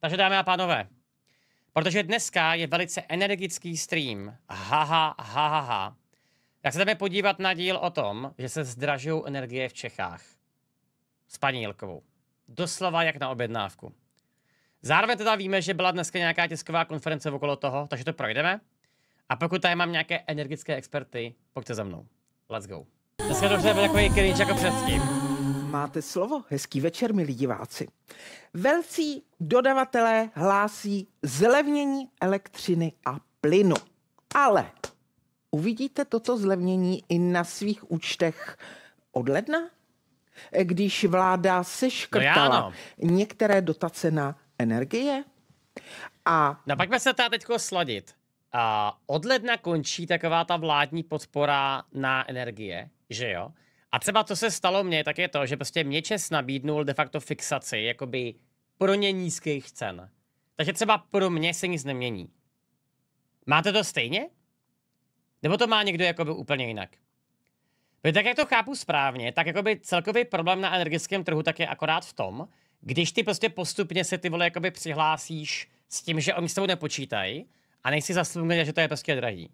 Takže dámy a pánové, protože dneska je velice energický stream, haha, haha, ha, tak se jdeme podívat na díl o tom, že se zdražují energie v Čechách. S paní Jilkovou. Doslova jak na objednávku. Zároveň teda víme, že byla dneska nějaká tisková konference okolo toho, takže to projdeme. A pokud tady mám nějaké energické experty, pojďte za mnou. Let's go. Dneska to bude takový cringe jako předtím. Máte slovo. Hezký večer, milí diváci. Velcí dodavatelé hlásí zlevnění elektřiny a plynu. Ale uvidíte toto zlevnění i na svých účtech od ledna, když vláda seškrtala no, no. některé dotace na energie. A... No pak se ta teďko sladit. Uh, od ledna končí taková ta vládní podpora na energie, že jo? A třeba co se stalo mně, tak je to, že prostě mě Čes nabídnul de facto fixaci jakoby pro ně nízkých cen. Takže třeba pro mě se nic nemění. Máte to stejně? Nebo to má někdo jakoby úplně jinak? Protože tak, jak to chápu správně, tak jakoby celkový problém na energetickém trhu tak je akorát v tom, když ty prostě postupně se ty vole jakoby přihlásíš s tím, že oni s tebou nepočítají a nejsi zaslužený, že to je prostě drahý.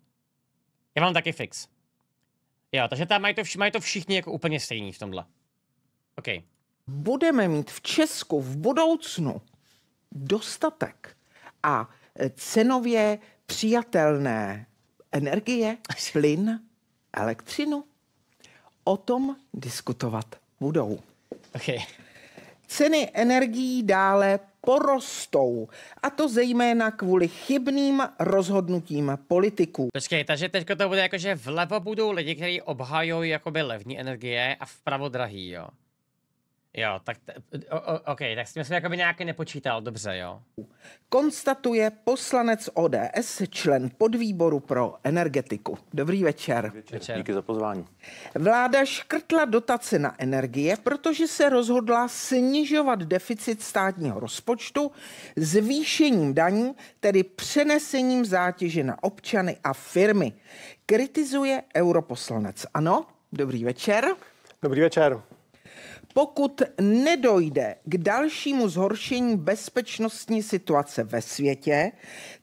Já mám taky fix. Jo, takže tam mají to, mají to všichni jako úplně stejný v tomhle. OK. Budeme mít v Česku v budoucnu dostatek a cenově přijatelné energie, plyn, elektřinu. O tom diskutovat budou. Okay. Ceny energií dále porostou. A to zejména kvůli chybným rozhodnutím politiků. Počkej, takže teď to bude jako, že vlevo budou lidi, kteří obhajují jakoby levní energie a vpravo drahý, jo? Jo, tak t- eh, o, o, OK, tak s tím jsem jakoby nějaký nepočítal, dobře, jo. Konstatuje poslanec ODS, člen podvýboru pro energetiku. Dobrý večer. Večer. večer. Díky za pozvání. Vláda škrtla dotace na energie, protože se rozhodla snižovat deficit státního rozpočtu zvýšením daní, tedy přenesením zátěže na občany a firmy. Kritizuje europoslanec. Ano, dobrý večer. Dobrý večer. Pokud nedojde k dalšímu zhoršení bezpečnostní situace ve světě,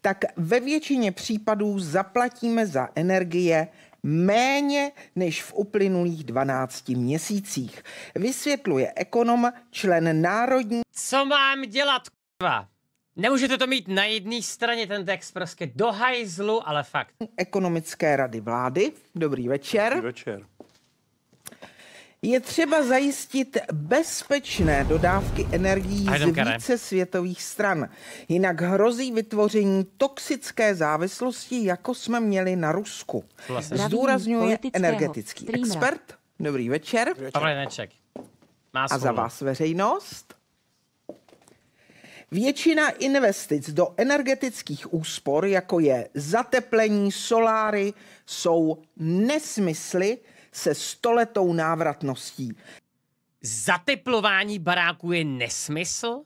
tak ve většině případů zaplatíme za energie méně než v uplynulých 12 měsících. Vysvětluje ekonom, člen Národní... Co mám dělat, k***va? Nemůžete to mít na jedné straně ten text prostě do hajzlu, ale fakt. Ekonomické rady vlády. Dobrý večer. Dobrý večer. Je třeba zajistit bezpečné dodávky energií z více světových stran. Jinak hrozí vytvoření toxické závislosti, jako jsme měli na Rusku. Vlastně. Zdůrazňuje energetický expert. Dobrý večer. Dobrý A za vás veřejnost. Většina investic do energetických úspor, jako je zateplení, soláry, jsou nesmysly, se stoletou návratností. Zateplování baráku je nesmysl?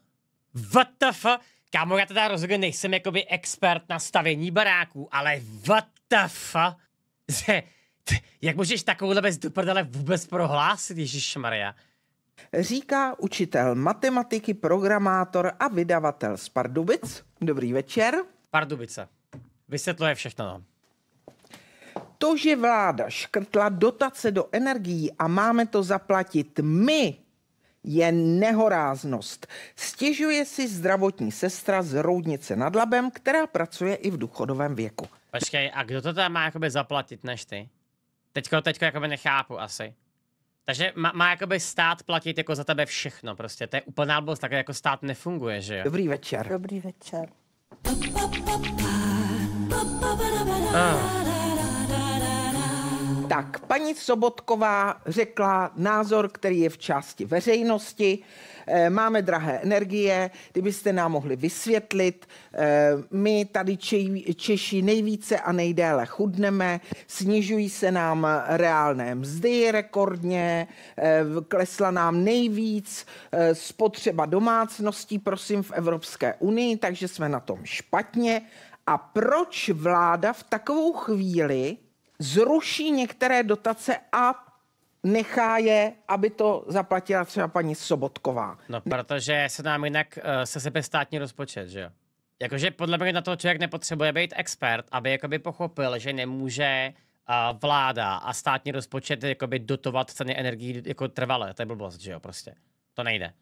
WTF? Kámo, já teda rozhodně nejsem jakoby expert na stavění baráků, ale WTF? Jak můžeš takovouhle bez doprdele vůbec prohlásit, Maria? Říká učitel matematiky, programátor a vydavatel z Pardubic. Dobrý večer. Pardubice. Vysvětluje všechno. No to, že vláda škrtla dotace do energií a máme to zaplatit my, je nehoráznost. Stěžuje si zdravotní sestra z Roudnice nad Labem, která pracuje i v důchodovém věku. Počkej, a kdo to tam má jakoby zaplatit než ty? Teďko, teďko jakoby nechápu asi. Takže má, má jakoby stát platit jako za tebe všechno prostě. To je úplná blbost, tak jako stát nefunguje, že jo? Dobrý večer. Dobrý večer. Ah. Tak, paní Sobotková řekla názor, který je v části veřejnosti. Eh, máme drahé energie, kdybyste nám mohli vysvětlit. Eh, my tady Češi nejvíce a nejdéle chudneme, snižují se nám reálné mzdy rekordně, eh, klesla nám nejvíc spotřeba domácností, prosím, v Evropské unii, takže jsme na tom špatně. A proč vláda v takovou chvíli zruší některé dotace a nechá je, aby to zaplatila třeba paní Sobotková. No, protože se nám jinak uh, se sebe státní rozpočet, že jo? Jakože podle mě na to člověk nepotřebuje být expert, aby jakoby pochopil, že nemůže uh, vláda a státní rozpočet jakoby dotovat ceny energií jako trvalé. To je blbost, že jo, prostě. To nejde.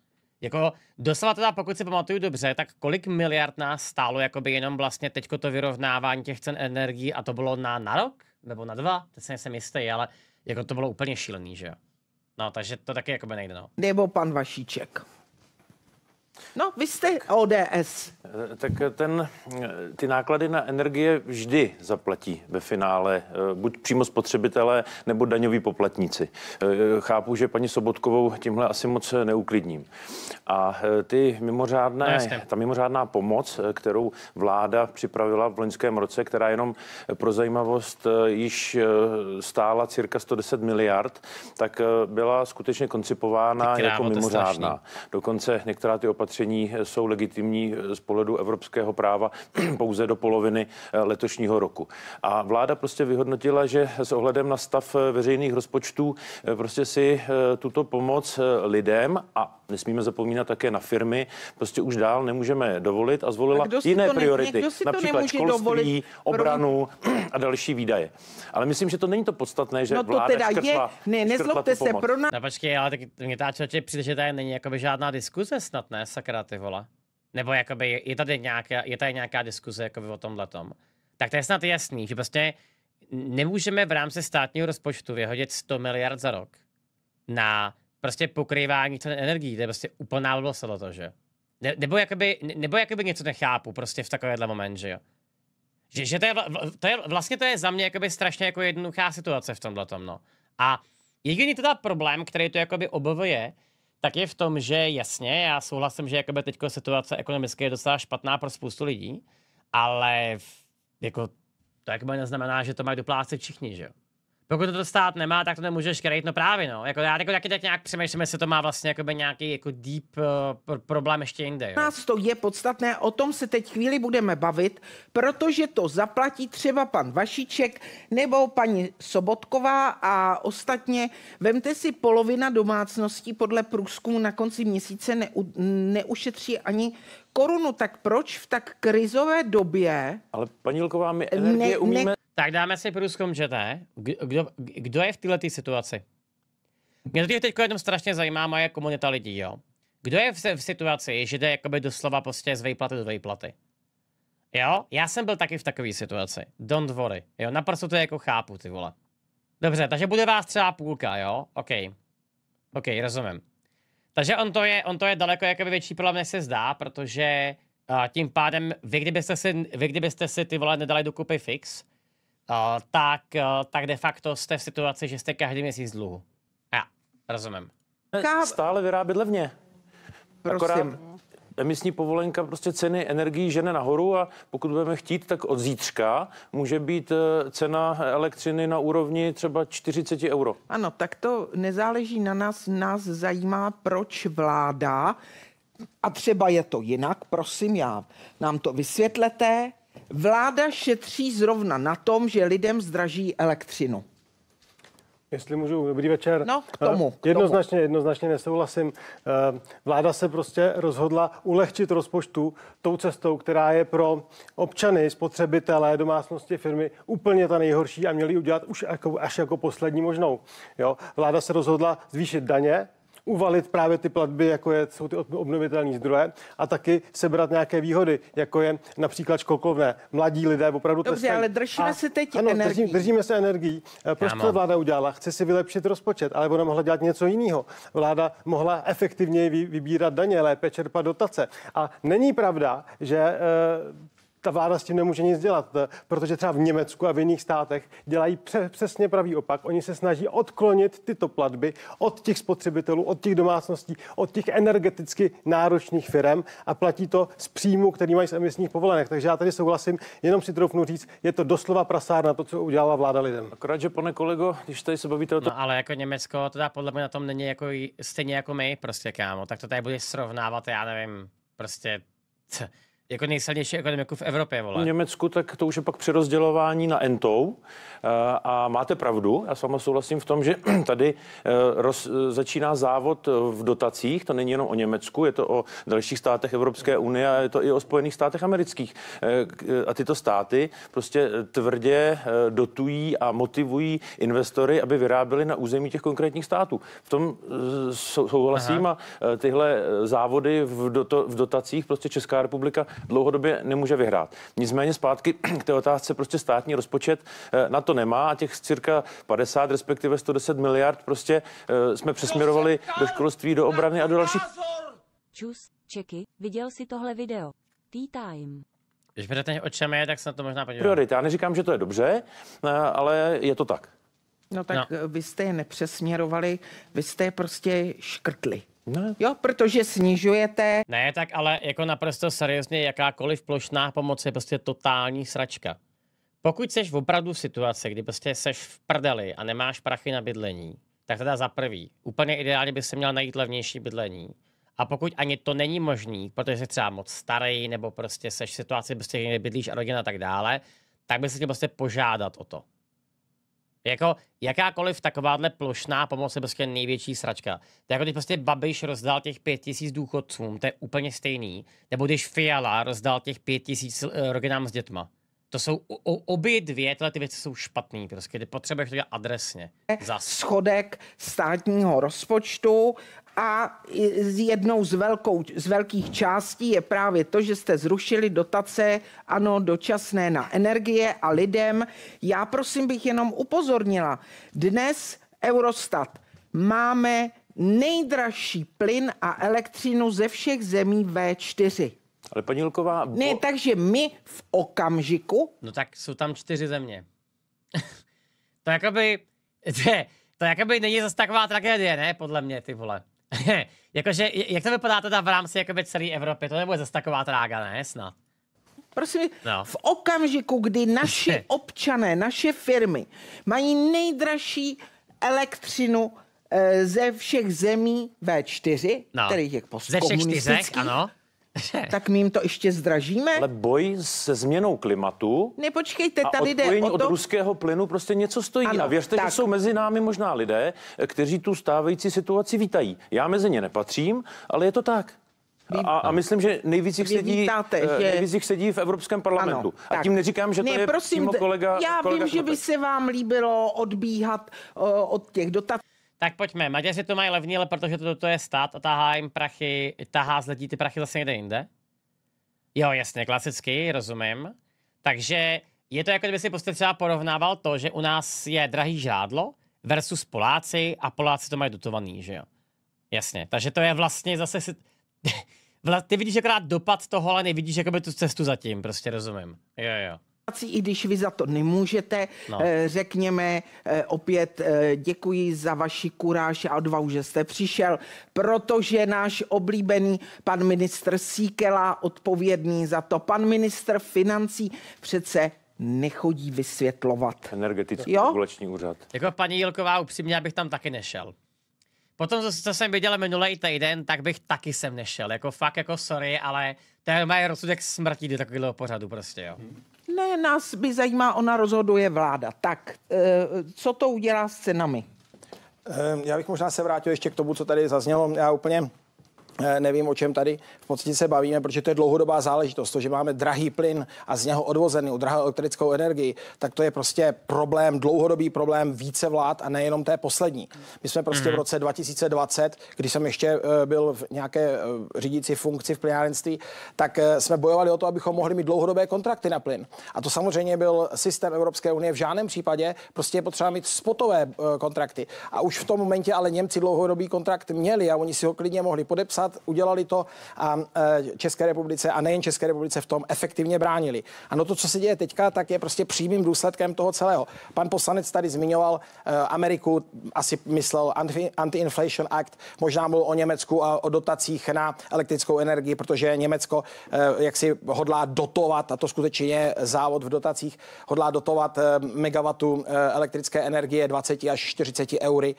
Jako doslova teda, pokud si pamatuju dobře, tak kolik miliard nás stálo jakoby jenom vlastně teďko to vyrovnávání těch cen energií a to bylo na, na rok? nebo na dva, teď se nejsem jistý, ale jako to bylo úplně šílený, že jo. No, takže to taky jako by nejde, no. Nebo pan Vašíček. No, vy jste ODS. Eh, tak eh, ten, eh, ty náklady na energie vždy zaplatí ve finále buď přímo spotřebitelé nebo daňoví poplatníci. Chápu, že paní Sobotkovou tímhle asi moc neuklidním. A ty mimořádné, no, ta mimořádná pomoc, kterou vláda připravila v loňském roce, která jenom pro zajímavost již stála cirka 110 miliard, tak byla skutečně koncipována jako mimořádná. Dokonce některá ty opatření opatření jsou legitimní eh, z pohledu evropského práva pouze do poloviny eh, letošního roku. A vláda prostě vyhodnotila, že s ohledem na stav eh, veřejných rozpočtů prostě si tuto pomoc lidem a Nesmíme zapomínat také na firmy, prostě už dál nemůžeme dovolit a zvolila a jiné to priority, ne, například školství, dovolit, obranu a další výdaje. Ale myslím, že to není to podstatné, že no to vláda teda škrtla, je, ne, nezlobte se, pro nás... No počkej, ale tak mě ta přijde, že tady není jakoby žádná diskuze snad, ne, sakra ty vole. Nebo jakoby je tady nějaká, je tady nějaká diskuze jakoby o tom. Tak to je snad jasný, že prostě nemůžeme v rámci státního rozpočtu vyhodit 100 miliard za rok na prostě pokrývání cen energií, to je prostě úplná blbost to, že ne, nebo, jakoby, nebo jakoby něco nechápu prostě v takovéhle moment, že jo. Že, že to, je, to je, vlastně to je za mě jakoby strašně jako jednoduchá situace v tomhle tom, no. A jediný teda problém, který to jakoby obavuje, tak je v tom, že jasně, já souhlasím, že jakoby teďko situace ekonomicky je docela špatná pro spoustu lidí, ale v, jako to jakoby neznamená, že to mají doplácet všichni, že jo. No, Pokud to stát nemá, tak to nemůžeš krejt, no právě no. Jako já jako taky tak nějak přemýšlím, jestli to má vlastně jakoby nějaký jako deep uh, eh, pr- problém ještě jinde. Jo. Nás to je podstatné, o tom se teď chvíli budeme bavit, protože to zaplatí třeba pan Vašiček nebo paní Sobotková a ostatně vemte si polovina domácností podle průzkumu na konci měsíce neu, neušetří ani korunu, tak proč v tak krizové době... Ale paní Lková, my energie ne, umíme... Ne, tak dáme si průzkum, že ne? Kdo, kdo je v této situaci? Mě to teď jenom strašně zajímá moje komunita lidí, jo. Kdo je v, v situaci, že jde jakoby doslova prostě z vejplaty do vejplaty? Jo, já jsem byl taky v takové situaci. Don't worry. Jo, naprosto to jako chápu, ty vole. Dobře, takže bude vás třeba půlka, jo? OK. OK, rozumím. Takže on to je, on to je daleko jakoby větší problém, než se zdá, protože uh, tím pádem vy kdybyste, si, vy kdybyste si ty vole nedali dokupy fix, tak, tak de facto jste v situaci, že jste každý měsíc dluhu. Já, rozumím. Káv... Stále vyrábět levně. Prosím. Akorát emisní povolenka prostě ceny energií žene nahoru a pokud budeme chtít, tak od zítřka může být e, cena elektřiny na úrovni třeba 40 euro. Ano, tak to nezáleží na nás. Nás zajímá, proč vláda, a třeba je to jinak, prosím já, nám to vysvětlete, Vláda šetří zrovna na tom, že lidem zdraží elektřinu. Jestli můžu, dobrý večer. No, k tomu. K jednoznačně, tomu. jednoznačně nesouhlasím. Eh, vláda se prostě rozhodla ulehčit rozpočtu tou cestou, která je pro občany, spotřebitele, domácnosti, firmy úplně ta nejhorší a měli udělat už jako, až jako poslední možnou. Jo? Vláda se rozhodla zvýšit daně, uvalit právě ty platby, jako je, jsou ty obnovitelné zdroje, a taky sebrat nějaké výhody, jako je například školkovné. Mladí lidé opravdu Dobře, testají. ale držíme a, se teď ano, energií. Drží, držíme se energií. Eh, proč to vláda udělala? Chce si vylepšit rozpočet, ale ona mohla dělat něco jiného. Vláda mohla efektivněji vybírat daně, lépe čerpat dotace. A není pravda, že eh, ta vláda s tím nemůže nic dělat, eh, protože třeba v Německu a v jiných státech dělají přesně pravý opak. Oni se snaží odklonit tyto platby od těch spotřebitelů, od těch domácností, od těch energeticky náročných firm a platí to z příjmu, který mají z emisních povolenek. Takže já tady souhlasím, jenom si troufnu říct, je to doslova prasárna to, co udělala vláda lidem. Akorát, že pane kolego, když tady se bavíte o tom... No, ale jako Německo, to teda podle mě na tom není jako stejně jako my, prostě kámo, tak to tady bude srovnávat, já nevím, prostě... T- jako nejsilnější ekonomiku v Evropě, vole. V Německu, tak to už je pak přerozdělování na entou eh, a máte pravdu, já s váma souhlasím v tom, že tady eh, roz, eh, začíná závod v dotacích, to není jenom o Německu, je to o dalších státech Evropské unie a je to i o Spojených státech amerických. A tyto státy prostě tvrdě dotují a motivují investory, aby vyráběli na území těch konkrétních států. V tom souhlasím Aha. a tyhle závody v, doto, v dotacích prostě Česká republika dlouhodobě nemůže vyhrát. Nicméně zpátky k té otázce prostě státní rozpočet eh, na to nemá a těch cirka 50, respektive 110 miliard prostě eh, jsme přesměrovali prostě do školství, do obrany a do dalších. Čus, čeky, viděl si tohle video. Tea time. Když mi řekneš, o čem je, tak se na to možná podívám. Priorita, Já neříkám, že to je dobře, eh, ale je to tak. No tak no. vy jste je nepřesměrovali, vy jste je prostě škrtli. Ne. No. Jo, protože snižujete... Ne, tak ale jako naprosto seriózně jakákoliv plošná pomoc je prostě totální sračka. Pokud jsi opravdu v situaci, kdy prostě jsi v prdeli a nemáš prachy na bydlení, tak teda za prvý, úplně ideálně by se měl najít levnější bydlení. A pokud ani to není možný, protože jsi třeba moc starý, nebo prostě seš v situaci, prostě bydlíš a rodina a tak dále, tak by se tě prostě požádat o to. Jako jakákoliv takováhle plošná pomoc je prostě největší sračka. To jako když prostě Babiš rozdal těch pět tisíc důchodcům, to je úplně stejný. Nebo když Fiala rozdal těch pět tisíc eh, rodinám s dětma. To jsou o, obě dvě tyhle ty věci jsou špatné, prostě kdy potřebuješ to dělat adresně. Eh, Zas. Schodek státního rozpočtu a jednou z, velkou, z velkých částí je právě to, že jste zrušili dotace, ano, dočasné na energie a lidem. Já prosím bych jenom upozornila, dnes Eurostat máme nejdražší plyn a elektřinu ze všech zemí V4. Ale paní Luková... Bo... Ne, takže my v okamžiku... No tak jsou tam čtyři země. to jakoby... to jakoby není zase taková tragédie, ne? Podle mě, ty vole. Jakože, jak to vypadá teda v rámci jakoby celé Evropy? To nebude zase taková trága, ne? Snad. Prosím, no. v okamžiku, kdy naši občané, naše firmy mají nejdražší elektřinu eh, ze všech zemí V4, no. kterých je ze všech čtyřek, ano tak my jim to ještě zdražíme? Ale boj se změnou klimatu Nepočkejte, tady jde o to... od ruského plynu prostě něco stojí. Ano, a věřte, tak. že jsou mezi námi možná lidé, kteří tu stávající situaci vítají. Já mezi ně nepatřím, ale je to tak. A, a myslím, že nejvíc jich, sedí, vítáte, eh, že... nejvíc jich sedí v Evropském parlamentu. Ano, a tím neříkám, že ne, to je prosím, přímo kolega. Já kolega vím, Šnopek. že by se vám líbilo odbíhat uh, od těch dotací. Tak pojďme, Maďaři to mají ale protože toto to je stát a tahá jim prachy, tahá z lidí ty prachy zase někde jinde. Jo, jasně, klasicky, rozumím. Takže je to jako kdyby si prostě třeba porovnával to, že u nás je drahý žádlo versus Poláci a Poláci to mají dotovaný, že jo. Jasně, takže to je vlastně zase... Si... ty vidíš akorát dopad toho, ale nevidíš jakoby tu cestu zatím, prostě rozumím. Jo, jo i když vy za to nemůžete. No. Eh, řekněme eh, opět eh, děkuji za vaši kuráž a odvahu, že jste přišel, protože náš oblíbený pan ministr Síkela, odpovědný za to, pan ministr financí přece nechodí vysvětlovat. Energetický regulační úřad. Jako paní Jilková, upřímně, abych tam taky nešel. Potom, co jsem viděl minulý týden, tak bych taky sem nešel. Jako fakt, jako sorry, ale to je rozsudek smrtí do takového pořadu prostě, jo. Hmm. Ne, nás by zajímá, ona rozhoduje vláda. Tak, eh, co to udělá s cenami? Eh, já bych možná se vrátil ještě k tomu, co tady zaznělo. Já úplně Eh, nevím, o čem tady v podstatě se bavíme, protože to je dlouhodobá záležitost. To, že máme drahý plyn a z něho odvozený drahou elektrickou energii, tak to je prostě problém, dlouhodobý problém více vlád a nejenom té poslední. My jsme prostě v mhm. roce 2020, když jsem ještě eh, byl v nějaké eh, řídící funkci v plynárenství, tak jsme bojovali o to, abychom mohli mít dlouhodobé kontrakty na plyn. A to samozřejmě byl systém Evropské unie. V žádném případě prostě je potřeba mít spotové kontrakty. A už v tom momentě ale Němci dlouhodobý kontrakt měli a oni si ho klidně mohli podepsat zasad, udělali to a e, České republice a nejen České republice v tom efektivně bránili. A no to, co se děje teďka, tak je prostě přímým důsledkem toho celého. Pan poslanec tady zmiňoval e, Ameriku, asi myslel Anti-Inflation Act, možná mluvil o Německu a o dotacích na elektrickou energii, protože Německo e, jak si hodlá dotovat, a to skutečně je závod v dotacích, hodlá dotovat megawattu elektrické energie 20 až 40 eury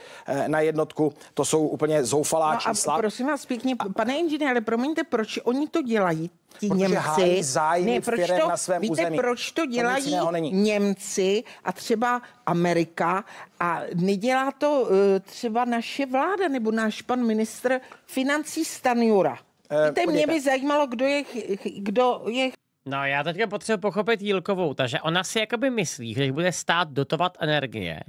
na jednotku. To jsou úplně zoufalá no čísla. A prosím vás, pěkně mě, pane inženýre, promiňte, proč oni to dělají? Ti Protože Němci, zájmy ne, proč to, na svém víte, území. proč to dělají to Němci a třeba Amerika a nedělá to uh, třeba naše vláda nebo náš pan ministr financí Stanjura? Uh, víte, mě by zajímalo, kdo je, kdo je No já teďka potřebuji pochopit Jílkovou, takže ona si jakoby myslí, že když bude stát dotovat energie,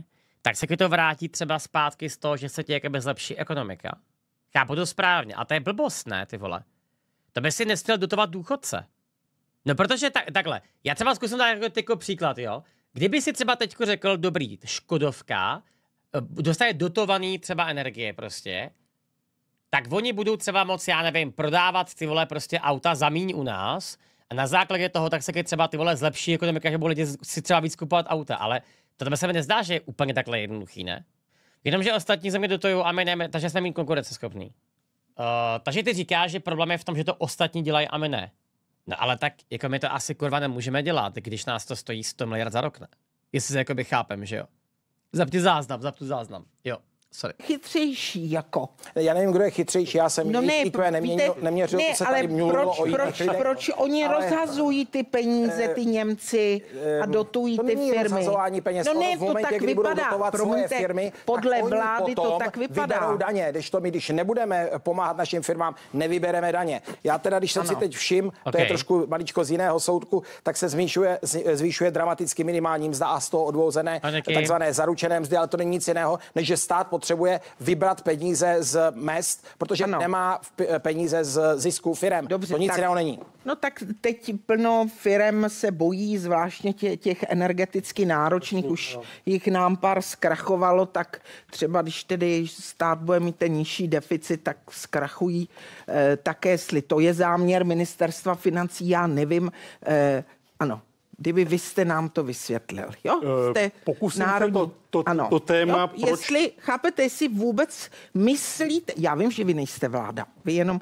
tak se ti to vrátí třeba zpátky z toho, že se ti jakoby zlepší ekonomika. Chápu to správně. A to je blbost, ne, ty vole. To by si nesměl dotovat důchodce. No protože tak, takhle, já třeba zkusím dát jako, jako příklad, jo. Kdyby si třeba teďko řekl, dobrý, Škodovka eh, dostane dotovaný třeba energie prostě, tak oni budou třeba moc, já nevím, prodávat ty vole prostě auta za míň u nás a na základě toho tak se třeba ty vole zlepší ekonomika, jako že budou lidi si třeba víc kupovat auta, ale to se mi nezdá, že je úplně takhle jednoduchý, ne? Jenomže ostatní země dotují a my ne, takže jsme méně konkurenceschopní. Uh, eh, takže ty říkáš, že problém je v tom, že to ostatní dělají a my ne. No ale tak jako my to asi kurva nemůžeme dělat, když nás to stojí 100 miliard za rok, ne? Jestli se by chápem, že jo? Zapti záznam, zaptu záznam, jo sorry. chytřejší jako. Já nevím, kdo je chytřejší, já jsem no ne, IQ neměnil, víte, neměřil, ne, se ale tady proč, o proč, lidech. proč oni ale, rozhazují ty peníze, eh, ty Němci e, a dotují ty firmy? peněz, no ne, v momentě, to tak kdy vypadá. budou promiňte, svoje firmy, podle vlády to tak vypadá. daně, když to my, když nebudeme pomáhat našim firmám, nevybereme daně. Já teda, když jsem ano. si teď všim, okay. to je trošku maličko z jiného soudku, tak se zvýšuje, zvýšuje dramaticky minimální mzda a z toho odvouzené takzvané zaručené mzdy, ale to není nic jiného, než že stát pod potřebuje vybrat peníze z mest, protože ano. nemá peníze z zisku firem. Dobře, to nic tak, jiného není. No tak teď plno firem se bojí, zvláštně tě, těch energeticky náročných, už no. jich nám pár zkrachovalo, tak třeba když tedy stát bude mít ten nižší deficit, tak zkrachují eh, také, jestli to je záměr ministerstva financí, já nevím. Eh, ano, kdyby vy jste nám to vysvětlil. Jo? Eh, jste Pokusím národní... to, to, ano. to téma, jo? proč... Jestli, chápete, jestli vůbec myslíte... Já vím, že vy nejste vláda. Vy jenom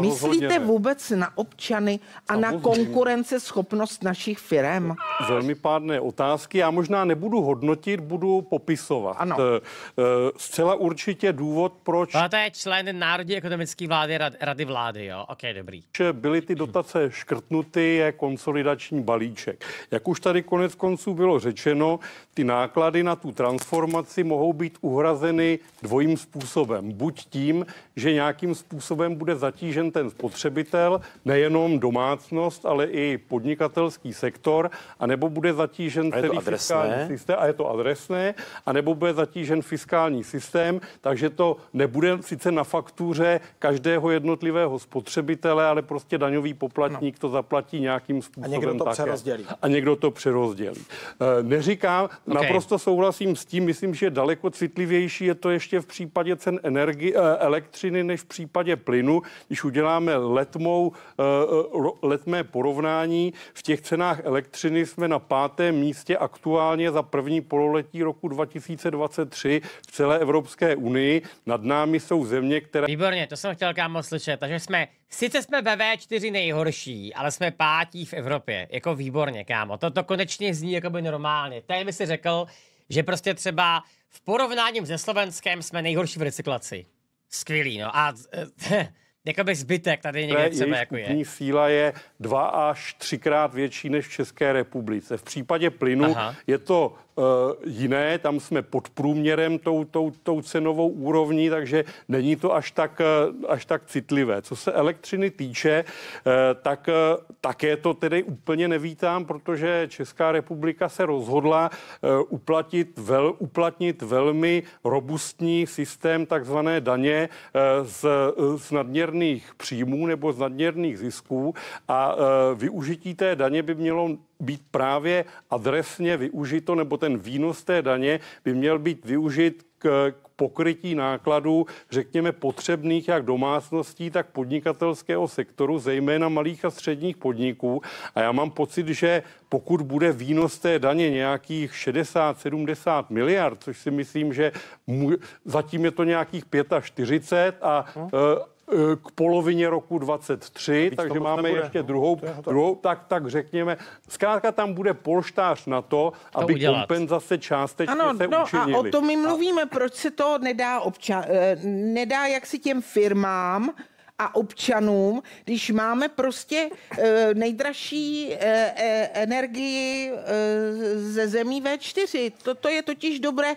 Myslíte ne. vůbec na občany a Samozřejmě. na konkurenceschopnost našich firm? Velmi pádné otázky. Já možná nebudu hodnotit, budu popisovat. Ano. Eh, eh, zcela určitě důvod, proč... Ale to je člen Národní ekonomické vlády, rady vlády, jo? Ok, dobrý. Byly ty dotace škrtnuty, je konsolidační balíček. Jak už tady konec konců bylo řečeno, ty náklady na tu transformaci mohou být uhrazeny dvojím způsobem. Buď tím, že nějakým způsobem bude zatížen zasažen ten spotřebitel, nejenom domácnost, ale i podnikatelský sektor, anebo bude zatížen celý fiskální systém, a je to adresné, anebo bude zatížen fiskální systém, takže to nebude sice na faktuře každého jednotlivého spotřebitele, ale prostě daňový poplatník no. to zaplatí nějakým způsobem. A někdo to také. přerozdělí. A někdo to přerozdělí. E, neříkám, okay. naprosto souhlasím s tím, myslím, že daleko citlivější je to ještě v případě cen energie, e, elektřiny než v případě plynu. Když uděláme letmou, eh, eh, letmé porovnání, v těch cenách elektřiny jsme na pátém místě aktuálně za první pololetí roku 2023 v celé Evropské unii. Nad námi jsou země, které... Výborně, to jsem chtěl kámo slyšet. Takže jsme, sice jsme ve V4 nejhorší, ale jsme pátí v Evropě. Jako výborně, kámo. To, to konečně zní jako by normálně. Tady by si řekl, že prostě třeba v porovnání se Slovenskem jsme nejhorší v recyklaci. Skvělý, no. A eh, jakoby zbytek tady někde třeba jako je. síla je dva až třikrát větší než v České republice. V případě plynu Aha. je to Eh, jiné, tam jsme pod průměrem tou, tou, tou cenovou úrovní, takže není to až tak, eh, až tak citlivé. Co se elektřiny týče, eh, tak také to tedy úplně nevítám, protože Česká republika se rozhodla uplatit vel, uplatnit velmi robustní systém takzvané daně z, z nadměrných příjmů nebo z nadměrných zisků a využití té daně by mělo být právě adresně využito, nebo ten výnos té daně by měl být využit k, k pokrytí nákladů, řekněme, potřebných jak domácností, tak podnikatelského sektoru, zejména malých a středních podniků. A já mám pocit, že pokud bude výnos té daně nějakých 60-70 miliard, což si myslím, že mu, zatím je to nějakých 45 a, hmm. Uh, Eh, k polovině roku 23, takže máme nebude. ještě no, druhou, to druhou tak, tak řekněme, zkrátka tam bude polštář na to, to aby udělat. kompenzace částečně ano, se no, učinili. A o tom my mluvíme, proč se to nedá občan, eh, nedá jak si těm firmám, a občanům, když máme prostě e, nejdražší e, e, energii e, ze zemí V4. To, to je totiž dobré.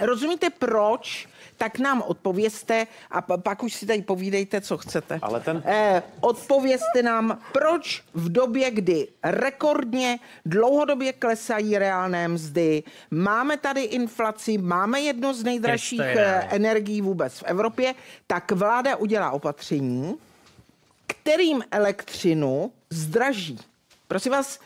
Rozumíte proč? tak nám odpovězte a pak už si tady povídejte, co chcete. Ale ten... eh, odpovězte nám, proč v době, kdy rekordně dlouhodobě klesají reálné mzdy, máme tady inflaci, máme jedno z nejdražších eh, ne. energií vůbec v Evropě, tak vláda udělá opatření, kterým elektřinu zdraží. Prosím vás,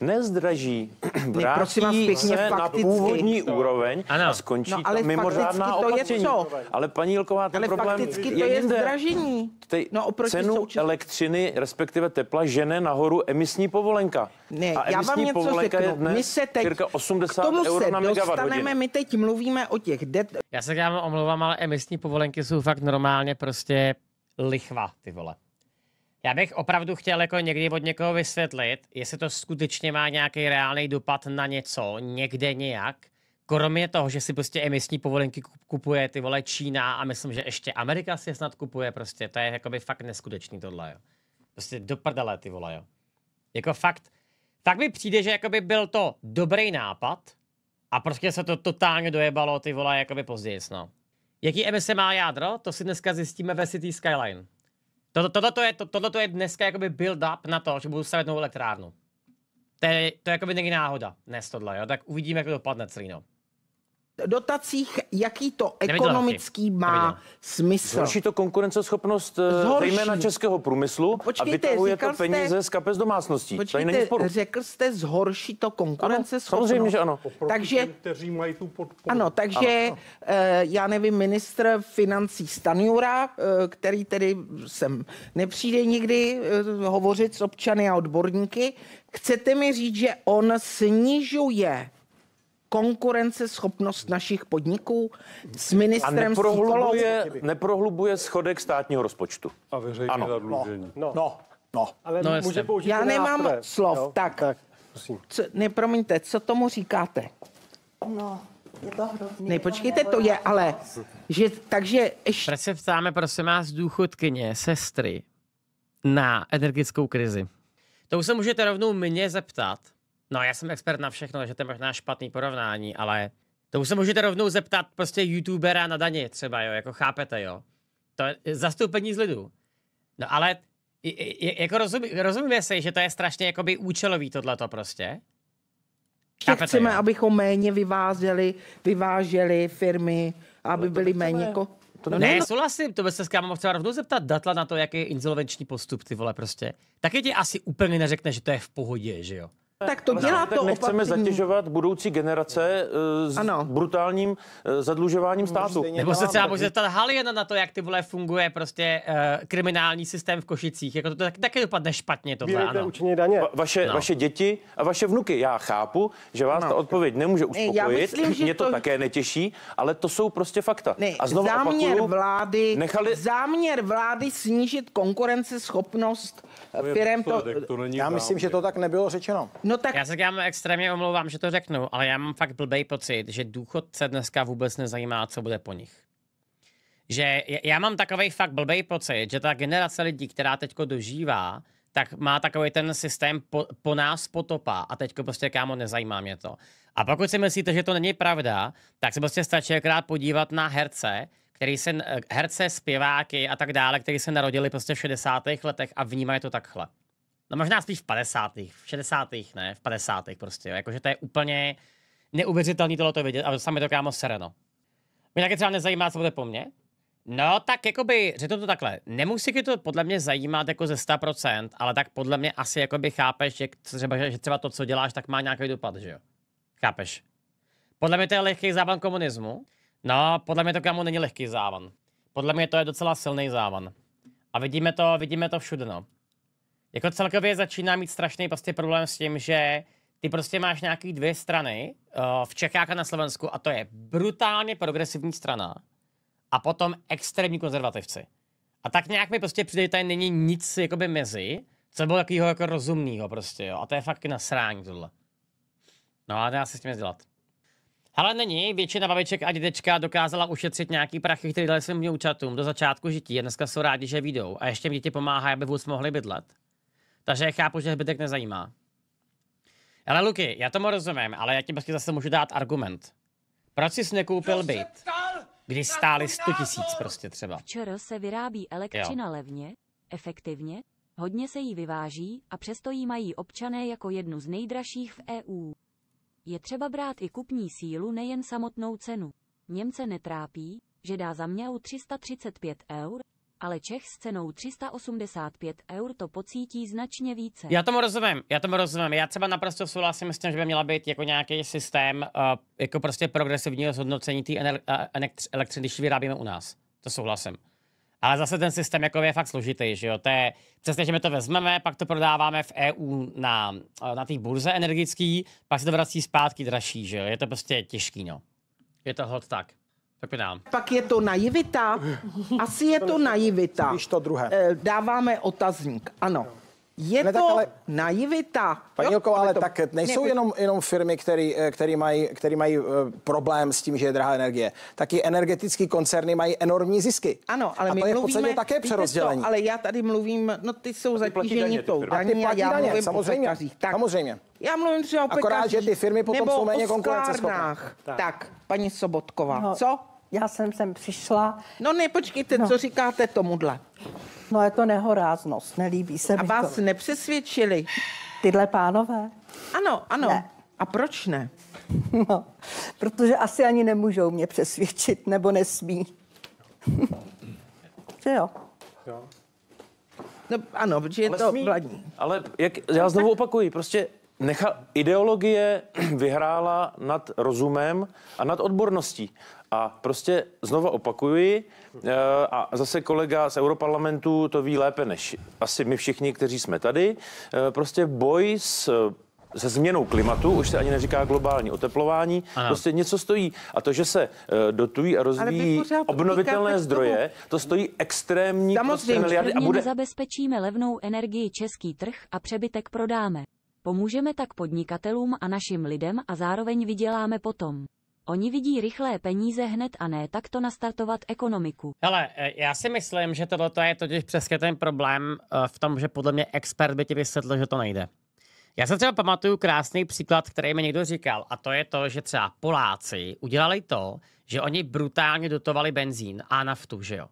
nezdraží, vrátí prosím vás, pěkně, se fakticky. na původní to. úroveň ano. a skončí no, ale mimořádná to opatření. Je co? Ale paní Jilková, ten ale problém fakticky je to je jinde. zdražení. Te, no, oproti cenu součas... elektřiny, respektive tepla, žene nahoru emisní povolenka. Ne, a emisní já vám něco povolenka řeknu. Je dnes my se teď, 80 k tomu euro se na dostaneme, my teď mluvíme o těch... Det... Já se k vám omlouvám, ale emisní povolenky jsou fakt normálně prostě lichva, ty vole. Já bych opravdu chtěl jako někdy od někoho vysvětlit, jestli to skutečně má nějaký reálný dopad na něco, někde nějak, kromě toho, že si prostě emisní povolenky kupuje ty vole Čína a myslím, že ještě Amerika si je snad kupuje prostě, to je jakoby fakt neskutečný tohle, jo. Prostě do prdele, ty vole, jo. Jako fakt, tak mi přijde, že jakoby byl to dobrý nápad a prostě se to totálně dojebalo, ty vole, jakoby později, no. Jaký emise má jádro, to si dneska zjistíme ve City Skyline. Toto, tohleto je, to, tohleto je dneska jakoby build up na to, že budu stavět novou elektrárnu. To je, to je jakoby není náhoda dnes tohle, jo? tak uvidíme, jak to dopadne celý, no dotacích, jaký to ekonomický má smysl. Zhorší to konkurenceschopnost eh, zejména českého průmyslu Počkejte, a vytahuje to peníze jste, z kapes domácností. Počkejte, Tady není sporu. řekl jste, zhorší to konkurenceschopnost. Ano, samozřejmě, že ano. Takže, kteří mají tu podporu. Ano, takže ano. Eh, já nevím, ministr financí Stanjura, eh, který tedy sem nepřijde nikdy hovořit s občany a odborníky, chcete mi říct, že on snižuje konkurenceschopnost našich podniků s ministrem... A neprohlubuje, neprohlubuje schodek státního rozpočtu. A veřejné ano. zadlužení. No. no. no. No. Ale no, může použít Já nemám nástroje. slov. Jo? Tak, tak co, nepromiňte, co tomu říkáte? No, je to hrozný. Ne, počkejte, to je ale, že, takže... Ještě... Proč se ptáme, prosím vás, důchodkyně, sestry, na energetickou krizi? To už se můžete rovnou mě zeptat. No, já jsem expert na všechno, že to je možná špatný porovnání, ale to už se můžete rovnou zeptat prostě youtubera na daně třeba, jo, jako chápete, jo. To je zastoupení z lidu. No ale jako rozum- rozumíme si, že to je strašně jakoby účelový tohleto prostě. Chápete, chceme, jo? abychom méně vyváželi, vyváželi firmy, aby no, byly méně jako... To ne, souhlasím, to by se s kámo chtěla rovnou zeptat Datla na to, jaký je insolvenční postup, ty vole, prostě. Taky ti asi úplně neřekne, že to je v pohodě, že jo? Tak to dělá no, to nechceme opatření. zatěžovat budoucí generace uh, s ano. brutálním uh, zadlužováním státu. Nebo se třeba může zeptat Haliena na to, jak ty vole funguje prostě uh, kriminální systém v Košicích. Jako to, to taky dopadne špatně to Bílejte ano. daně. Va- vaše, no. vaše děti a vaše vnuky. Já chápu, že vás no. ta odpověď nemůže uspokojit. Já myslím, že Mě to, to také netěší, ale to jsou prostě fakta. Ne, a znovu záměr opakuju, vlády, nechali... záměr vlády snížit konkurenceschopnost firm. To, to, to Já myslím, že to tak nebylo řečeno. No tak... Já se k extrémně omlouvám, že to řeknu, ale já mám fakt blbej pocit, že důchodce dneska vůbec nezajímá, co bude po nich. Že já mám takový fakt blbej pocit, že ta generace lidí, která teďko dožívá, tak má takový ten systém po, po nás potopá a teďko prostě kámo nezajímá mě to. A pokud si myslíte, že to není pravda, tak se prostě stačí krát podívat na herce, který se, eh, herce, zpěváky a tak dále, který se narodili prostě v 60. letech a vnímají to takhle. No možná spíš v 50. v 60. ne, v 50. prostě, jo. jakože to je úplně neuvěřitelný tohle to vidět a sami to kámo sereno. Mě taky třeba nezajímá, co bude po mně. No tak jakoby, řeknu to takhle, nemusí to podle mě zajímat jako ze 100%, ale tak podle mě asi jakoby chápeš, že třeba, že třeba to, co děláš, tak má nějaký dopad, že jo? Chápeš? Podle mě to je lehký závan komunismu. No, podle mě to kámo není lehký závan. Podle mě to je docela silný závan. A vidíme to, vidíme to všude, no. Jako celkově začíná mít strašný prostě problém s tím, že ty prostě máš nějaký dvě strany uh, v Čechách a na Slovensku a to je brutálně progresivní strana a potom extrémní konzervativci. A tak nějak mi prostě přijde, že tady není nic jakoby mezi, co bylo takového jako rozumného prostě, jo. A to je fakt srání tohle. No a dá se s tím dělat. Ale není, většina babiček a dědečka dokázala ušetřit nějaký prachy, které dali svým vnoučatům do začátku žití a dneska jsou rádi, že vyjdou. A ještě jim děti pomáhají, aby vůbec mohli bydlet. Takže chápu, že zbytek nezajímá. Ale Luky, já tomu rozumím, ale já ti prostě zase můžu dát argument. Proč jsi nekoupil byt? Když stály 100 tisíc prostě třeba. Včera se vyrábí elektřina jo. levně, efektivně, hodně se jí vyváží a přesto jí mají občané jako jednu z nejdražších v EU. Je třeba brát i kupní sílu, nejen samotnou cenu. Němce netrápí, že dá za mňau 335 eur, ale Čech s cenou 385 eur to pocítí značně více. Já tomu rozumím, já tomu rozumím. Já třeba naprosto souhlasím s tím, že by měla být jako nějaký systém uh, jako prostě progresivního zhodnocení té elektřiny, když vyrábíme u nás. To souhlasím. Ale zase ten systém jako je fakt složitý, že jo? To je, přesně, že my to vezmeme, pak to prodáváme v EU na, eh, na té burze energický, pak se to vrací zpátky dražší, že jo? Je to prostě těžký, no. Je to hod tak. Tak dám. Pak je to naivita. Asi je to naivita. Víš to druhé. Eh, dáváme otazník, ano. Je ne, to ale, naivita. Paní Jilko, ale to, tak eh, nejsou ne, jenom, jenom firmy, které eh, mají, mají problém s tím, že je drahá energie. Taky energetické koncerny mají enormní zisky. Ano, ale a my to je mluvíme, v podstatě také přerozdělení. To, ale já tady mluvím, no ty jsou zatížení tou daní a já daně, mluvím samozřejmě, o Tak, samozřejmě. Já mluvím třeba o pekařích. Akorát, že ty firmy potom jsou méně konkurenceschopné. Tak. tak, paní Sobotková, no. co? já jsem sem přišla. No ne, počkejte, no. co říkáte tomuhle? No je to nehoráznost, nelíbí se mi. A vás to. nepřesvědčili? Tyhle pánové? Ano, ano. Ne. A proč ne? No, protože asi ani nemůžou mě přesvědčit, nebo nesmí. Že jo? Jo. No, ano, protože je ale to smí, vladní. Ale jak, já znovu opakuji, prostě nechal ideologie vyhrála nad rozumem a nad odborností. A prostě znova opakuji, eh, a zase kolega z Europarlamentu to ví lépe než asi my všichni, kteří jsme tady, eh, prostě boj s se změnou klimatu, už se ani neříká globální oteplování, ano. prostě něco stojí. A to, že se eh, dotují a rozvíjí obnovitelné zdroje, to stojí extrémní prostě miliardy. A bude... zabezpečíme levnou energii český trh a přebytek prodáme. Pomůžeme tak podnikatelům a našim lidem a zároveň vyděláme potom. Oni vidí rychlé peníze hned a ne takto nastartovat ekonomiku. Hele, e, já si myslím, že toto je totiž přesně ten problém e, v tom, že podle mě expert by ti vysvětlil, že to nejde. Já se třeba pamatuju krásný příklad, který mi někdo říkal, a to je to, že třeba Poláci udělali to, že oni brutálně dotovali benzín a naftu, že jo.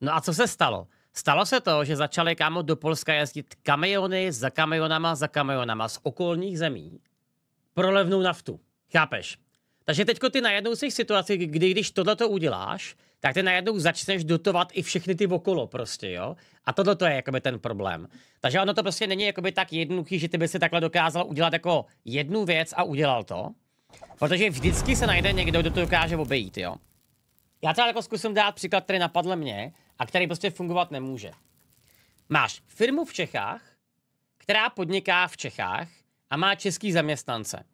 No a co se stalo? Stalo se to, že začali kámo do Polska jezdit kamiony za kamionama za kamionama z okolních zemí pro levnou naftu. Chápeš? Takže teď ty najednou jsi v situaci, kdy když tohle to uděláš, tak ty najednou začneš dotovat i všechny ty okolo prostě, jo? A tohle to je jakoby ten problém. Takže ono to prostě není jakoby tak jednoduchý, že ty by si takhle dokázal udělat jako jednu věc a udělal to. Protože vždycky se najde někdo, kdo to dokáže obejít, jo? Já třeba jako zkusím dát příklad, který napadl mě a který prostě fungovat nemůže. Máš firmu v Čechách, která podniká v Čechách a má český zaměstnance.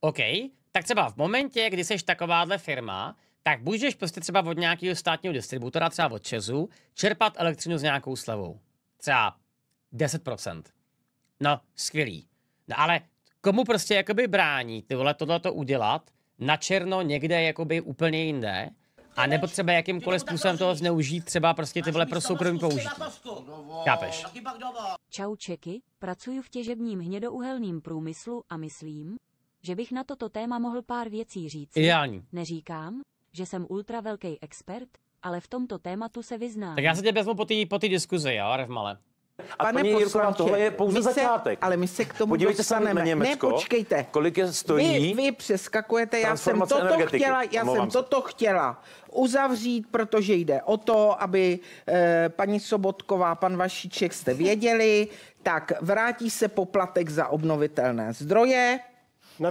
OK, tak třeba v momentě, kdy jsi takováhle firma, tak můžeš prostě třeba od nějakého státního distributora, třeba od Česu, čerpat elektřinu s nějakou slevou. Třeba 10%. No, skvělý. No ale komu prostě jakoby brání ty vole tohleto udělat na černo někde jakoby úplně jinde a nebo třeba jakýmkoliv způsobem toho zneužít třeba prostě ty vole pro soukromý použití. Chápeš? Čau Čeky, pracuji v těžebním hnědouhelným průmyslu a myslím, že bych na toto téma mohl pár věcí říct. Ideální. Neříkám, že jsem ultra velký expert, ale v tomto tématu se vyznám. Tak já se tě vezmu po té po diskuzi, jo, Revmale. A Pane paní Jirková, tohle je pouze se, začátek. Ale my se k tomu Podívejte se na Německo, ne, počkejte. kolik je stojí. Vy, vy přeskakujete, já jsem toto energetiky. chtěla, já jsem se. toto chtěla uzavřít, protože jde o to, aby eh, paní Sobotková, pan Vašiček, jste věděli, tak vrátí se poplatek za obnovitelné zdroje,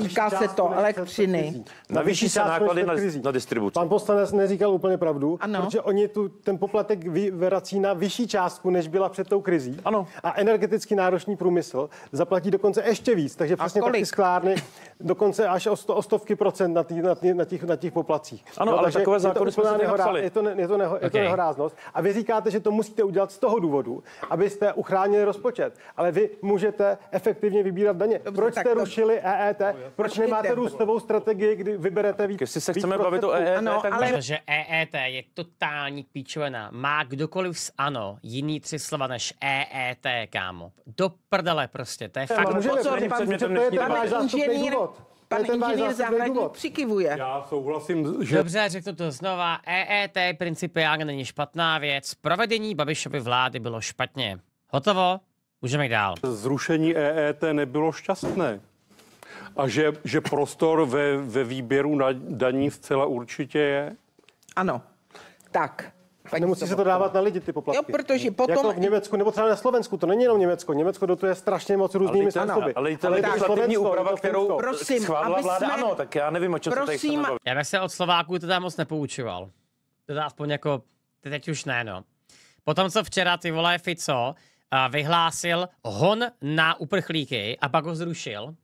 Týká se to elektřiny. Navýší se náklady na, na distribuci. Pan poslanec neříkal úplně pravdu, ano. protože oni tu, ten poplatek vrací na vyšší částku, než byla před tou krizí. Ano. A energeticky náročný průmysl zaplatí dokonce ještě víc, takže přesně taky sklárny dokonce až o, sto, o stovky procent na, tý, na, tý, na, těch, na těch poplacích. Ano, no, ale takové zákony jsme si nehorá, je to, ne, je, to neho, je to nehoráznost. A vy říkáte, že to musíte udělat z toho důvodu, abyste uchránili rozpočet. Ale vy můžete efektivně vybírat daně. Proč jste rušili EET? Proč nemáte růstovou strategii, kdy vyberete víc? Když se chceme bavit o EET, e ano, tak... ale... Protože EET je totální píčovina. Má kdokoliv z ANO jiný tři slova než EET, kámo. Do prdele prostě, to je fakt. Můžeme, to je ten váš zástupný důvod. Pan inženýr zahradník přikivuje. Já souhlasím, že... Dobře, řeknu to znova. EET principiálně není špatná věc. Provedení Babišovy vlády bylo špatně. Hotovo, můžeme jít dál. Zrušení EET nebylo šťastné. A že, že prostor ve, ve výběru na daní zcela určitě je? Ano. Tak. Paní Nemusí se to dávat na lidi, ty poplatky. Jo, protože jako potom... Jako v Německu, nebo třeba na Slovensku, to není jenom Německo. Německo je strašně moc různými způsoby. Ale i ta legislativní úprava, kterou prosím, schválila vláda, jsme... ano, tak já nevím, o čem prosím, se tady Já bych se od Slováků teda moc nepoučoval. Teda aspoň jako, teď už ne, no. Potom, co včera ty vole Fico vyhlásil hon na uprchlíky a pak ho zrušil,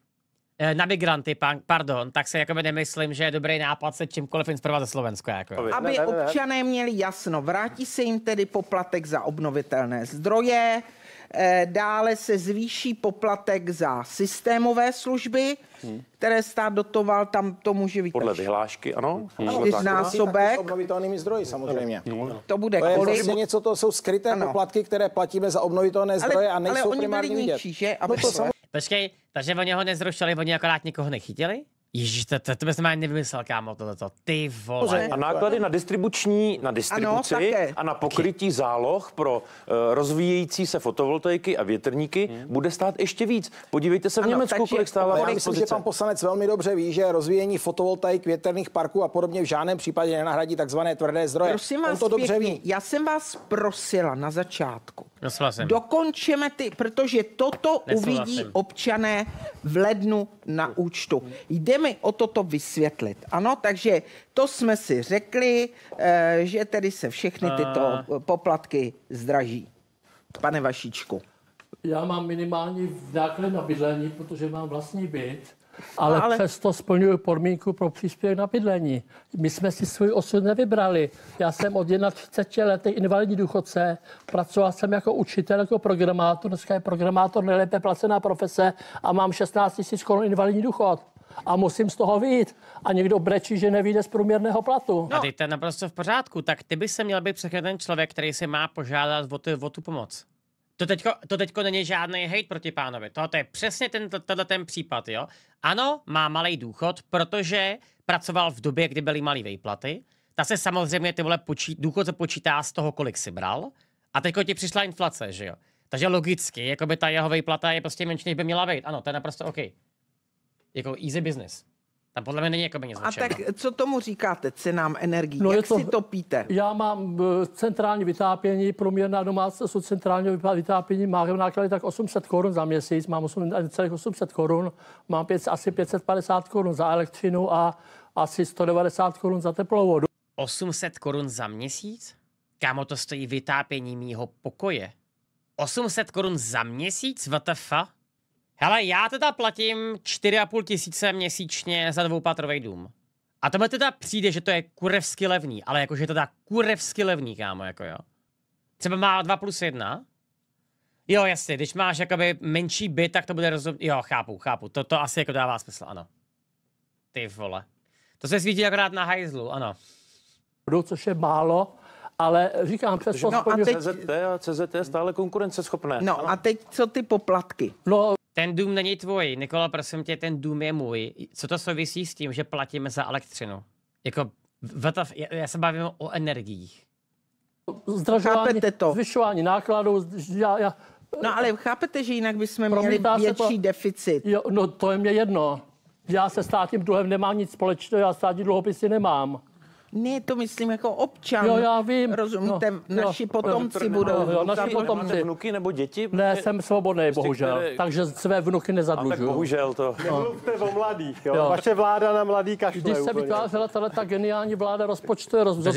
Eh, na migranty, pardon, tak se jakoby nemyslím, že je dobrý nápad se čímkoliv inspirovat ze Slovenska. Jako. Aby občané měli jasno, vrátí se jim tedy poplatek za obnovitelné zdroje, eh, dále se zvýší poplatek za systémové služby, hmm. které stát dotoval, tam to může být. Podle vyhlášky, ano. Čtyřnásobek. Hmm. obnovitelnými zdroji samozřejmě. No, no. To bude to je kolik? Zase něco, to jsou skryté ano. poplatky, které platíme za obnovitelné zdroje ale, a nejsou ale oni primárně vidět. Že? No Aby no to samozřejmě. Počkej, takže oni ho nezrušili, oni akorát nikoho nechytili? Ježíš, to, to, to bys ani nevymyslel, kámo, to Ty vole. A náklady na distribuční, na distribuci ano, a na pokrytí okay. záloh pro uh, rozvíjející se fotovoltaiky a větrníky hmm. bude stát ještě víc. Podívejte se v ano, Německu, takže, kolik stála Já myslím, že pan poslanec velmi dobře ví, že rozvíjení fotovoltaik, větrných parků a podobně v žádném případě nenahradí takzvané tvrdé zdroje. Prosím vás, On to dobře pěkně. ví. Já jsem vás prosila na začátku. Nesouhlasím. Dokončeme ty, protože toto Nesouhlasím. uvidí občané v lednu na účtu. Jdeme mi o toto vysvětlit. Ano, takže to jsme si řekli, eh, že tedy se všechny tyto eh. poplatky zdraží. Pane Vašičku. Já mám minimální náklad na bydlení, protože mám vlastní byt. Ale, ale přesto splňuju podmínku pro příspěvek na bydlení. My jsme si svůj osud nevybrali. Já jsem od 31 let invalidní důchodce, pracoval jsem jako učitel, jako programátor, dneska je programátor nejlépe placená profese a mám 16 000 korun invalidní důchod a musím z toho vyjít. A někdo brečí, že nevíde z průměrného platu. No. A teď to je naprosto v pořádku. Tak ty by se měl být přesně ten člověk, který si má požádat o, ty, o tu pomoc. To teďko, to teďko není žádný hejt proti pánovi. To je přesně ten, tohle ten případ, jo. Ano, má malý důchod, protože pracoval v době, kdy byly malé vejplaty. Ta se samozřejmě ty vole počí, důchod se počítá z toho, kolik si bral. A teďko ti přišla inflace, že jo. Takže logicky, jako by ta jeho výplata je prostě menší, než by měla být. Ano, to je naprosto OK jako easy business. Tam podle mě není jako peněz. A tak co tomu říkáte, cenám energie? No Jak to, si topíte? Já mám eh, centrální vytápění, průměrná domácnost od centrálního vytápění má náklady tak 800 korun za měsíc, mám 8, celých 800 korun, mám 5, asi 550 korun za elektřinu a asi 190 korun za teplou vodu. 800 korun za měsíc? Kámo, to stojí vytápění mýho pokoje. 800 korun za měsíc? What the fuck? Hele, já teda platím 4,5 tisíce měsíčně za dvoupatrový dům. A mi teda přijde, že to je kurevsky levný, ale jakože teda kurevsky levný, kámo, jako jo. Třeba má 2 plus 1. Jo, jasně, když máš jakoby menší byt, tak to bude rozum... Jo, chápu, chápu, to, to asi jako dává smysl, ano. Ty vole. To se svítí akorát na hajzlu, ano. Což je málo, ale říkám přes no, a teď... CZT a CZT je stále konkurenceschopné. No ano. a teď co ty poplatky? No, ten dům není tvůj, Nikola, prosím tě, ten dům je můj. Co to souvisí s tím, že platíme za elektřinu? Jako, vatav, já, já se bavím o energiích. Zdražování, to. zvyšování nákladů, já, já, No ale chápete, že jinak bychom měli větší po... deficit. Jo, no to je mě jedno. Já se státním dluhem nemám nic společného, já státní dluhopisy nemám. Ne, to myslím jako občan. Jo, já vím. Rozumíte, no, naši jo, potomci jo, budou. Jo, naši potomci. vnuky nebo děti? Ne, jsem svobodný, prostě bohužel. Které... Takže své vnuky nezadlužuju. tak bohužel to. No. Nemluvte o mladých, jo. jo. Vaše vláda na mladý kašle Když se vytvářela tato ta geniální vláda rozpočtu roz, tak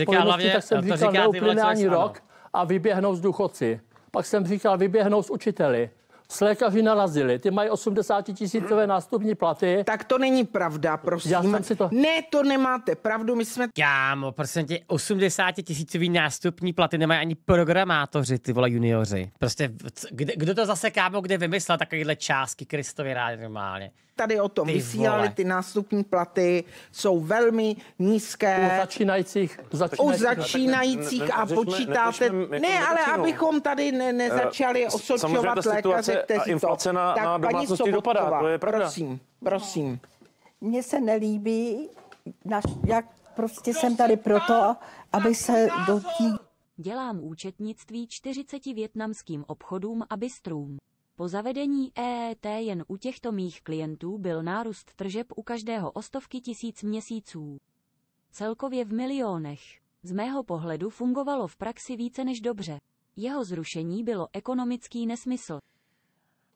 jsem říkal, neuplyne ani rok a vyběhnou z důchodci. Pak jsem říkal, vyběhnou z učiteli s lékaři narazili. Ty mají 80 tisícové hmm. nástupní platy. Tak to není pravda, prosím. Já jsem si to... Ne, to nemáte pravdu, my jsme... Kámo, prosím tě, 80 tisícový nástupní platy nemají ani programátoři, ty vole junioři. Prostě, kde, kdo to zase, kámo, kde vymyslel takovýhle částky, Kristovi rád normálně tady o tom ty vysílali, vole. ty nástupní platy jsou velmi nízké. U začínajících, začínajících. U začínajících a počítáte... Ne, ale abychom tady ne, eh, nezačali uh, osočovat lékaře, kteří to... Na, tak na paní Sobotková, dopadá, to je prosím, prosím. Mně se nelíbí, naš, jak prostě jsem tady proto, aby se do dotí... Dělám účetnictví 40 větnamským obchodům a bistrům. Po zavedení EET jen u těchto mých klientů byl nárůst tržeb u každého o stovky tisíc měsíců. Celkově v milionech. Z mého pohledu fungovalo v praxi více než dobře. Jeho zrušení bylo ekonomický nesmysl.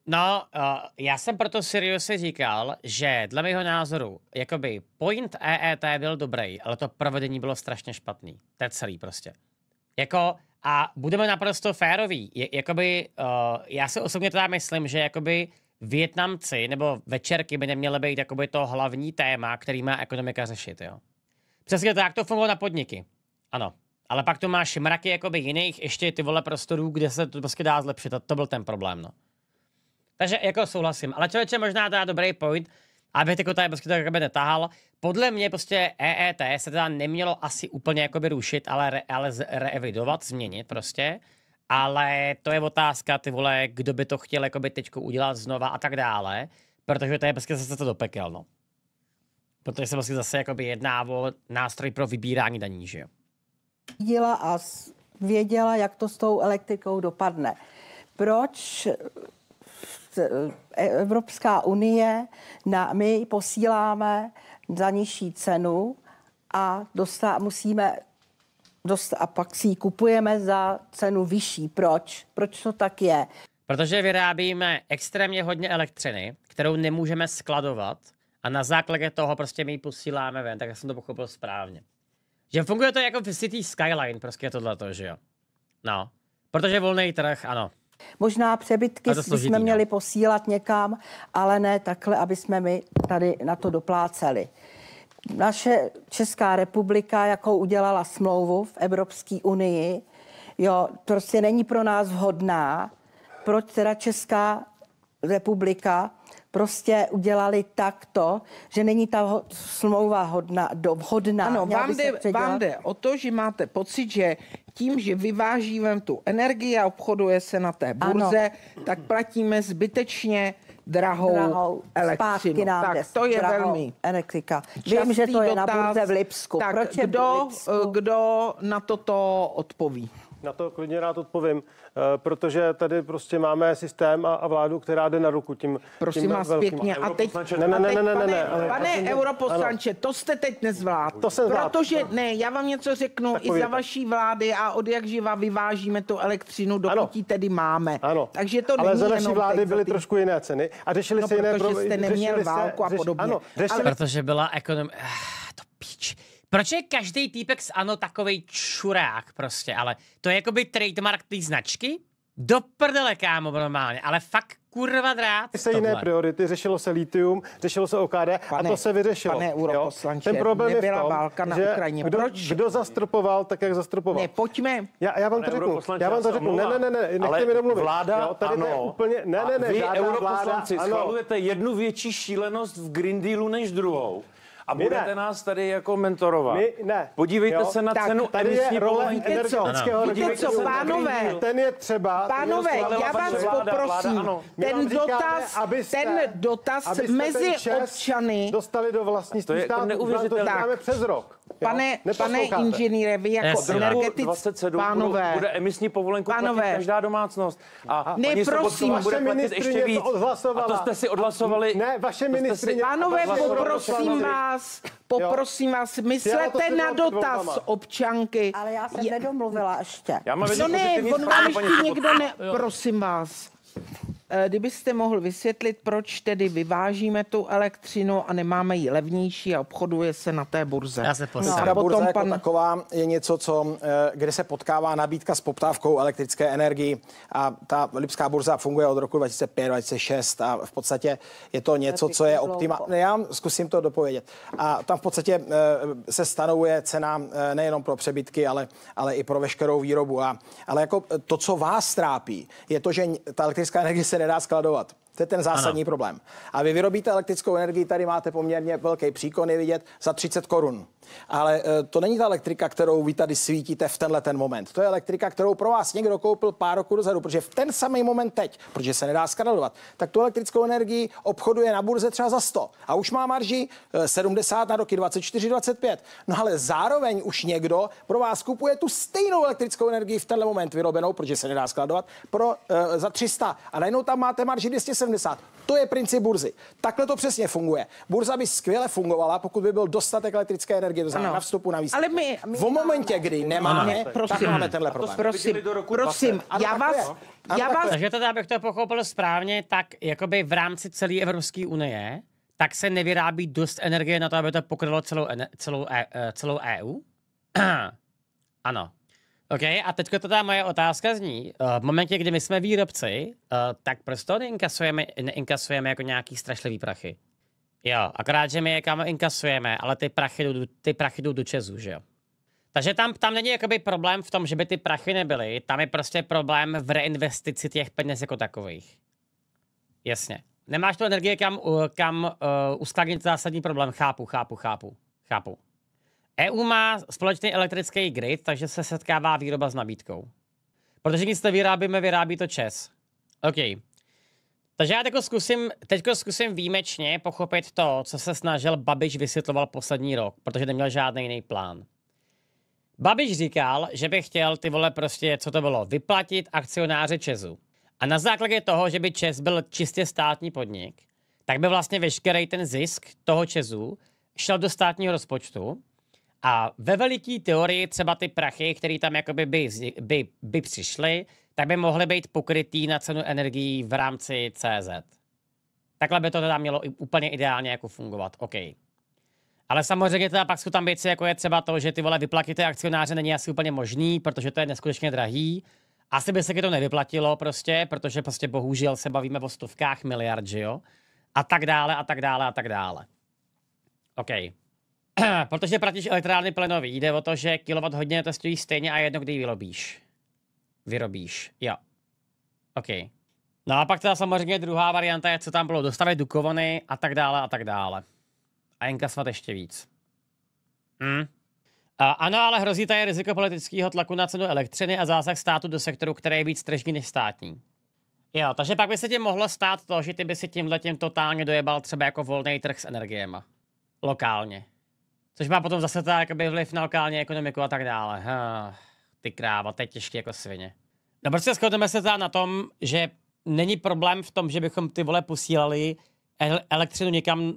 No, eh, já jsem proto Siriusi říkal, že dle mého názoru, jakoby point EET byl dobrý, ale to provedení bylo strašně špatný. To je celý prostě. Jako, a budeme naprosto féroví. Je, jakoby, uh, já si osobně teda myslím, že jakoby Větnamci nebo večerky by neměly být jakoby to hlavní téma, který má ekonomika řešit. Jo? Přesně tak to funguje na podniky. Ano. Ale pak tu máš mraky jakoby jiných ještě ty vole prostorů, kde se to prostě dá zlepšit. A to byl ten problém, no. Takže jako souhlasím. Ale člověče možná dá dobrý point, abych jako tady bez toho netahal. Podle mě prostě EET se teda nemělo asi úplně jakoby rušit, ale, re, ale reevidovat, změnit prostě. Ale to je otázka, ty vole, kdo by to chtěl jakoby teďko udělat znova a tak dále. Protože to je prostě zase to do pekel, no. Protože se prostě zase jakoby jedná o nástroj pro vybírání daní, že jo. a věděla, jak to s tou elektrikou dopadne. Proč Eh, e, Evropská unie, na, my posíláme za nižší cenu a dostá, musíme dost, a pak si ji kupujeme za cenu vyšší. Proč? Proč to tak je? Protože vyrábíme extrémně hodně elektřiny, kterou nemůžeme skladovat a na základě toho prostě my ji posíláme ven, tak já jsem to pochopil správně. Že funguje to jako v City Skyline, prostě tohleto, že jo? No. Protože volný trh, ano. Možná přebytky jsme no. měli posílat někam, ale ne takhle, aby jsme my tady na to dopláceli. Naše Česká republika, jakou udělala smlouvu v Evropské unii, jo, prostě není pro nás vhodná. Proč teda Česká republika prostě udělali takto, že není ta smlouva hodna, do, hodná. Ano, vám jde, vám jde o to, že máte pocit, že tím, že vyvážíme tu energii a obchoduje se na té burze, ano. tak platíme zbytečně drahou, drahou elektřinu. Nám tak to je velmi elektrika. Vím, že to je dotaz, na burze v Lipsku. Tak Proč kdo, v Lipsku? Eh, kdo na toto odpoví? Na to klidně rád odpovím, eh, protože tady prostě máme systém a, a vládu, která jde na ruku tím. Prosím tím vás velkým. pěkně, a teď, ne, ne, ne, ne, ne, pane, ne, ale, pane europoslanče, to jste teď nezvládl. To jsem zvládl. Protože, ne, já vám něco řeknu, tak i povědě. za vaší vlády a od jak živa vyvážíme tu elektřinu, dokud ji tedy máme. Ano, takže to ale za naší vlády byly ty... trošku jiné ceny a řešili no, se jiné problémy. Protože jste neměl válku a podobně. Ano, protože byla ekonomie... Ah, to píč proč je každý týpek z ANO takovej čurák prostě, ale to je jakoby trademark té značky? Do prdele, kámo, normálně, ale fakt kurva drát. Se jiné priority, řešilo se litium, řešilo se OKD pane, a to se vyřešilo. Pane europoslanče, Ten problém nebyla je v tom, válka na že Ukrajině. Kdo, Proč? kdo zastropoval, tak jak zastropoval. Ne, pojďme. Já, já vám to řeknu, já vám to řeknu, ne, ne, ne, ne, nechte mi domluvit. vláda, jo, tady ano, je úplně, ne, ne, ne, vy, europoslanci, vláda, schvalujete jednu větší šílenost v Green Dealu než druhou a budete ne. nás tady jako mentorovat. My ne. Podívejte jo? se na tak, cenu emisní je Podívejte energetického Víte pánové, ten je třeba... Pánové, já vás poprosím, ten dotaz, ten dotaz mezi občany... Dostali do vlastní státu, to je jako neuvěřitelné. To máme přes rok. Pane, pane inženýre, vy jako yes. energetický, 27 pánové, bude emisní povolenku pánové, platit každá domácnost. A, ne, paní prosím, bude platit ještě víc. To a to jste si odhlasovali. Ne, vaše ministrině. Pánové, poprosím vás, Poprosím jo. vás, myslete na dotaz občanky. Ale já jsem nedomluvila ještě. Já mám no ne, on vám ještě někdo ne... Prosím vás. Eh, kdybyste mohl vysvětlit, proč tedy vyvážíme tu elektřinu a nemáme ji levnější a obchoduje se na té burze. Já se no, a ta burza jako pan... taková je něco, co, eh, kde se potkává nabídka s poptávkou elektrické energii a ta Lipská burza funguje od roku 2005-2006 a v podstatě je to něco, co je optimální. Já zkusím to dopovědět. A tam v podstatě eh, se stanovuje cena nejenom pro přebytky, ale, ale i pro veškerou výrobu. A, ale jako to, co vás trápí, je to, že ta elektrická energie se nedá skladovat. To je ten zásadní ano. problém. A vy vyrobíte elektrickou energii, tady máte poměrně velký příkon, je vidět, za 30 korun. Ale eh, to není ta elektrika, kterou vy tady svítíte v tenhle ten moment. To je elektrika, kterou pro vás někdo koupil pár roku dozadu, protože v ten samý moment teď, protože se nedá skanalovat, tak tu elektrickou energii obchoduje na burze třeba za 100 a už má marži 70 eh, na roky 24, 25. No ale zároveň už někdo pro vás kupuje tu stejnou elektrickou energii v tenhle moment vyrobenou, protože se nedá skladovat, pro, e, za 300 a najednou tam máte marži 270. To je princip burzy. Takhle to přesně funguje. Burza by skvěle fungovala, pokud by byl dostatek elektrické energie je to na vstupu na výstupu. Ale my, my v momentě, kdy nemáme, ne, prosím, tak máme tenhle problém. Prosím, prosím, já vás... Já vás... Takže teda, abych to pochopil správně, tak jakoby v rámci celé Evropské unie tak se nevyrábí dost energie na to, aby to pokrylo celou, celou, e- eh, celou EU? ano. OK, a teď ta moje otázka zní, eh, v momentě, kdy my jsme výrobci, eh, tak prostě neinkasujeme, neinkasujeme jako nějaký strašlivý prachy? Jo, akorát, že my je kam inkasujeme, ale ty prachy jdou, ty prachy jdou do Česu, že jo. Takže tam, tam není jakoby problém v tom, že by ty prachy nebyly, tam je prostě problém v reinvestici těch peněz jako takových. Jasně. Nemáš tu energii kam, kam uh, eh, uskladnit zásadní problém, chápu, chápu, chápu, chápu. EU má společný elektrický grid, takže se setkává výroba s nabídkou. Protože nic nevyrábíme, vyrábí to Čes. OK. Takže já teďko zkusím, teďko zkusím výjimečně pochopit to, co se snažil Babiš vysvětloval poslední rok, protože neměl žádný jiný plán. Babiš říkal, že by chtěl ty vole prostě, co to bylo, vyplatit akcionáře Česu. A na základě toho, že by Čes byl čistě státní podnik, tak by vlastně veškerý ten zisk toho Česu šel do státního rozpočtu a ve veliký teorii třeba ty prachy, které tam jakoby by, by, by přišly, tak by mohly být pokrytý na cenu energií v rámci CZ. Takhle by to teda mělo úplně ideálně jako fungovat, OK. Ale samozřejmě teda pak jsou tam věci, jako je třeba to, že ty vole vyplatíte akcionáře není asi úplně možný, protože to je neskutečně drahý. Asi by se to nevyplatilo prostě, protože prostě bohužel se bavíme o stovkách miliard, že jo? A tak dále, a tak dále, a tak dále. OK. protože platíš elektrárny plenový, jde o to, že kilowatt hodně to stojí stejně a jedno, kdy ji vylobíš vyrobíš. Jo. OK. No a pak teda samozřejmě druhá varianta je, co tam bylo, dostavit dukovany a tak dále a tak dále. A kasvat ještě víc. Hm? A ano, ale hrozí tady riziko politického tlaku na cenu elektřiny a zásah státu do sektoru, který je víc tržní než státní. Jo, takže pak by se ti mohlo stát to, že ty by si tímhle tím totálně dojebal třeba jako volný trh s energiema. Lokálně. Což má potom zase tak, vliv na lokální ekonomiku a tak dále. Huh ty krávo, to je těžký jako svině. No prostě shodneme se teda na tom, že není problém v tom, že bychom ty vole posílali elektřinu někam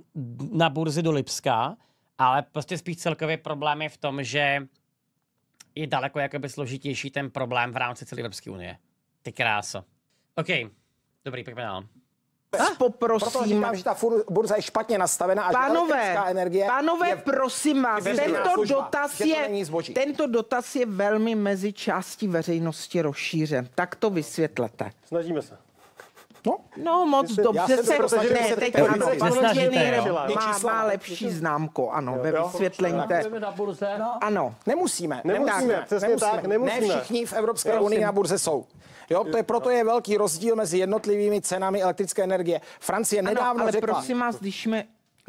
na burzy do Lipska, ale prostě spíš celkově problém je v tom, že je daleko jakoby složitější ten problém v rámci celé Evropské unie. Ty kráso. OK, dobrý, pojďme dál. A? Poprosím. Proto říkám, že ta burza je špatně nastavena a pánové, že energie pánové, je... prosím vás, je tento služba, dotaz, je, tento dotaz je velmi mezi části veřejnosti rozšířen. Tak to vysvětlete. Snažíme se. No, no moc jste, dobře se, protože ne, teď ano, pan má, má lepší známku. ano, ve vysvětlení té. No, ano. No, nemusíme. Nemusíme, tak, přesně nemusíme. tak, nemusíme. Ne všichni v Evropské unii na burze jsou. Jo, to je proto je velký rozdíl mezi jednotlivými cenami elektrické energie. Francie nedávno ano, ale řekla... prosím vás, když jsme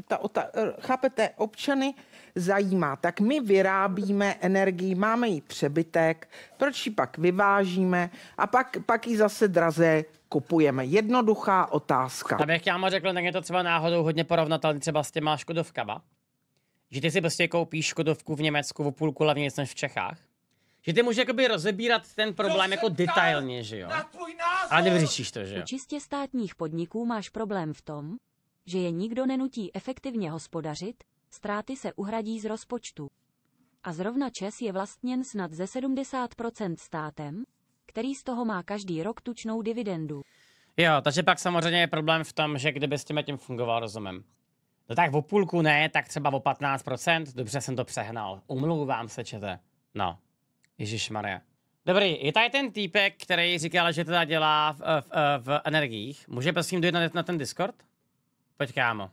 ta, ta, chápete, občany zajímá. Tak my vyrábíme energii, máme ji přebytek, proč ji pak vyvážíme a pak, pak ji zase draze kupujeme. Jednoduchá otázka. bych já mu řekl, tak je to třeba náhodou hodně porovnatelné třeba s těma Škodovkama. Že ty si prostě koupíš Škodovku v Německu o půlku levně než v Čechách. Že ty může jakoby rozebírat ten problém jako detailně, že jo? A nevyřešíš to, že jo? U čistě státních podniků máš problém v tom, že je nikdo nenutí efektivně hospodařit, Ztráty se uhradí z rozpočtu. A zrovna Čes je vlastněn snad ze 70% státem, který z toho má každý rok tučnou dividendu. Jo, takže pak samozřejmě je problém v tom, že kdyby s tím tím fungoval, rozumím. No tak o půlku ne, tak třeba o 15%, dobře jsem to přehnal. Umlouvám se, čete. No, Ježíš Maria. Dobrý, je tady ten týpek, který říkal, že teda dělá v, v, v energiích. Může prosím dojít na, na ten Discord? Pojď kámo.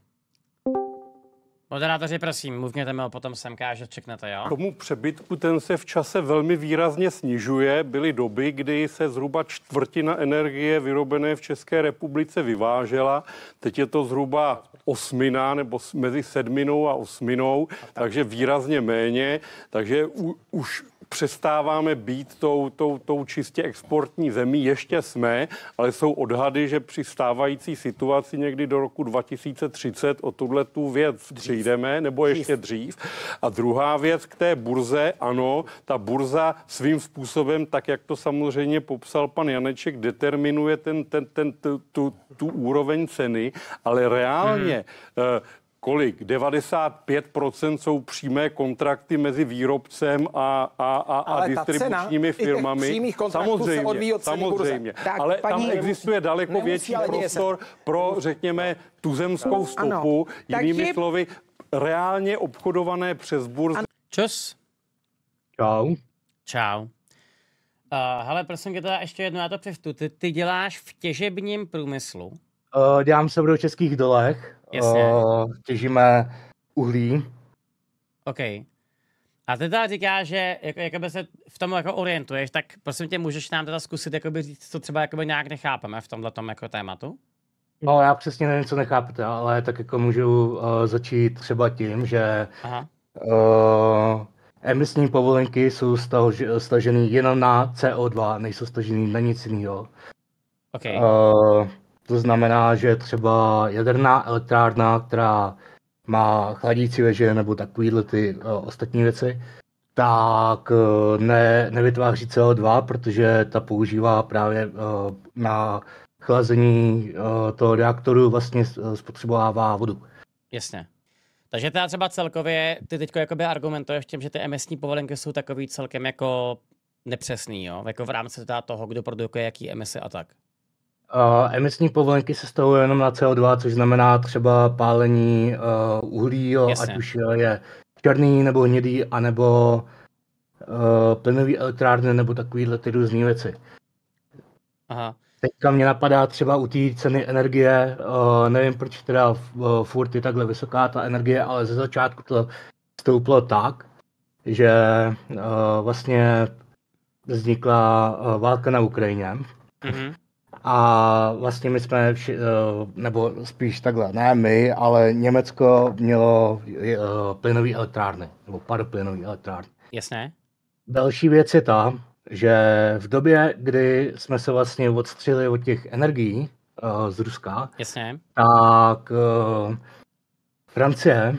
Moderátoři, prosím, mluvněte mi potom semka, až čeknete, jo? Tomu přebytku ten se v čase velmi výrazně snižuje. Byly doby, kdy se zhruba čtvrtina energie vyrobené v České republice vyvážela. Teď je to zhruba osmina nebo mezi sedminou a osminou, a tak. takže výrazně méně. Takže u, už přestáváme být tou, tou, tou čistě exportní zemí. Ještě jsme, ale jsou odhady, že při stávající situaci někdy do roku 2030 o tuhle tu věc dřív. přijdeme, nebo ještě dřív. A druhá věc k té burze, ano, ta burza svým způsobem, tak jak to samozřejmě popsal pan Janeček, determinuje ten, ten, ten, tu, tu, tu úroveň ceny, ale reálně hmm kolik? 95% jsou přímé kontrakty mezi výrobcem a, a, a, a distribučními cena firmami. samozřejmě, se od samozřejmě. Tak, ale paní, tam existuje daleko nemusí, větší prostor se. pro, řekněme, tuzemskou stopu. Ano. Jinými Takže... slovy, reálně obchodované přes burz. Čus. Čau. Čau. Uh, hele, prosím tě teda ještě jedno, já to přečtu. Ty, ty děláš v těžebním průmyslu Uh, dělám se v českých dolech. Jasně. Uh, těžíme uhlí. OK. A ty teda říká, že jak, jakoby se v tom jako orientuješ, tak prosím tě, můžeš nám teda zkusit jakoby říct, co třeba jakoby nějak nechápeme v tomhle tom jako tématu? No, já přesně nevím, co nechápete, ale tak jako můžu uh, začít třeba tím, že Aha. Uh, emisní povolenky jsou stož, stažený jenom na CO2, nejsou stažený na nic jiného. Okay. Uh, to znamená, že třeba jaderná elektrárna, která má chladící věže nebo takovýhle ty uh, ostatní věci, tak uh, ne, nevytváří CO2, protože ta používá právě uh, na chlazení uh, toho reaktoru vlastně spotřebovává vodu. Jasně. Takže teda třeba celkově, ty teď jakoby argumentuješ tím, že ty emisní povolenky jsou takový celkem jako nepřesný, jo? Jako v rámci teda toho, kdo produkuje jaký emise a tak. Uh, emisní povolenky se stavují jenom na CO2, což znamená třeba pálení uh, uhlí, jo, ať už je černý nebo hnědý, anebo uh, plynový elektrárny nebo takovýhle ty různý věci. Aha. Teďka mě napadá třeba u té ceny energie, uh, nevím proč teda uh, furt je takhle vysoká ta energie, ale ze začátku to stouplo tak, že uh, vlastně vznikla uh, válka na Ukrajině. Mm-hmm. A vlastně my jsme, vši, eh, nebo spíš takhle, ne my, ale Německo mělo eh, plynové elektrárny, nebo padoplynové elektrárny. Jasné. Další věc je ta, že v době, kdy jsme se vlastně odstřili od těch energií eh, z Ruska, Jasné. tak Francie,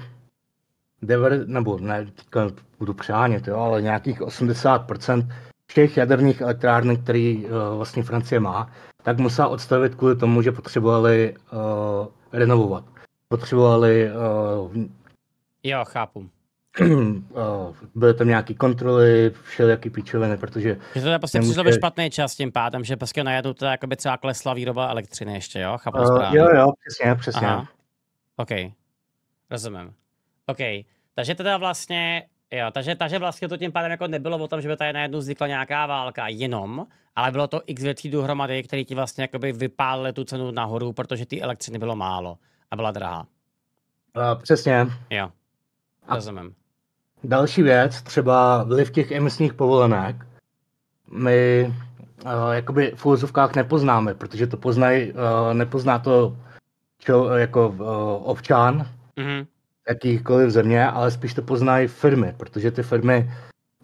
dever, nebo ne, teďka budu přehánět, jo, ale nějakých 80% všech jaderných elektrárn, které vlastně Francie má, tak musela odstavit kvůli tomu, že potřebovali uh, renovovat. Potřebovali... Uh, jo, chápu. uh, byly tam nějaký kontroly, všelijaký píčoviny, protože... Že to prostě nemůže... přišlo ve špatný čas tím pádem, že prostě najednou teda jakoby celá klesla výroba elektřiny ještě, jo? Chápu uh, správně. Jo, jo, přesně, přesně. Aha. OK, rozumím. OK, takže teda vlastně Jo, takže, takže vlastně to tím pádem jako nebylo o tom, že by tady najednou vznikla nějaká válka jenom, ale bylo to x věcí dohromady, které ti vlastně jakoby vypálili tu cenu nahoru, protože ty elektřiny bylo málo a byla drahá. A přesně. Jo, a rozumím. Další věc, třeba vliv těch emisních povolenek, my uh, jakoby v úzovkách nepoznáme, protože to poznaj, uh, nepozná to čo, jako uh, občan, mm-hmm. Jakýkoliv země, ale spíš to poznají firmy, protože ty firmy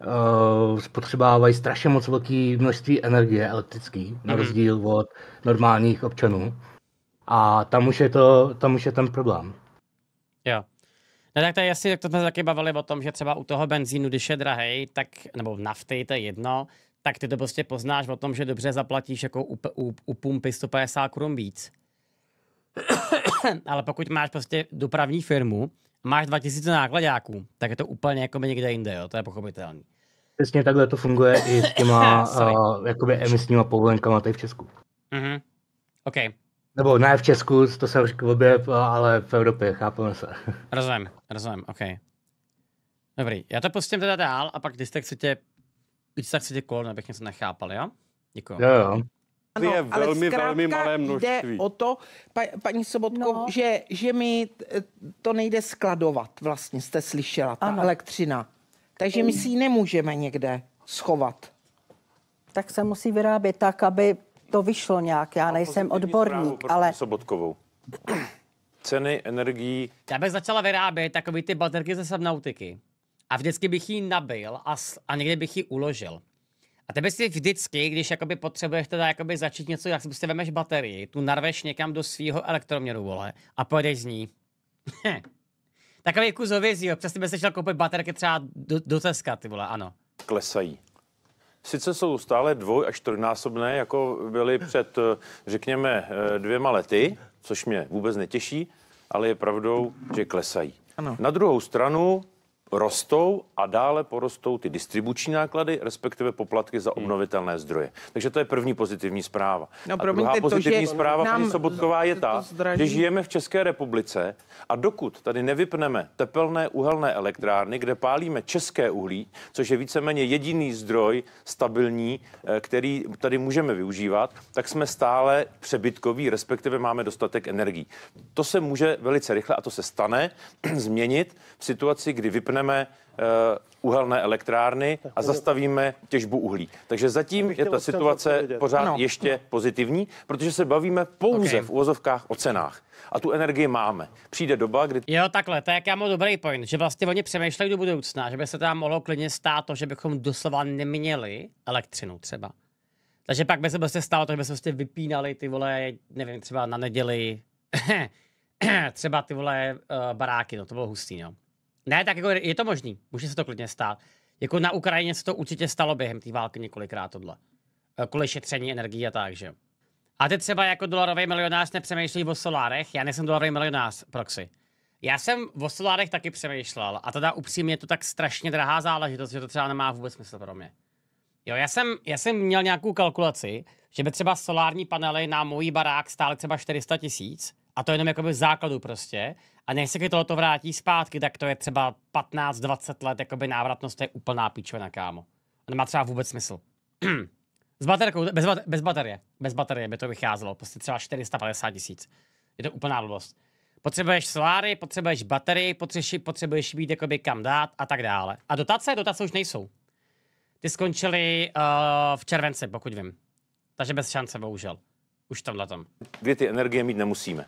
uh, spotřebávají strašně moc velké množství energie elektrické, mm-hmm. na mhm. rozdíl od normálních občanů. A tam už je, to, tam už je ten problém. Jo. No tak to je jasný, tak to jsme taky bavili o tom, že třeba u toho benzínu, když je drahej, tak, nebo nafty, to je jedno, tak ty to prostě poznáš o tom, že dobře zaplatíš jako u, u, u pumpy 150 korun víc. Ale pokud máš prostě dopravní firmu, máš 2000 nákladáků, tak je to úplně jako by někde jinde, jo? to je pochopitelný. Přesně takhle to funguje i s těma uh, jakoby emisníma povolenkama tady v Česku. Mhm, OK. Nebo ne v Česku, to se už obě, ale v Evropě, chápeme se. rozumím, rozumím, OK. Dobrý, já to pustím teda dál a pak když tak chcete, když tak chcete kolem, abych něco nechápal, jo? Děkuji. Jo, jo ano, je velmi, ale velmi malé množství. jde o to, pa, paní Sobotko, no. že, že mi eh, to nejde skladovat, vlastně jste slyšela, ta ano. elektřina. Takže my si ji nemůžeme někde schovat. Tak se musí vyrábět tak, aby to vyšlo nějak. Já nejsem odborník, ale... Sobotkovou. Ceny energií... Já bych začala vyrábět takový ty baterky ze subnautiky. A vždycky bych ji nabil a, a někde bych ji uložil. A tebe si vždycky, když jakoby potřebuješ teda jakoby začít něco, jak si prostě vemeš baterii, tu narveš někam do svého elektroměru, vole, a pojedeš z ní. Takový kus jako jo, přesně by se šel koupit baterky třeba do, do Teska, ty vole, ano. Klesají. Sice jsou stále dvoj až trojnásobné, jako byly před, eh, řekněme, eh, dvěma lety, což mě vůbec netěší, ale je pravdou, že klesají. Ano. Na druhou stranu rostou a dále porostou ty distribuční náklady, respektive poplatky za hmm. obnovitelné zdroje. Takže to je první pozitivní zpráva. No, a druhá to, pozitivní že zpráva, paní Sobotková, je ta, že žijeme v České republice a dokud tady nevypneme tepelné uhelné elektrárny, kde pálíme české uhlí, což je víceméně jediný zdroj stabilní, eh, který tady můžeme využívat, tak jsme stále přebytkoví, respektive máme dostatek energií. To se může velice rychle, a to se stane, změnit v situaci, kdy vypneme vypneme eh, uhelné elektrárny a zastavíme těžbu uhlí. Takže zatím je ta vlastně situace pořád no. ještě pozitivní, protože se bavíme pouze okay. v úvozovkách o cenách. A tu energii máme. Přijde doba, kdy... Jo, takhle, to je jaký dobrý point, že vlastně oni přemýšlejí do budoucna, že by se tam mohlo klidně stát to, že bychom doslova neměli elektřinu třeba. Takže pak by se prostě stalo to, že by se prostě vypínali ty vole, nevím, třeba na neděli, třeba ty vole uh, baráky, no to bylo hustý, no. Ne, tak jako je to možný, může se to klidně stát. Jako na Ukrajině se to určitě stalo během té války několikrát tohle. Eh, kvůli šetření energie a tak, že A ty třeba jako dolarový milionář nepřemýšlí o solárech, já nejsem dolarový milionář, proxy. Já jsem o solárech taky přemýšlel a teda upřímně je to tak strašně drahá záležitost, že to třeba nemá vůbec smysl pro mě. Jo, já jsem, já jsem měl nějakou kalkulaci, že by třeba solární panely na můj barák stály třeba 400 tisíc, a to jenom jakoby základu prostě, a než se k tohoto vrátí zpátky, tak to je třeba 15-20 let, jakoby návratnost, to je úplná píčovina, kámo. A nemá třeba vůbec smysl. S baterkou, bez, bez baterie, bez baterie by to vycházelo, prostě třeba 450 tisíc. Je to úplná blbost. Potřebuješ soláry, potřebuješ baterii, potřebuješ, potřebuješ být jakoby kam dát a tak dále. A dotace, dotace už nejsou. Ty skončily uh, v červenci, pokud vím. Takže bez šance, bohužel. Už na tom. Kdy ty energie mít nemusíme.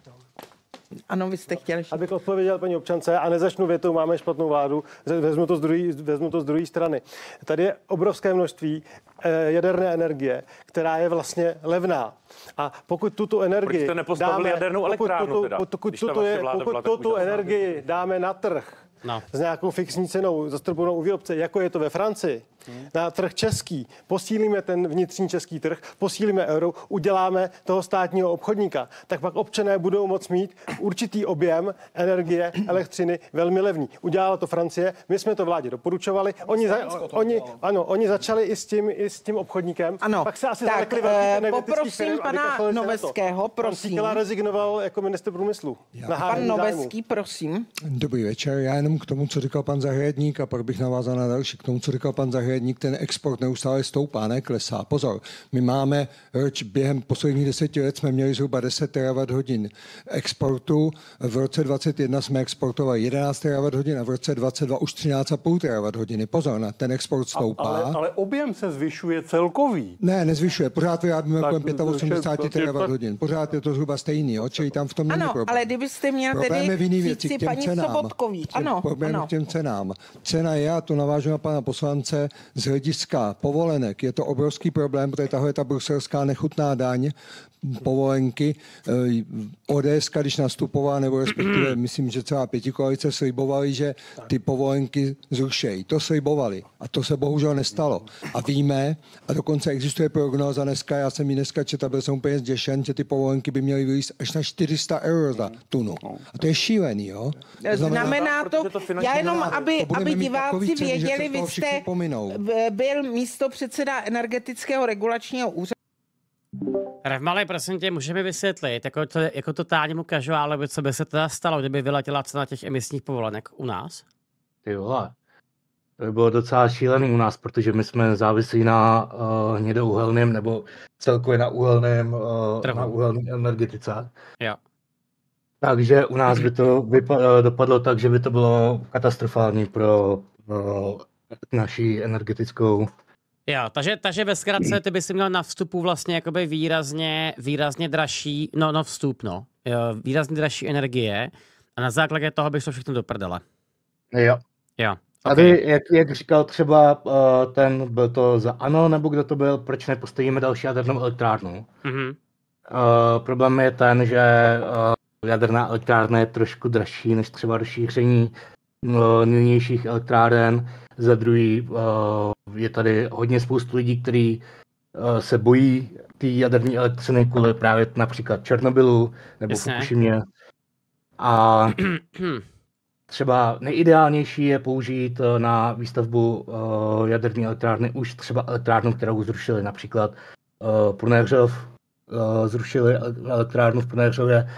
Ano, vy jste chtěli. chtěl. Abych odpověděl paní občance a nezačnu větu, máme špatnou vládu, vezmu to z druhý, vezmu to z druhé strany. Tady je obrovské množství eh, jaderné energie, která je vlastně levná. A pokud tuto energii Proč jste dáme, jadernou elektrárnu pokud, tuto, teda, pokud, tuto je, pokud tuto energii dáme na trh, no. s nějakou fixní cenou zastrbonou u výrobce, jako je to ve Francii, na trh český, posílíme ten vnitřní český trh, posílíme euro, uděláme toho státního obchodníka, tak pak občané budou moc mít určitý objem energie, elektřiny velmi levný. Udělala to Francie, my jsme to vládě doporučovali, oni, za, oni, ano, oni začali i s tím, i s tím obchodníkem, ano, pak se asi tak, velký eh, poprosím firm pana Noveského, prosím. Pan rezignoval jako minister průmyslu. Pan Noveský, prosím. Dobrý večer, já jenom k tomu, co říkal pan Zahradník a pak bych navázal na další, k tomu, co říkal pan Zahradník zahradník ten export neustále stoupá, ne klesá. Pozor, my máme, během posledních deseti let jsme měli zhruba 10 terawatt hodin exportu, v roce 2021 jsme exportovali 11 terawatt hodin a v roce 2022 už 13,5 terawatt hodiny. Pozor, na ten export stoupá. A, ale, ale objem se zvyšuje celkový. Ne, nezvyšuje, pořád vyrábíme kolem 85 terawatt hodin, pořád je to zhruba stejný, jo? čili tam v tom není problém. ale kdybyste měla problém tedy jiný věci, k těm paní cenám. Sobotkový. Ano, těm, ano. těm cenám. Cena je, a to navážu na pana poslance, z hlediska povolenek je to obrovský problém, protože tahle ta bruselská nechutná daň povolenky. Eh, ODS, když nastupovala, nebo respektive myslím, že celá pětikoalice slibovali, že ty povolenky zrušejí. To slibovali a to se bohužel nestalo. A víme, a dokonce existuje prognoza dneska, já jsem ji dneska četl, byl jsem úplně zděšen, že ty povolenky by měly vyjít až na 400 euro za tunu. A to je šílený, jo? To znamená, znamená to, to já jenom, aby, to aby diváci věděli, vy jste pominou. byl místo předseda energetického regulačního úřadu, malé prosím tě, můžeme vysvětlit, jako, to, jako totálnímu by co by se teda stalo, kdyby vyletěla cena těch emisních povolenek u nás? Ty vole, to by bylo docela šílený u nás, protože my jsme závislí na uh, hnědouhelném nebo celkově na uhelném, uh, na energetice. Jo. Takže u nás by to eh, dopadlo tak, že by to bylo katastrofální pro, pro naší energetickou Jo, takže, takže ve zkratce ty by měl na vstupu vlastně jakoby výrazně, výrazně dražší, no, no vstup, no, jo, výrazně dražší energie a na základě toho bych to všechno doprdala. Jo. Jo. Okay. Aby, jak, jak říkal třeba uh, ten, byl to za ANO, nebo kdo to byl, proč nepostavíme další jadernou elektrárnu? Mm-hmm. Uh, problém je ten, že uh, jaderná elektrárna je trošku dražší než třeba rozšíření uh, nynějších elektráren, za druhý eh, je tady hodně spoustu lidí, kteří eh, se bojí té jaderné elektřiny kvůli právě například Černobylu nebo Jasně. Fukushimě. A třeba nejideálnější je použít eh, na výstavbu jaderné elektrárny už třeba elektrárnu, kterou zrušili například Prunéřov, zrušili elektrárnu v Prunéřově,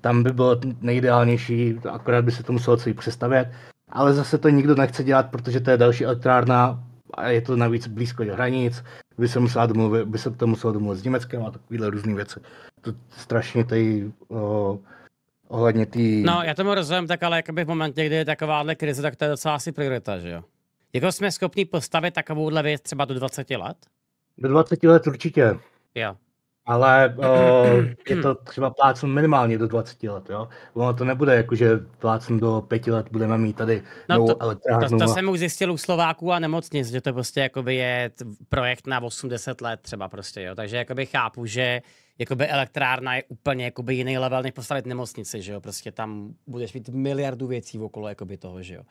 tam by bylo nejideálnější, akorát by se to muselo celý přestavět, ale zase to nikdo nechce dělat, protože to je další elektrárna a je to navíc blízko do hranic, by se, musela domluvit, by se to muselo domluvit s Německem a takovéhle různé věci. To strašně tady ohledně té... Tý... No, já tomu rozumím, tak ale jakoby v momentě, kdy je takováhle krize, tak to je docela asi priorita, že jo? Jako jsme schopni postavit takovouhle věc třeba do 20 let? Do 20 let určitě. Jo. Ale o, je to třeba plácen minimálně do 20 let, jo? Ono to nebude jako, že plácen do 5 let budeme mít tady no novou to, to, To, a... jsem už zjistil u Slováků a nemocnic, že to prostě jakoby je projekt na 80 let třeba prostě, jo? Takže jakoby chápu, že jakoby elektrárna je úplně jakoby jiný level, než postavit nemocnici, že jo? Prostě tam budeš mít miliardu věcí okolo jakoby toho, že jo?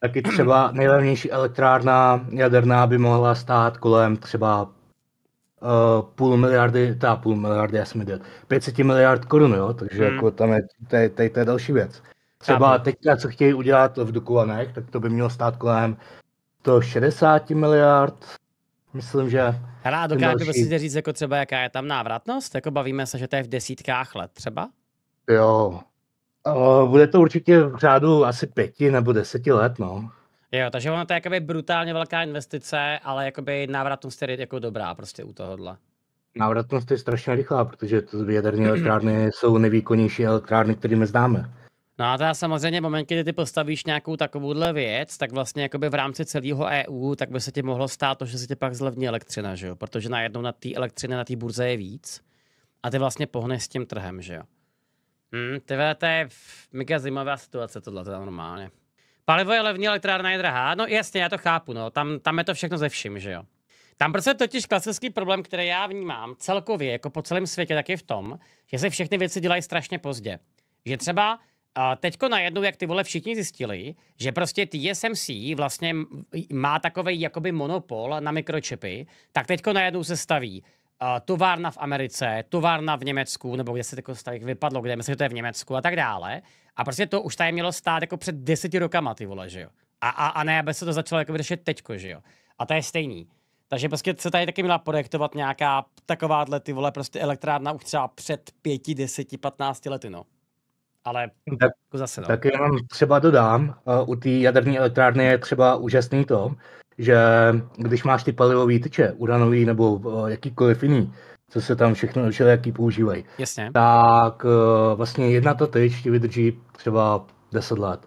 Taky třeba nejlevnější elektrárna jaderná by mohla stát kolem třeba Eh, půl miliardy, ta půl miliardy, já jsem dělal, 500 miliard korun, jo, takže hmm. jako tam je, tady, tady to je další věc. Třeba teďka, co chtějí udělat v Dukovanech, tak to by mělo stát kolem 160 miliard, myslím, že... Hra, dokážu další... si prostě říct, jako třeba, jaká je tam návratnost? Jako bavíme se, že to je v desítkách let třeba? Jo, eh, bude to určitě v řádu asi pěti nebo deseti let, no. Jo, takže ono to je jakoby brutálně velká investice, ale jakoby návratnost je jako dobrá prostě u tohohle. Návratnost je strašně rychlá, protože to jaderné elektrárny jsou nejvýkonnější elektrárny, my známe. No a teda samozřejmě moment, kdy ty postavíš nějakou takovouhle věc, tak vlastně jakoby v rámci celého EU, tak by se ti mohlo stát to, že se ti pak zlevní elektřina, že jo? Protože najednou na té elektřiny, na té burze je víc a ty vlastně pohneš s tím trhem, že jo? Hmm, tyhle, to je mega zajímavá situace tohle, to normálně. Palivo je levní, elektrárna je drahá. No jasně, já to chápu, no. Tam, tam je to všechno ze vším, že jo. Tam prostě totiž klasický problém, který já vnímám celkově, jako po celém světě, tak je v tom, že se všechny věci dělají strašně pozdě. Že třeba a teďko najednou, jak ty vole všichni zjistili, že prostě TSMC vlastně má takový jakoby monopol na mikročipy, tak teďko najednou se staví továrna v Americe, továrna v Německu, nebo kde se jako tak vypadlo, kde myslím, že to je v Německu a tak dále. A prostě to už tady mělo stát jako před deseti rokama, ty vole, že jo. A, a, a ne, aby se to začalo jako řešit teďko, že jo. A to je stejný. Takže prostě se tady taky měla projektovat nějaká takováhle ty vole prostě elektrárna už třeba před pěti, deseti, patnácti lety, no. Ale tak, jako zase, no. Tak vám třeba dodám, uh, u té jaderní elektrárny je třeba úžasný to, že když máš ty palivové tyče, uranový nebo eh, jakýkoliv jiný, co se tam všechno, jaký používají, Jasně. tak eh, vlastně jedna ta tyč ti vydrží třeba 10 let.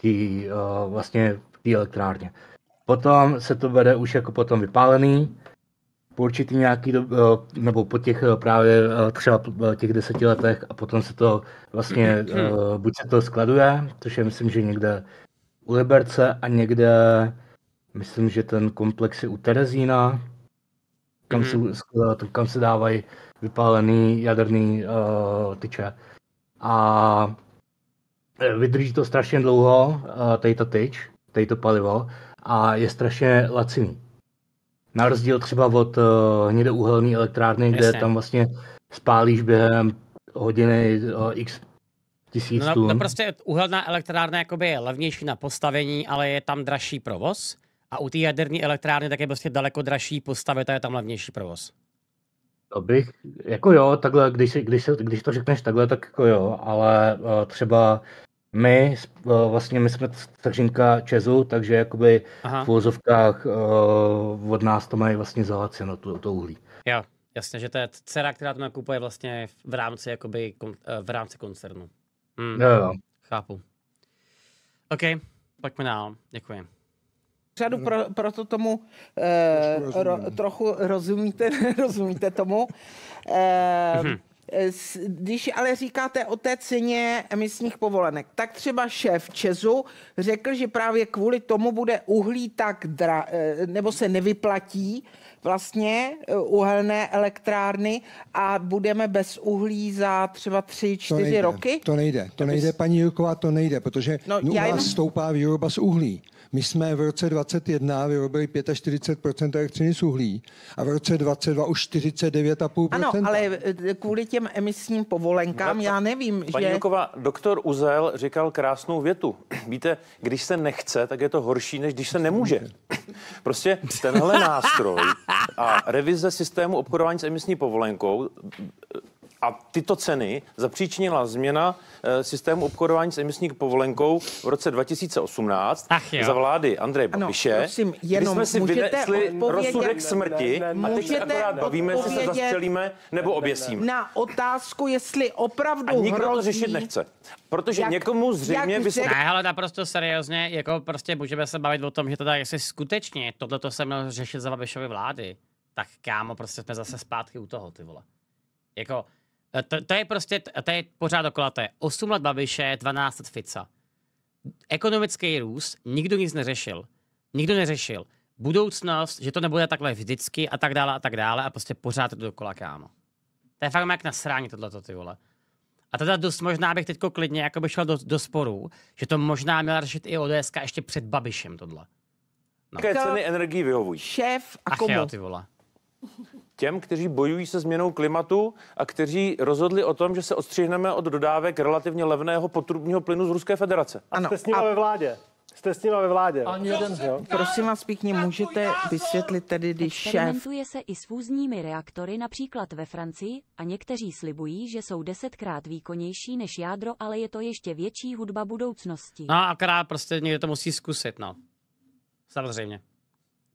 tý eh, vlastně v té elektrárně. Potom se to vede už jako potom vypálený, po určitý nějaký, nebo po těch právě třeba těch deseti letech a potom se to vlastně, buď se to skladuje, což je myslím, že někde u Liberce a někde myslím, že ten komplex je u Terezína, kam, hmm. se, mhm. kam se dávají vypálený jaderný uh, tyče. A eh, vydrží to strašně dlouho, uh, tady ta tyč, tady to palivo, a je strašně laciný. Na rozdíl třeba od uh, hnědouhelné elektrárny, Jasně. kde tam vlastně spálíš během hodiny uh, x tisíc no, no tun. No prostě uhelná elektrárna jakoby je levnější na postavení, ale je tam dražší provoz. A u té jaderní elektrárny tak je prostě daleko dražší postavit a je tam levnější provoz. To bych, jako jo, takhle, když, když, když to řekneš takhle, tak jako jo, ale uh, třeba my, uh, vlastně my jsme tržinka Čezu, takže jakoby Aha. v vozovkách uh, eh, od nás to mají vlastně zahlaceno, to, to uhlí. Jo, jasně, že to je dcera, která to nakupuje vlastně v rámci, jakoby, kon, v rámci koncernu. Hmm. Jo, jo. Chápu. OK, pojďme dál, děkuji. Řadu pro, proto tomu eh, trochu, ro, trochu rozumíte, rozumíte tomu. Eh, mhm. Když ale říkáte o té ceně emisních povolenek, tak třeba šéf Čezu řekl, že právě kvůli tomu bude uhlí tak dra, eh, nebo se nevyplatí vlastně eh, uhelné elektrárny a budeme bez uhlí za třeba to nejde, roky? To nejde, to nejde, paní Jurková, to nejde, protože no, u vás jenom... stoupá výroba z uhlí. My jsme v roce 2021 vyrobili 45 elektřiny z uhlí a v roce 22 už 49,5 Ano, ale eh, kvůli těm emisním povolenkám, no, já nevím, paní že... Juková, doktor Uzel říkal krásnou větu. Víte, když se nechce, tak je to horší, než když se nemůže. Prostě tenhle nástroj a revize systému obchodování s emisní povolenkou a tyto ceny zapříčinila změna eh, systému obchodování s emisní povolenkou v roce 2018 Ach jo. za vlády Andreje Ano, prosím, jenom kdy jsme si vynesli rozsudek smrti a teď se akorát bavíme, jestli se zastřelíme nebo oběsíme. Na otázku, jestli opravdu A nikdo to řešit nechce. Protože Jak- někomu zřejmě by se Ne, hele, naprosto seriózně, jako prostě můžeme se bavit o tom, že teda jestli skutečně tohleto se mělo řešit za Babišovy vlády, tak kámo, prostě jsme zase zpátky u toho, ty vole. Jako, Eh, to, to je prostě, to je pořád dokola, to je 8 let Babiše, 12 let Fica. Ekonomický růst, nikdo nic neřešil. Nikdo neřešil. Budoucnost, že to nebude takhle vždycky a tak dále a tak dále a prostě pořád to dokola, kámo. To je fakt jak na srání tohleto, ty vole. A teda dost možná bych teď klidně jako by šel do, do sporů, že to možná měla řešit i ODS ještě před Babišem tohle. No. Jaké ceny energii vyhovují? Šéf a komu? Ach jo, ty vole těm, kteří bojují se změnou klimatu a kteří rozhodli o tom, že se odstřihneme od dodávek relativně levného potrubního plynu z Ruské federace. A ano. jste s nimi a... ve vládě. Jste s nimi ve vládě. Ani jeden, jo? Prosím vás pěkně, můžete vysvětlit tedy, když šéf... se i s fúzními reaktory například ve Francii a někteří slibují, že jsou desetkrát výkonnější než jádro, ale je to ještě větší hudba budoucnosti. No a krát prostě někde to musí zkusit, no. Samozřejmě.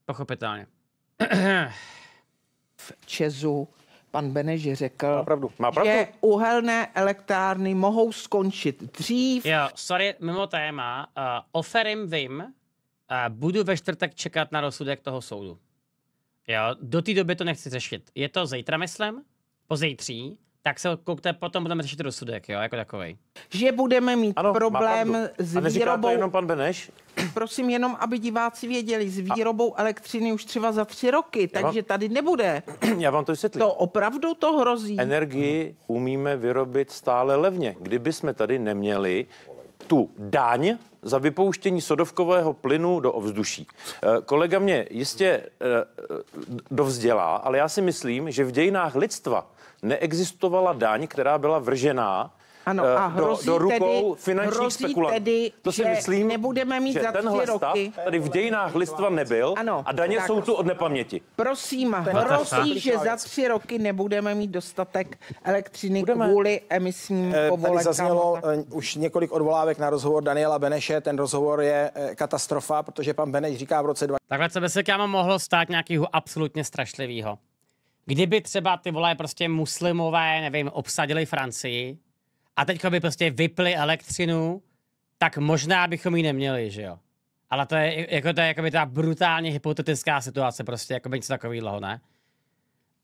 Pochopitelně. v Čezu pan Beneš řekl, má pravdu. Má pravdu. že uhelné elektrárny mohou skončit dřív. Jo, sorry, mimo téma. Uh, eh, oferim vím, uh, budu ve čtvrtek čekat na rozsudek toho soudu. Jo, do té doby to nechci řešit. Je to zítra, myslím, po zítří tak se koukte, potom budeme řešit rozsudek, jo, jako takovej. Že budeme mít ano, problém s výrobou... to jenom pan Beneš? Prosím jenom, aby diváci věděli, s výrobou a... elektřiny už třeba za tři roky, já takže vám... tady nebude. Já vám to vysvětlím. To opravdu to hrozí. Energii umíme vyrobit stále levně. Kdyby jsme tady neměli tu daň za vypouštění sodovkového plynu do ovzduší. Eh, kolega mě jistě eh, eh, dovzdělá, ale já si myslím, že v dějinách lidstva neexistovala daň, která byla vržená ano, eh, a do, do rukou tedy, finančních spekulantů. Tedy, to si myslím, nebudeme mít že za tenhle roky. stav tady v dějinách listva nebyl ano, a daně tak, jsou tu od nepaměti. Prosím, hrozí, že za tři roky nebudeme mít dostatek elektřiny budeme. kvůli emisním eh, povolenkám. Tady zaznělo eh, už několik odvolávek na rozhovor Daniela Beneše. Ten rozhovor je katastrofa, protože pan Beneš říká v roce 20... Takhle se by se k mohlo stát nějakého absolutně strašlivého kdyby třeba ty vole prostě muslimové, nevím, obsadili Francii a teďka by prostě vypli elektřinu, tak možná bychom ji neměli, že jo. Ale to je, jako, to je jakoby ta brutálně hypotetická situace, prostě jako by něco takového, ne?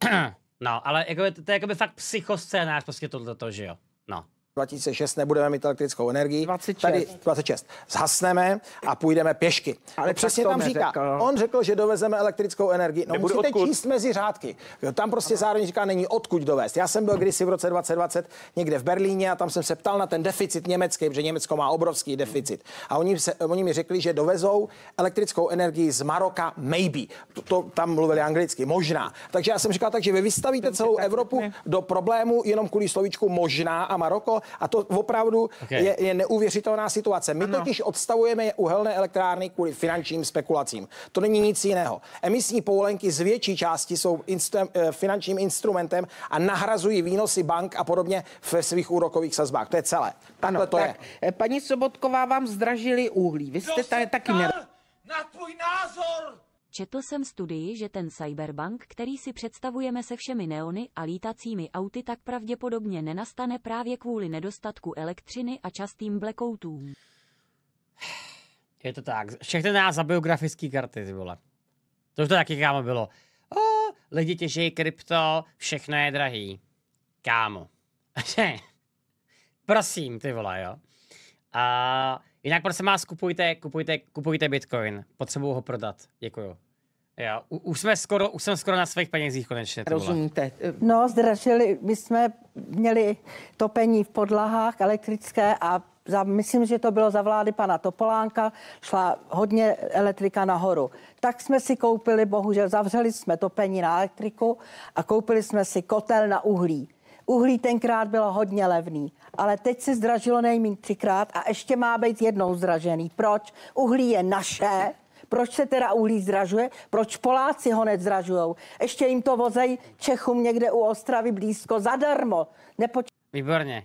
No, ale jakoby, to, to je jakoby fakt psychoscénář, prostě tohleto, že jo. No. 2006 nebudeme mít elektrickou energii. 26. Tady 26. Zhasneme a půjdeme pěšky. Ale přesně tam říká. říká. On řekl, že dovezeme elektrickou energii. No Nebude musíte odkud? číst mezi řádky. Jo, tam prostě Aha. zároveň říká, není odkud dovést. Já jsem byl kdysi v roce 2020 někde v Berlíně a tam jsem se ptal na ten deficit německý, protože Německo má obrovský deficit. A oni, se, oni mi řekli, že dovezou elektrickou energii z Maroka maybe. To, to tam mluvili anglicky, možná. Takže já jsem říkal, takže vy vystavíte celou Evropu do problému jenom kvůli slovíčku možná a Maroko a to opravdu okay. je, je neuvěřitelná situace. My ano. totiž odstavujeme uhelné elektrárny kvůli finančním spekulacím. To není nic jiného. Emisní povolenky z větší části jsou instru- eh, finančním instrumentem a nahrazují výnosy bank a podobně ve svých úrokových sazbách. To je celé. Takhle ano, to tak, je. Eh, paní Sobotková vám zdražili uhlí. Vy jste tady taky ner... na tvůj názor! Četl jsem studii, že ten cyberbank, který si představujeme se všemi neony a lítacími auty, tak pravděpodobně nenastane právě kvůli nedostatku elektřiny a častým blackoutům. Je to tak. Všechny nás za biografické karty, ty vole. To už to taky, kámo, bylo. O, lidi těží krypto, všechno je drahý. Kámo. Prosím, ty vole, jo. A Jinak prosím vás, kupujte, kupujte, kupujte Bitcoin. Potřebuju ho prodat. Děkuju. Jo, u, už, jsme skoro, už jsem skoro na svých penězích konečně. Rozumíte. No, zdražili, my jsme měli topení v podlahách elektrické a za, myslím, že to bylo za vlády pana Topolánka, šla hodně elektrika nahoru. Tak jsme si koupili, bohužel zavřeli jsme topení na elektriku a koupili jsme si kotel na uhlí. Uhlí tenkrát bylo hodně levný, ale teď se zdražilo nejméně třikrát a ještě má být jednou zdražený. Proč? Uhlí je naše, proč se teda uhlí zdražuje, proč Poláci ho nezdražují. Ještě jim to vozej Čechům někde u Ostravy blízko zadarmo. Nepoč- Výborně.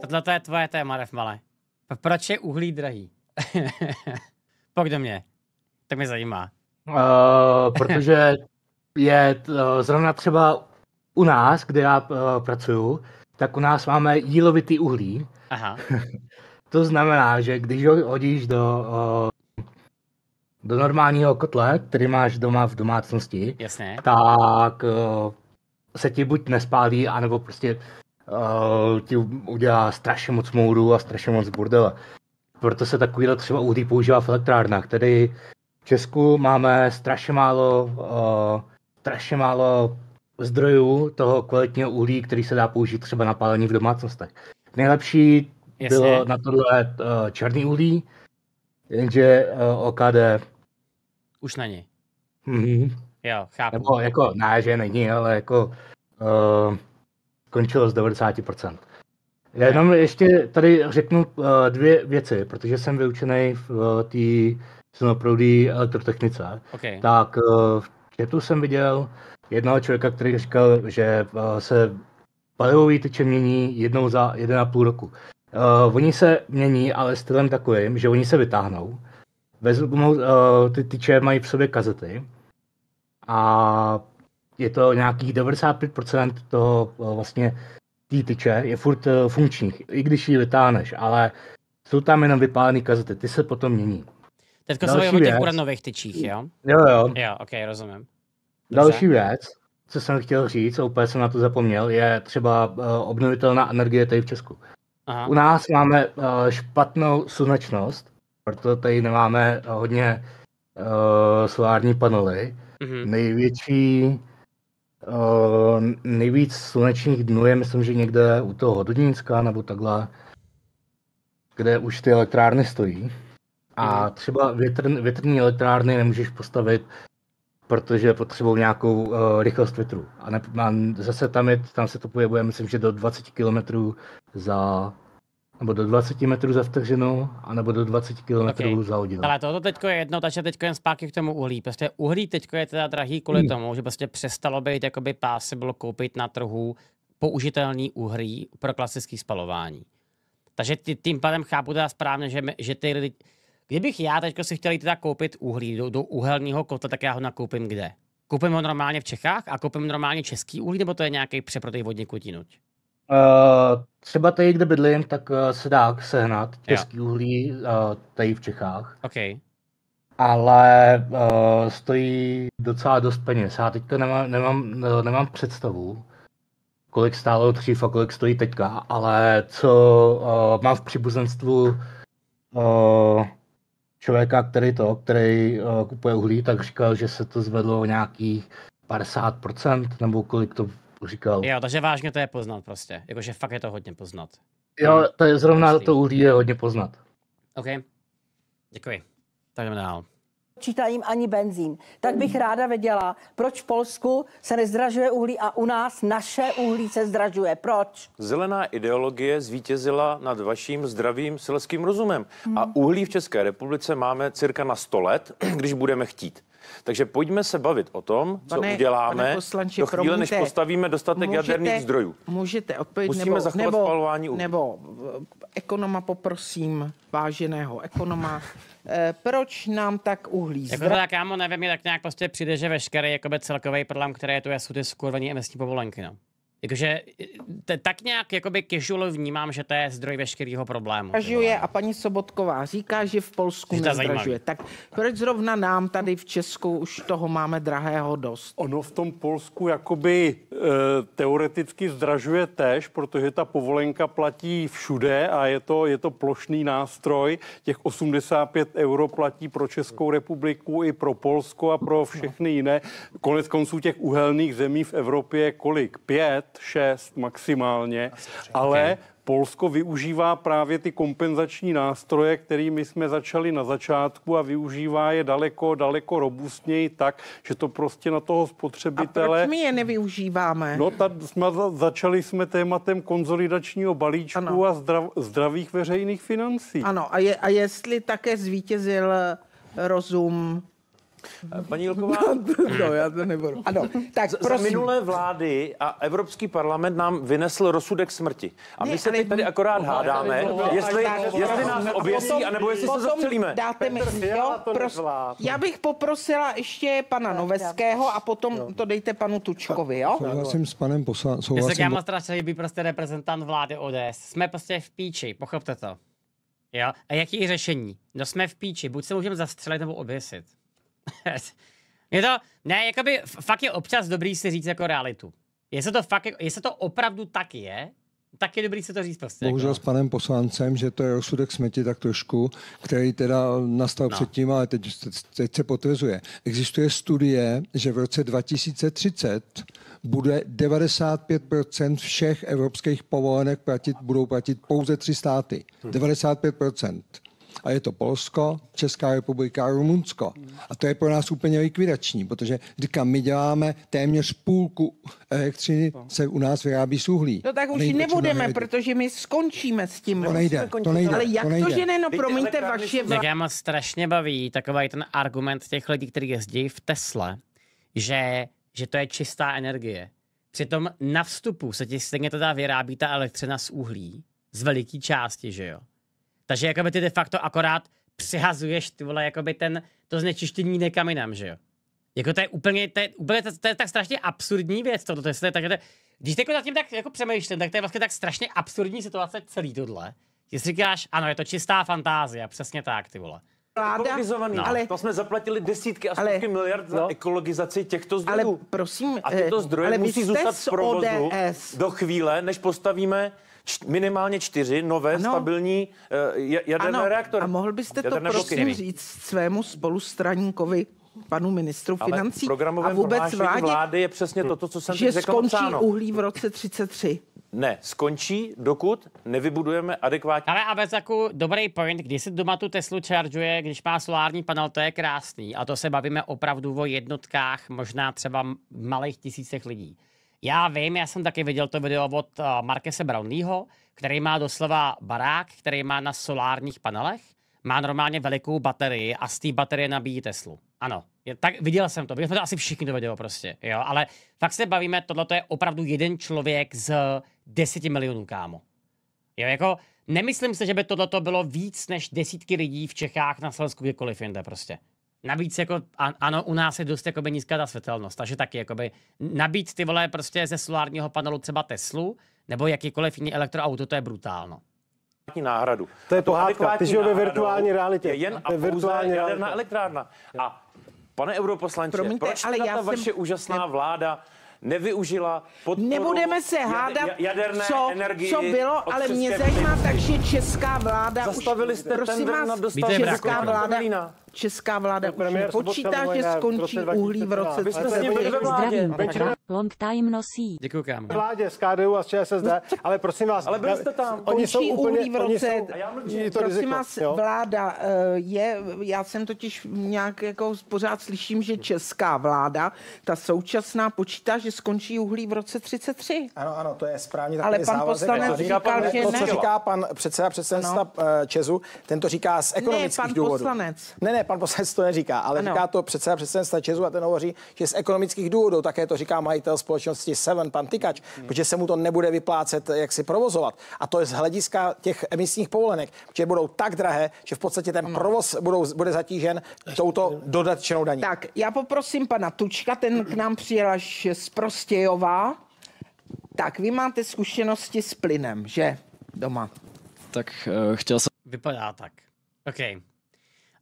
Tohle je tvoje téma, malé. Proč je uhlí drahý? Pojď mě. To mě zajímá. Uh, protože je uh, zrovna třeba u nás, kde já uh, pracuju, tak u nás máme jílovitý uhlí. Aha. to znamená, že když ho hodíš do, uh, do normálního kotle, který máš doma v domácnosti, Jasně. tak uh, se ti buď nespálí, anebo prostě uh, ti udělá strašně moc mouru a strašně moc burdele. Proto se takovýhle třeba uhlí používá v elektrárnách. Tedy v Česku máme strašně málo, uh, strašně málo zdrojů toho kvalitního uhlí, který se dá použít třeba na pálení v domácnostech. Nejlepší Jasně. bylo na tohle uh, černý uhlí, jenže uh, eh, OKD... Už není. Mm-hmm. Jo, chápu. Nebo jako, ne, že není, ale jako uh, končilo z 90%. Já jenom ještě tady řeknu uh, dvě věci, protože jsem vyučený v uh, té silnoproudí elektrotechnice. Okay. Tak uh, v chatu jsem viděl, jednoho člověka, který říkal, že eh, se palivový tyče mění jednou za jeden a půl roku. Uh, oni se mění, ale stylem takovým, že oni se vytáhnou, vezmou, uh, ty tyče mají v sobě kazety a je to nějakých 95% toho uh, vlastně tý tyče je furt uh, funkčních, i když ji vytáhneš, ale jsou tam jenom vypálené kazety, ty se potom mění. Teďka se o těch uranových tyčích, jo? Jo, jo. Jo, ok, rozumím. Dobře. Další věc, co jsem chtěl říct, úplně jsem na to zapomněl, je třeba eh, obnovitelná energie tady v Česku. Aha. U nás máme eh, špatnou slunečnost, proto tady nemáme eh, hodně solární panely. Mm-hmm. Největší Uh, nejvíc slunečních dnů je, myslím, že někde u toho Hododínska nebo takhle, kde už ty elektrárny stojí. A mhm. třeba větr, větrní elektrárny nemůžeš postavit protože potřebují nějakou uh, rychlost větru. A, ne, a zase tam, je, tam se to pojebuje, myslím, že do 20 km za nebo do 20 metrů za vteřinu, anebo do 20 km okay. za hodinu. Ale tohle teď je jedno, takže teď jen zpátky k tomu uhlí. Prostě uhlí teď je teda drahý kvůli mm. tomu, že prostě přestalo být jakoby bylo koupit na trhu použitelný uhlí pro klasické spalování. Takže tím pádem chápu teda správně, že, že ty lidi, Kdybych já teď si chtěl jít teda koupit uhlí do, do uhelního kotla, tak já ho nakoupím kde? Koupím ho normálně v Čechách a koupím normálně český uhlí, nebo to je nějaký přeprodej vodní kutinuť? Uh, eh, třeba tady, kde bydlím, tak uh, se dá sehnat český jo. uhlí uh, tady v Čechách. Okay. Ale uh, stojí docela dost peněz. Já teďka nemám, nemám, nemám představu, kolik stálo dřív a kolik stojí teďka, ale co uh, mám v příbuzenstvu uh, člověka, který to, který uh, kupuje uhlí, tak říkal, že se to zvedlo o nějakých 50% nebo kolik to říkal. Jo, takže vážně to je poznat prostě. Jakože fakt je to hodně poznat. Jo, to je zrovna to uhlí je hodně poznat. OK, děkuji. Tak jdeme dál neodčítá jim ani benzín. Tak bych ráda věděla, proč v Polsku se nezdražuje uhlí a u nás naše uhlí se zdražuje. Proč? Zelená ideologie zvítězila nad vaším zdravým selským rozumem. Hmm. A uhlí v České republice máme cirka na 100 let, když budeme chtít. Takže pojďme se bavit o tom, co pane, uděláme pane poslanče, do chvíle, než postavíme dostatek můžete, jaderných zdrojů. Můžete odpovědět, Musíme nebo, nebo, spalování uhlí. nebo eh, ekonoma poprosím, váženého ekonoma, Eh, proč nám tak uhlí? Jako tak mu nevím, tak nějak prostě přijde, že veškerý jakoby celkový problém, který je tu, jsou ty skurvení emisní povolenky, no. Jakože eh, tak nějak jakoby kežulo vnímám, že to je zdroj veškerého problému. Zdražuje a paní Sobotková říká, že v Polsku nezdražuje. Tak proč zrovna nám tady v Česku už toho máme drahého dost? Ono v tom Polsku jakoby Eh, teoreticky zdražuje tež, protože ta povolenka platí všude a je to, je to plošný nástroj. Těch 85 euro platí pro Českou republiku i pro Polsko a pro všechny jiné. Konec konců těch uhelných zemí v Evropě kolik? Pět, šest maximálně. Ale Polsko využívá právě ty kompenzační nástroje, kterými jsme začali na začátku a využívá je daleko, daleko robustněji tak, že to prostě na toho spotřebitele... A proč my je nevyužíváme? No, ta, jsme, začali jsme tématem konzolidačního balíčku ano. a zdrav, zdravých veřejných financí. Ano, a, je, a jestli také zvítězil eh, rozum Eh, paní Jilková? No, no, já to nebudu. Ano, tak z, prosím. Z minulé vlády a Evropský parlament nám vynesl rozsudek smrti. A my ne, se teď tady akorát oh, hádáme, oh, jestli, oh, jestli, oh, nás oběsí, anebo jestli se zastřelíme. Dáte mi, jo, pros, já bych poprosila ještě pana Noveského a potom to dejte panu Tučkovi, jo? Souhlasím s panem poslancem. Já jsem strašně být prostě reprezentant vlády ODS. Jsme prostě v píči, pochopte to. Jo? A jaký je řešení? No jsme v píči, buď se můžeme zastřelit nebo oběsit. je to, ne, jakoby fakt je občas dobrý si říct jako realitu. Jestli to, fakt, jako, jestli to opravdu tak je, tak je dobrý se to říct prostě. Bohužel jako. s no. panem poslancem, že to je osudek smeti tak trošku, který teda nastal no. předtím, ale teď, teď se potvrzuje. Existuje studie, že v roce 2030 bude 95% všech evropských povolenek platit, budou platit pouze tři státy. Hmm. 95% a je to Polsko, Česká republika a Rumunsko. A to je pro nás úplně likvidační, protože říkám, my děláme téměř půlku elektřiny, no. se u nás vyrábí z uhlí. No tak už ji nebudeme, protože my skončíme s tím. To nejde, to nejde. Ale jak to, nejde. to že ne, no promiňte, vaše... Tak já mám strašně baví takový ten argument těch lidí, kteří jezdí v Tesle, že, že to je čistá energie. Přitom na vstupu se ti stejně teda vyrábí ta elektřina z uhlí, z veliké části, že jo? Takže jakoby ty de facto akorát přihazuješ ty vole, jakoby ten, to znečištění někam jinam, že jo. Jako to je úplně, to je, úplně to, to je tak strašně absurdní věc, tohle, to je, to je, to když jako nad tím tak jako přemýšlím, tak to je vlastně tak strašně absurdní situace celý tohle. Ty si říkáš, ano, je to čistá fantázie, přesně tak, ty vole. Vláda, no. ale, to jsme zaplatili desítky a stovky miliard za no, ekologizaci těchto zdrojů. Ale prosím, a tyto eh, zdroje ale musí zůstat v provozu ODS. do chvíle, než postavíme minimálně čtyři nové ano. stabilní uh, jaderné ano. reaktory. A mohl byste to Jaderné prosím bloky. říct svému spolustraníkovi panu ministru Ale financí a vůbec vládě, vlády je přesně toto, co jsem že řekl skončí psáno. uhlí v roce 33. Ne, skončí, dokud nevybudujeme adekvátně. Ale a jako dobrý point, když si doma tu Teslu čaržuje, když má solární panel, to je krásný. A to se bavíme opravdu o jednotkách, možná třeba malých tisícech lidí. Já vím, já jsem taky viděl to video od eh, Markese Brownleeho, který má doslova barák, který má na solárních panelech, má normálně velikou baterii a z té baterie nabíjí Teslu. Ano, je, tak viděl jsem to, viděl jsme to asi všichni to video prostě, jo, ale fakt se bavíme, tohle je opravdu jeden člověk z deseti milionů, kámo. Jo, jako nemyslím se, že by tohle bylo víc než desítky lidí v Čechách, na Slovensku, kdekoliv jinde prostě. Navíc jako, ano, u nás je dost jakoby nízká ta světelnost, takže taky jakoby nabít ty vole prostě ze solárního panelu třeba Teslu nebo jakýkoliv jiný elektroauto, to je brutálno. Náhradu. To je to pohádka, ty žijou ve virtuální realitě. Je jen a pouze jaderná elektrárna. A pane europoslanče, Promiňte, proč ale já ta jsem... vaše úžasná ne... vláda nevyužila podporu Nebudeme se hádat, jaderné co, energii co bylo, ale mě zajímá, takže česká vláda Zastavili už, jste prosím vás, na česká vláda, Česká vláda už počítá, že skončí uhlí v roce 2020. Long time no Děkuji, kámo. Vládě z KDU a z ČSSD, no, ale prosím vás. Ale byli jste tam. Oni jsou uhlí v roce. Prosím vás, vláda eh, je, já jsem totiž nějak jako pořád slyším, že česká vláda, ta současná, počítá, že skončí uhlí v roce 33. Ano, ano, to je správně. Ale pan poslanec říkal, že ne. To, co říká pan předseda předsednictva Čezu, tento říká z ekonomických důvodů. Ne, pan poslanec. Ne, ne, pan poslanec to neříká, ale ano. říká to předseda předsednictva Česu a ten hovoří, že z ekonomických důvodů, také to říká majitel společnosti Seven, pan Tykač, hmm. protože se mu to nebude vyplácet, jak si provozovat. A to je z hlediska těch emisních povolenek, že budou tak drahé, že v podstatě ten provoz budou, bude zatížen touto dodatečnou daní. Tak, já poprosím pana Tučka, ten k nám přijel až z Prostějová. Tak, vy máte zkušenosti s plynem, že? Doma. Tak uh, chtěl jsem... Vypadá tak. OK.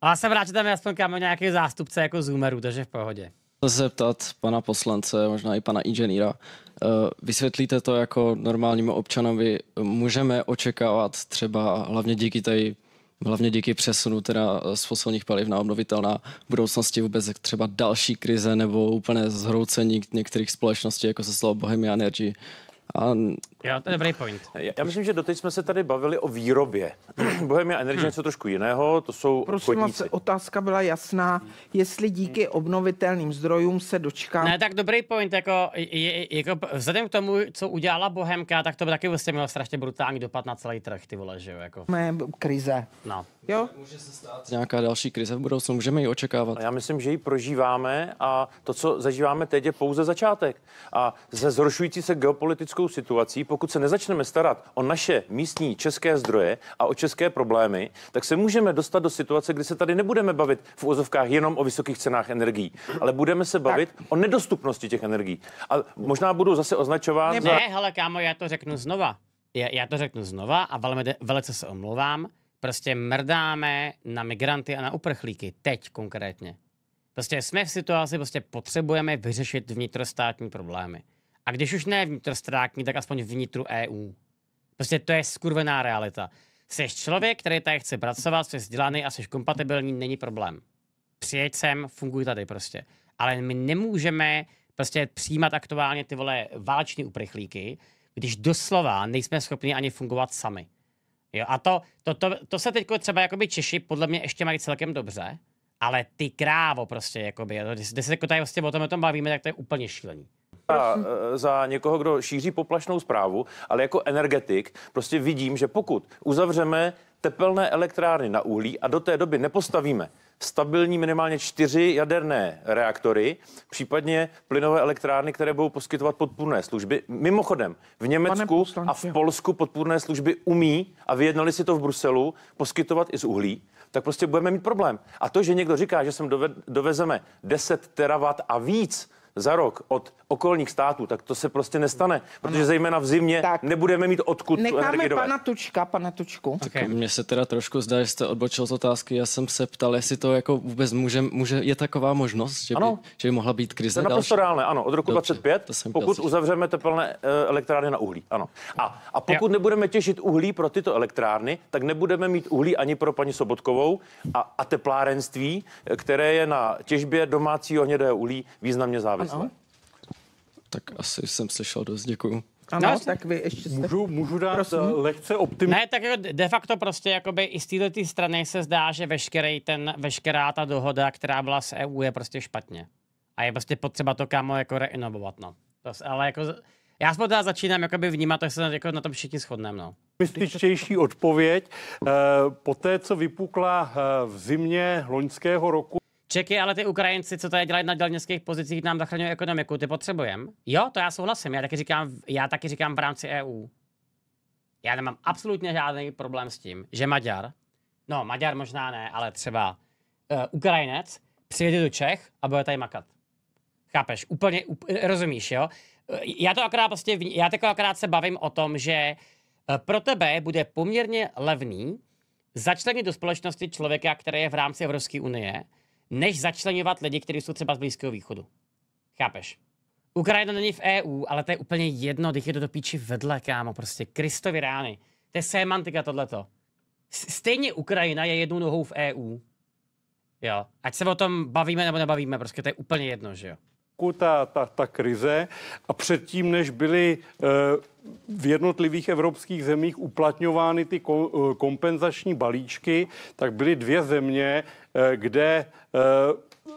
Ale jsem rád, že tam je aspoň kámo nějaký zástupce jako Zoomerů, takže v pohodě. Chci se zeptat pana poslance, možná i pana inženýra. Eh, vysvětlíte to jako normálnímu občanovi, můžeme očekávat třeba hlavně díky tady hlavně díky přesunu teda z fosilních paliv na obnovitelná v budoucnosti vůbec třeba další krize nebo úplné zhroucení některých společností, jako se slovo Bohemia Energy. A Jo, to je dobrý point. Já, já myslím, že doteď jsme se tady bavili o výrobě. Bohemia Energy hmm. něco trošku jiného, to jsou Prosím vás, otázka byla jasná, jestli díky obnovitelným zdrojům se dočká. Ne, tak dobrý point, jako, je, jako vzhledem k tomu, co udělala Bohemka, tak to by taky vlastně mělo strašně brutální dopad na celý trh, ty vole, že jo, jako. Ne, krize. No. Jo? Může se stát nějaká další krize v budoucnu, můžeme ji očekávat. Já myslím, že ji prožíváme a to, co zažíváme teď, je pouze začátek. A se zhoršující se geopolitickou situací, pokud se nezačneme starat o naše místní české zdroje a o české problémy, tak se můžeme dostat do situace, kdy se tady nebudeme bavit v úzovkách jenom o vysokých cenách energií, ale budeme se bavit tak. o nedostupnosti těch energií. A možná budu zase označován. Ne, za... hele, kámo, já to řeknu znova. Já, já to řeknu znova a velmi, velice se omlouvám Prostě mrdáme na migranty a na uprchlíky, teď konkrétně. Prostě jsme v situaci, prostě potřebujeme vyřešit vnitrostátní problémy. A když už ne vnitrostátní, tak aspoň vnitru EU. Prostě to je skurvená realita. Jsi člověk, který tady chce pracovat, jsi vzdělaný a jsi kompatibilní, není problém. Přijeď sem, funguj tady prostě. Ale my nemůžeme prostě přijímat aktuálně ty vole váleční uprchlíky, když doslova nejsme schopni ani fungovat sami. Jo, a to, to, to, to se teď třeba jakoby Češi podle mě ještě mají celkem dobře, ale ty krávo prostě, jakoby, když, když se jako tady vlastně o tom, o tom bavíme, tak to je úplně šílený za, za někoho, kdo šíří poplašnou zprávu, ale jako energetik prostě vidím, že pokud uzavřeme tepelné elektrárny na uhlí a do té doby nepostavíme stabilní minimálně čtyři jaderné reaktory, případně plynové elektrárny, které budou poskytovat podpůrné služby. Mimochodem, v Německu a v Polsku podpůrné služby umí a vyjednali si to v Bruselu poskytovat i z uhlí, tak prostě budeme mít problém. A to, že někdo říká, že sem dovezeme 10 terawatt a víc za rok od okolních států, tak to se prostě nestane, protože zejména v zimě tak. nebudeme mít odkud Necháme energii dovat. pana Tučka, pana Tučku. okay. mně se teda trošku zdá, že jste odbočil z otázky. Já jsem se ptal, jestli to jako vůbec může, může je taková možnost, že, ano. by, že by mohla být krize To je naprosto reálné, ano, od roku Dobře, 25, pokud pěl, uzavřeme tepelné eh, elektrárny na uhlí, ano. A, a pokud Já. nebudeme těžit uhlí pro tyto elektrárny, tak nebudeme mít uhlí ani pro paní Sobotkovou a, a teplárenství, eh, které je na těžbě domácího hnědého uhlí významně závislé. Ano tak asi jsem slyšel dost, děkuju. Ano, no, tak vy ještě jste... můžu, můžu dát Prosím. Eh, lehce optimisticky. Ne, tak jako de facto prostě jakoby i z této strany se zdá, že veškerý ten, veškerá ta dohoda, která byla s EU, je prostě špatně. A je prostě potřeba to kámo jako reinovovat, no. To, ale jako já se teda začínám jakoby vnímat, tak se jako na tom všichni shodneme. No. Mystičtější odpověď. Eh, po té, co vypukla eh, v zimě loňského roku Čeky, ale ty Ukrajinci, co tady dělají na dělnických pozicích, nám zachraňují ekonomiku, ty potřebujeme. Jo, to já souhlasím, já taky říkám, já taky říkám v rámci EU. Já nemám absolutně žádný problém s tím, že Maďar, no Maďar možná ne, ale třeba uh, Ukrajinec, přijede do Čech a bude tady makat. Chápeš? Úplně, úplně rozumíš, jo? Eh, já to akorát prostě, já to akorát se bavím o tom, že eh, pro tebe bude poměrně levný začlenit do společnosti člověka, který je v rámci Evropské unie, než začlenovat lidi, kteří jsou třeba z Blízkého východu. Chápeš? Ukrajina není v EU, ale to je úplně jedno, když je to do píči vedle, kámo, prostě Kristovi rány. To je semantika tohleto. Stejně Ukrajina je jednou nohou v EU. Jo. Ať se o tom bavíme nebo nebavíme, prostě to je úplně jedno, že jo roku ta, ta, ta krize a předtím, než byly eh, v jednotlivých evropských zemích uplatňovány ty eh, kompenzační balíčky, tak byly dvě země, eh, kde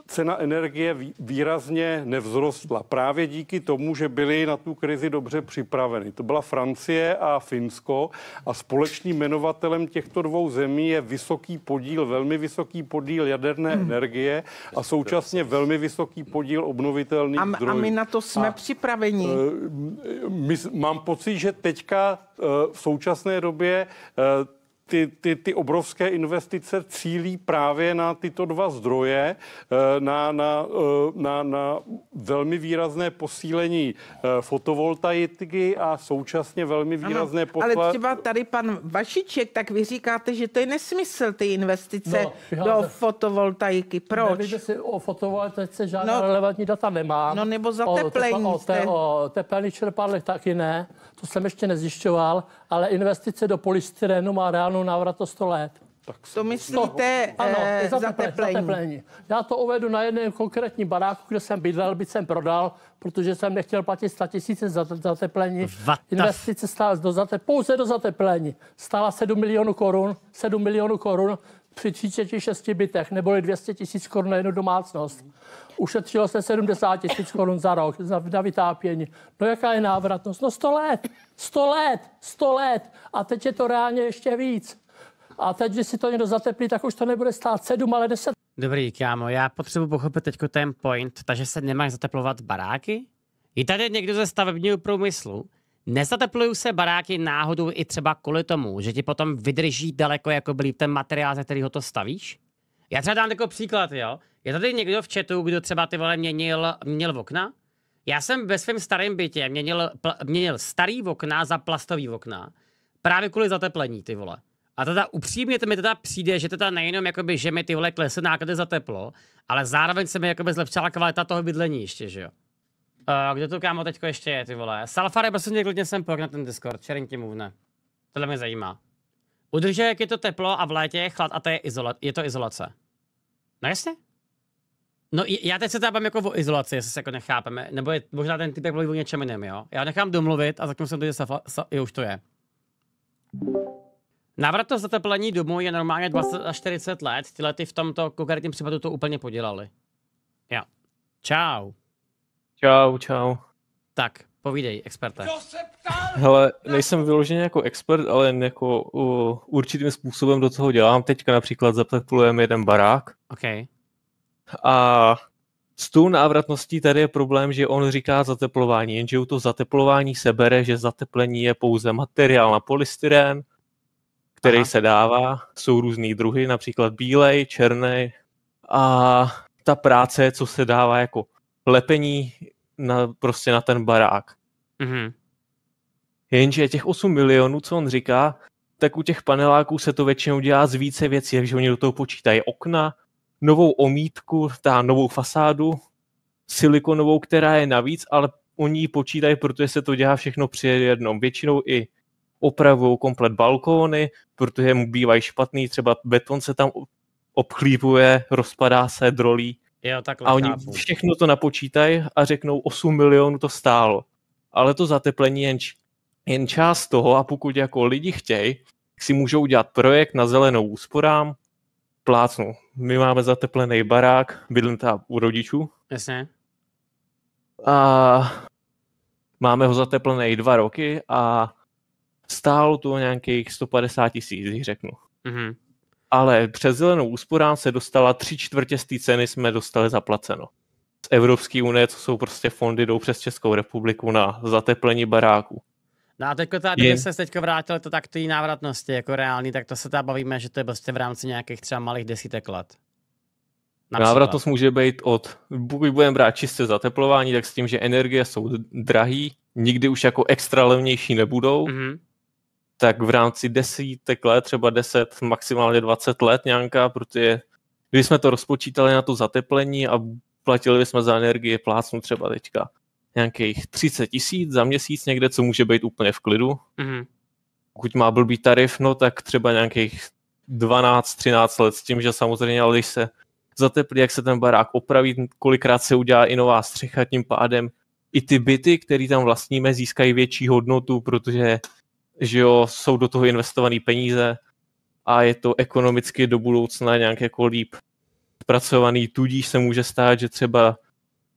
cena energie výrazně nevzrostla právě díky tomu, že byly na tu krizi dobře připraveny. To byla Francie a Finsko a společným jmenovatelem těchto dvou zemí je vysoký podíl, velmi vysoký podíl jaderné hmm. energie a současně velmi vysoký podíl obnovitelných a, zdrojů. A my na to jsme a, připraveni. Uh, my, mám pocit, že teďka uh, v současné době uh, ty, ty, ty obrovské investice cílí právě na tyto dva zdroje, eh, na, na, eh, na, na velmi výrazné posílení eh, fotovoltaiky a současně velmi výrazné ano, Ale třeba tady pan Vašiček, tak vy říkáte, že to je nesmysl, ty investice no, do fotovoltaiky. Proč? Nevím, si o fotovoltaice žádné no, relevantní data nemá. No nebo zateplení. O, tepa, o, te, o teplení čerpadlech taky ne, to jsem ještě nezjišťoval, ale investice do polystyrenu má reálnou plánu návratu 100 let. Tak to myslíte to, no, ano, e, za, za zateplení. Já to uvedu na jednom konkrétním baráku, kde jsem bydlel, byt jsem prodal, protože jsem nechtěl platit 100 tisíce za za teplení. Investice stála do zate, pouze do zateplení. Stála 7 milionů korun, 7 milionů korun při 36 bytech, neboli 200 tisíc korun na jednu domácnost ušetřilo se 70 tisíc korun za rok za, na vytápění. No jaká je návratnost? No 100 let, 100 let, 100 let a teď je to reálně ještě víc. A teď, když si to někdo zateplí, tak už to nebude stát 7, ale 10. Dobrý, kámo, já potřebuji pochopit teď ten point, takže se nemáš zateplovat baráky? Je tady někdo ze stavebního průmyslu? Nezateplují se baráky náhodou i třeba kvůli tomu, že ti potom vydrží daleko jako byl ten materiál, ze kterého to stavíš? Já třeba dám takový příklad, jo. Je tady někdo v chatu, kdo třeba ty vole měnil, měnil v okna? Já jsem ve svém starém bytě měnil, pl, měnil starý okna za plastový okna. Právě kvůli zateplení, ty vole. A teda upřímně to mi teda přijde, že teda nejenom jakoby, že mi ty vole klesly náklady za teplo, ale zároveň se mi jakoby zlepšala kvalita toho bydlení ještě, že jo. Uh, kde tu kámo teďko ještě je, ty vole? Salfare, prosím tě, klidně jsem pojď na ten Discord, černý ti mluvne. Tohle mě zajímá. Udržuje, jak je to teplo a v létě je chlad a to je, izola- je to izolace. No jasně. No já teď se tam jako o izolaci, jestli se jako nechápeme, nebo je, možná ten typ mluví o něčem jiném, jo? Já nechám domluvit a zatím jsem to, že safa, sa, jo, už to je. Návratnost zateplení domu je normálně 20 až 40 let, tyhle ty v tomto konkrétním případu to úplně podělali. Já. Čau. Čau, čau. Tak, povídej, experte. Hele, nejsem vyložený jako expert, ale jako uh, určitým způsobem do toho dělám. Teďka například zateplujeme jeden barák. Okay a s tou návratností tady je problém, že on říká zateplování, jenže u toho zateplování se bere, že zateplení je pouze materiál na polystyren, který Aha. se dává. Jsou různý druhy, například bílej, černý. A ta práce, co se dává jako lepení na, prostě na ten barák. Mhm. Jenže těch 8 milionů, co on říká, tak u těch paneláků se to většinou dělá z více věcí, takže oni do toho počítají okna, novou omítku, ta novou fasádu, silikonovou, která je navíc, ale oni ji počítají, protože se to dělá všechno při jednom. Většinou i opravují komplet balkóny, protože mu bývají špatný, třeba beton se tam obchlípuje, rozpadá se, drolí. Jo, tak. a oni chápu. všechno to napočítají a řeknou 8 milionů to stálo. Ale to zateplení jen, jen část toho a pokud jako lidi chtějí, si můžou dělat projekt na zelenou úsporám, plácnu. My máme zateplený barák, bydlím tam u rodičů. Jasně. A máme ho zateplený dva roky a stálo to nějakých 150 tisíc, když řeknu. Mm-hmm. Ale přes zelenou úsporám se dostala tři čtvrtě z té ceny jsme dostali zaplaceno. Z Evropské unie, co jsou prostě fondy, jdou přes Českou republiku na zateplení baráku. No a teďko ta, kdyby se teďko vrátil to tak tý návratnosti jako reálný, tak to se tam bavíme, že to je prostě v rámci nějakých třeba malých desítek let. Například. Návratnost může být od, pokud budeme brát čistě zateplování, tak s tím, že energie jsou drahý, nikdy už jako extra levnější nebudou, mm-hmm. tak v rámci desítek let, třeba deset, maximálně 20 let nějaká, protože když jsme to rozpočítali na to zateplení a platili jsme za energie plácnu třeba teďka nějakých 30 tisíc za měsíc někde, co může být úplně v klidu. Mm-hmm. Pokud má blbý tarif, no tak třeba nějakých 12-13 let s tím, že samozřejmě, ale když se zateplí, jak se ten barák opraví, kolikrát se udělá i nová střecha, tím pádem i ty byty, které tam vlastníme, získají větší hodnotu, protože že jo, jsou do toho investované peníze a je to ekonomicky do budoucna nějak jako líp zpracovaný, tudíž se může stát, že třeba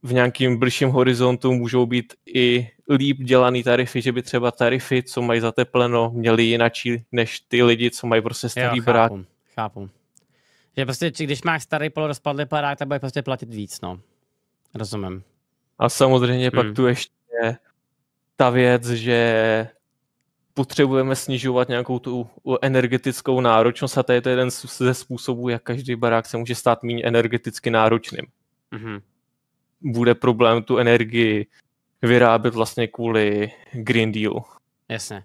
v nějakým blížším horizontu můžou být i líp dělaný tarify, že by třeba tarify, co mají zatepleno, měly jinačí než ty lidi, co mají prostě starý jo, chápu, barák. Chápu, Že prostě, když máš starý polorozpadlý barák, tak bude prostě platit víc, no. Rozumím. A samozřejmě hmm. pak tu ještě ta věc, že potřebujeme snižovat nějakou tu energetickou náročnost a to je to jeden ze způsobů, jak každý barák se může stát méně energeticky náročným. Mm-hmm bude problém tu energii vyrábět vlastně kvůli Green Deal. Jasně.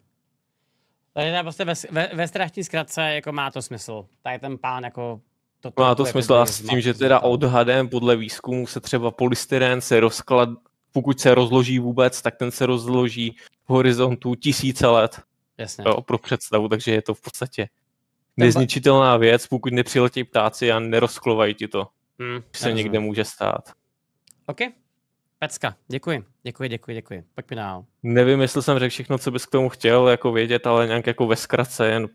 je prostě ve, ve, ve strašní zkratce jako má to smysl. Tady ten pán jako to, to má to smysl a s tím, že teda odhadem podle výzkumu se třeba polystyren se rozklad, pokud se rozloží vůbec, tak ten se rozloží v horizontu tisíce let. Jasně. Jo, pro představu, takže je to v podstatě nezničitelná věc, pokud nepřiletí ptáci a nerozklovají ti to. Hmm, se někde může stát. OK. Pecka, děkuji, děkuji, děkuji, děkuji. mi dál. Nevím, jestli jsem řekl všechno, co bys k tomu chtěl jako vědět, ale nějak jako ve zkratce, jen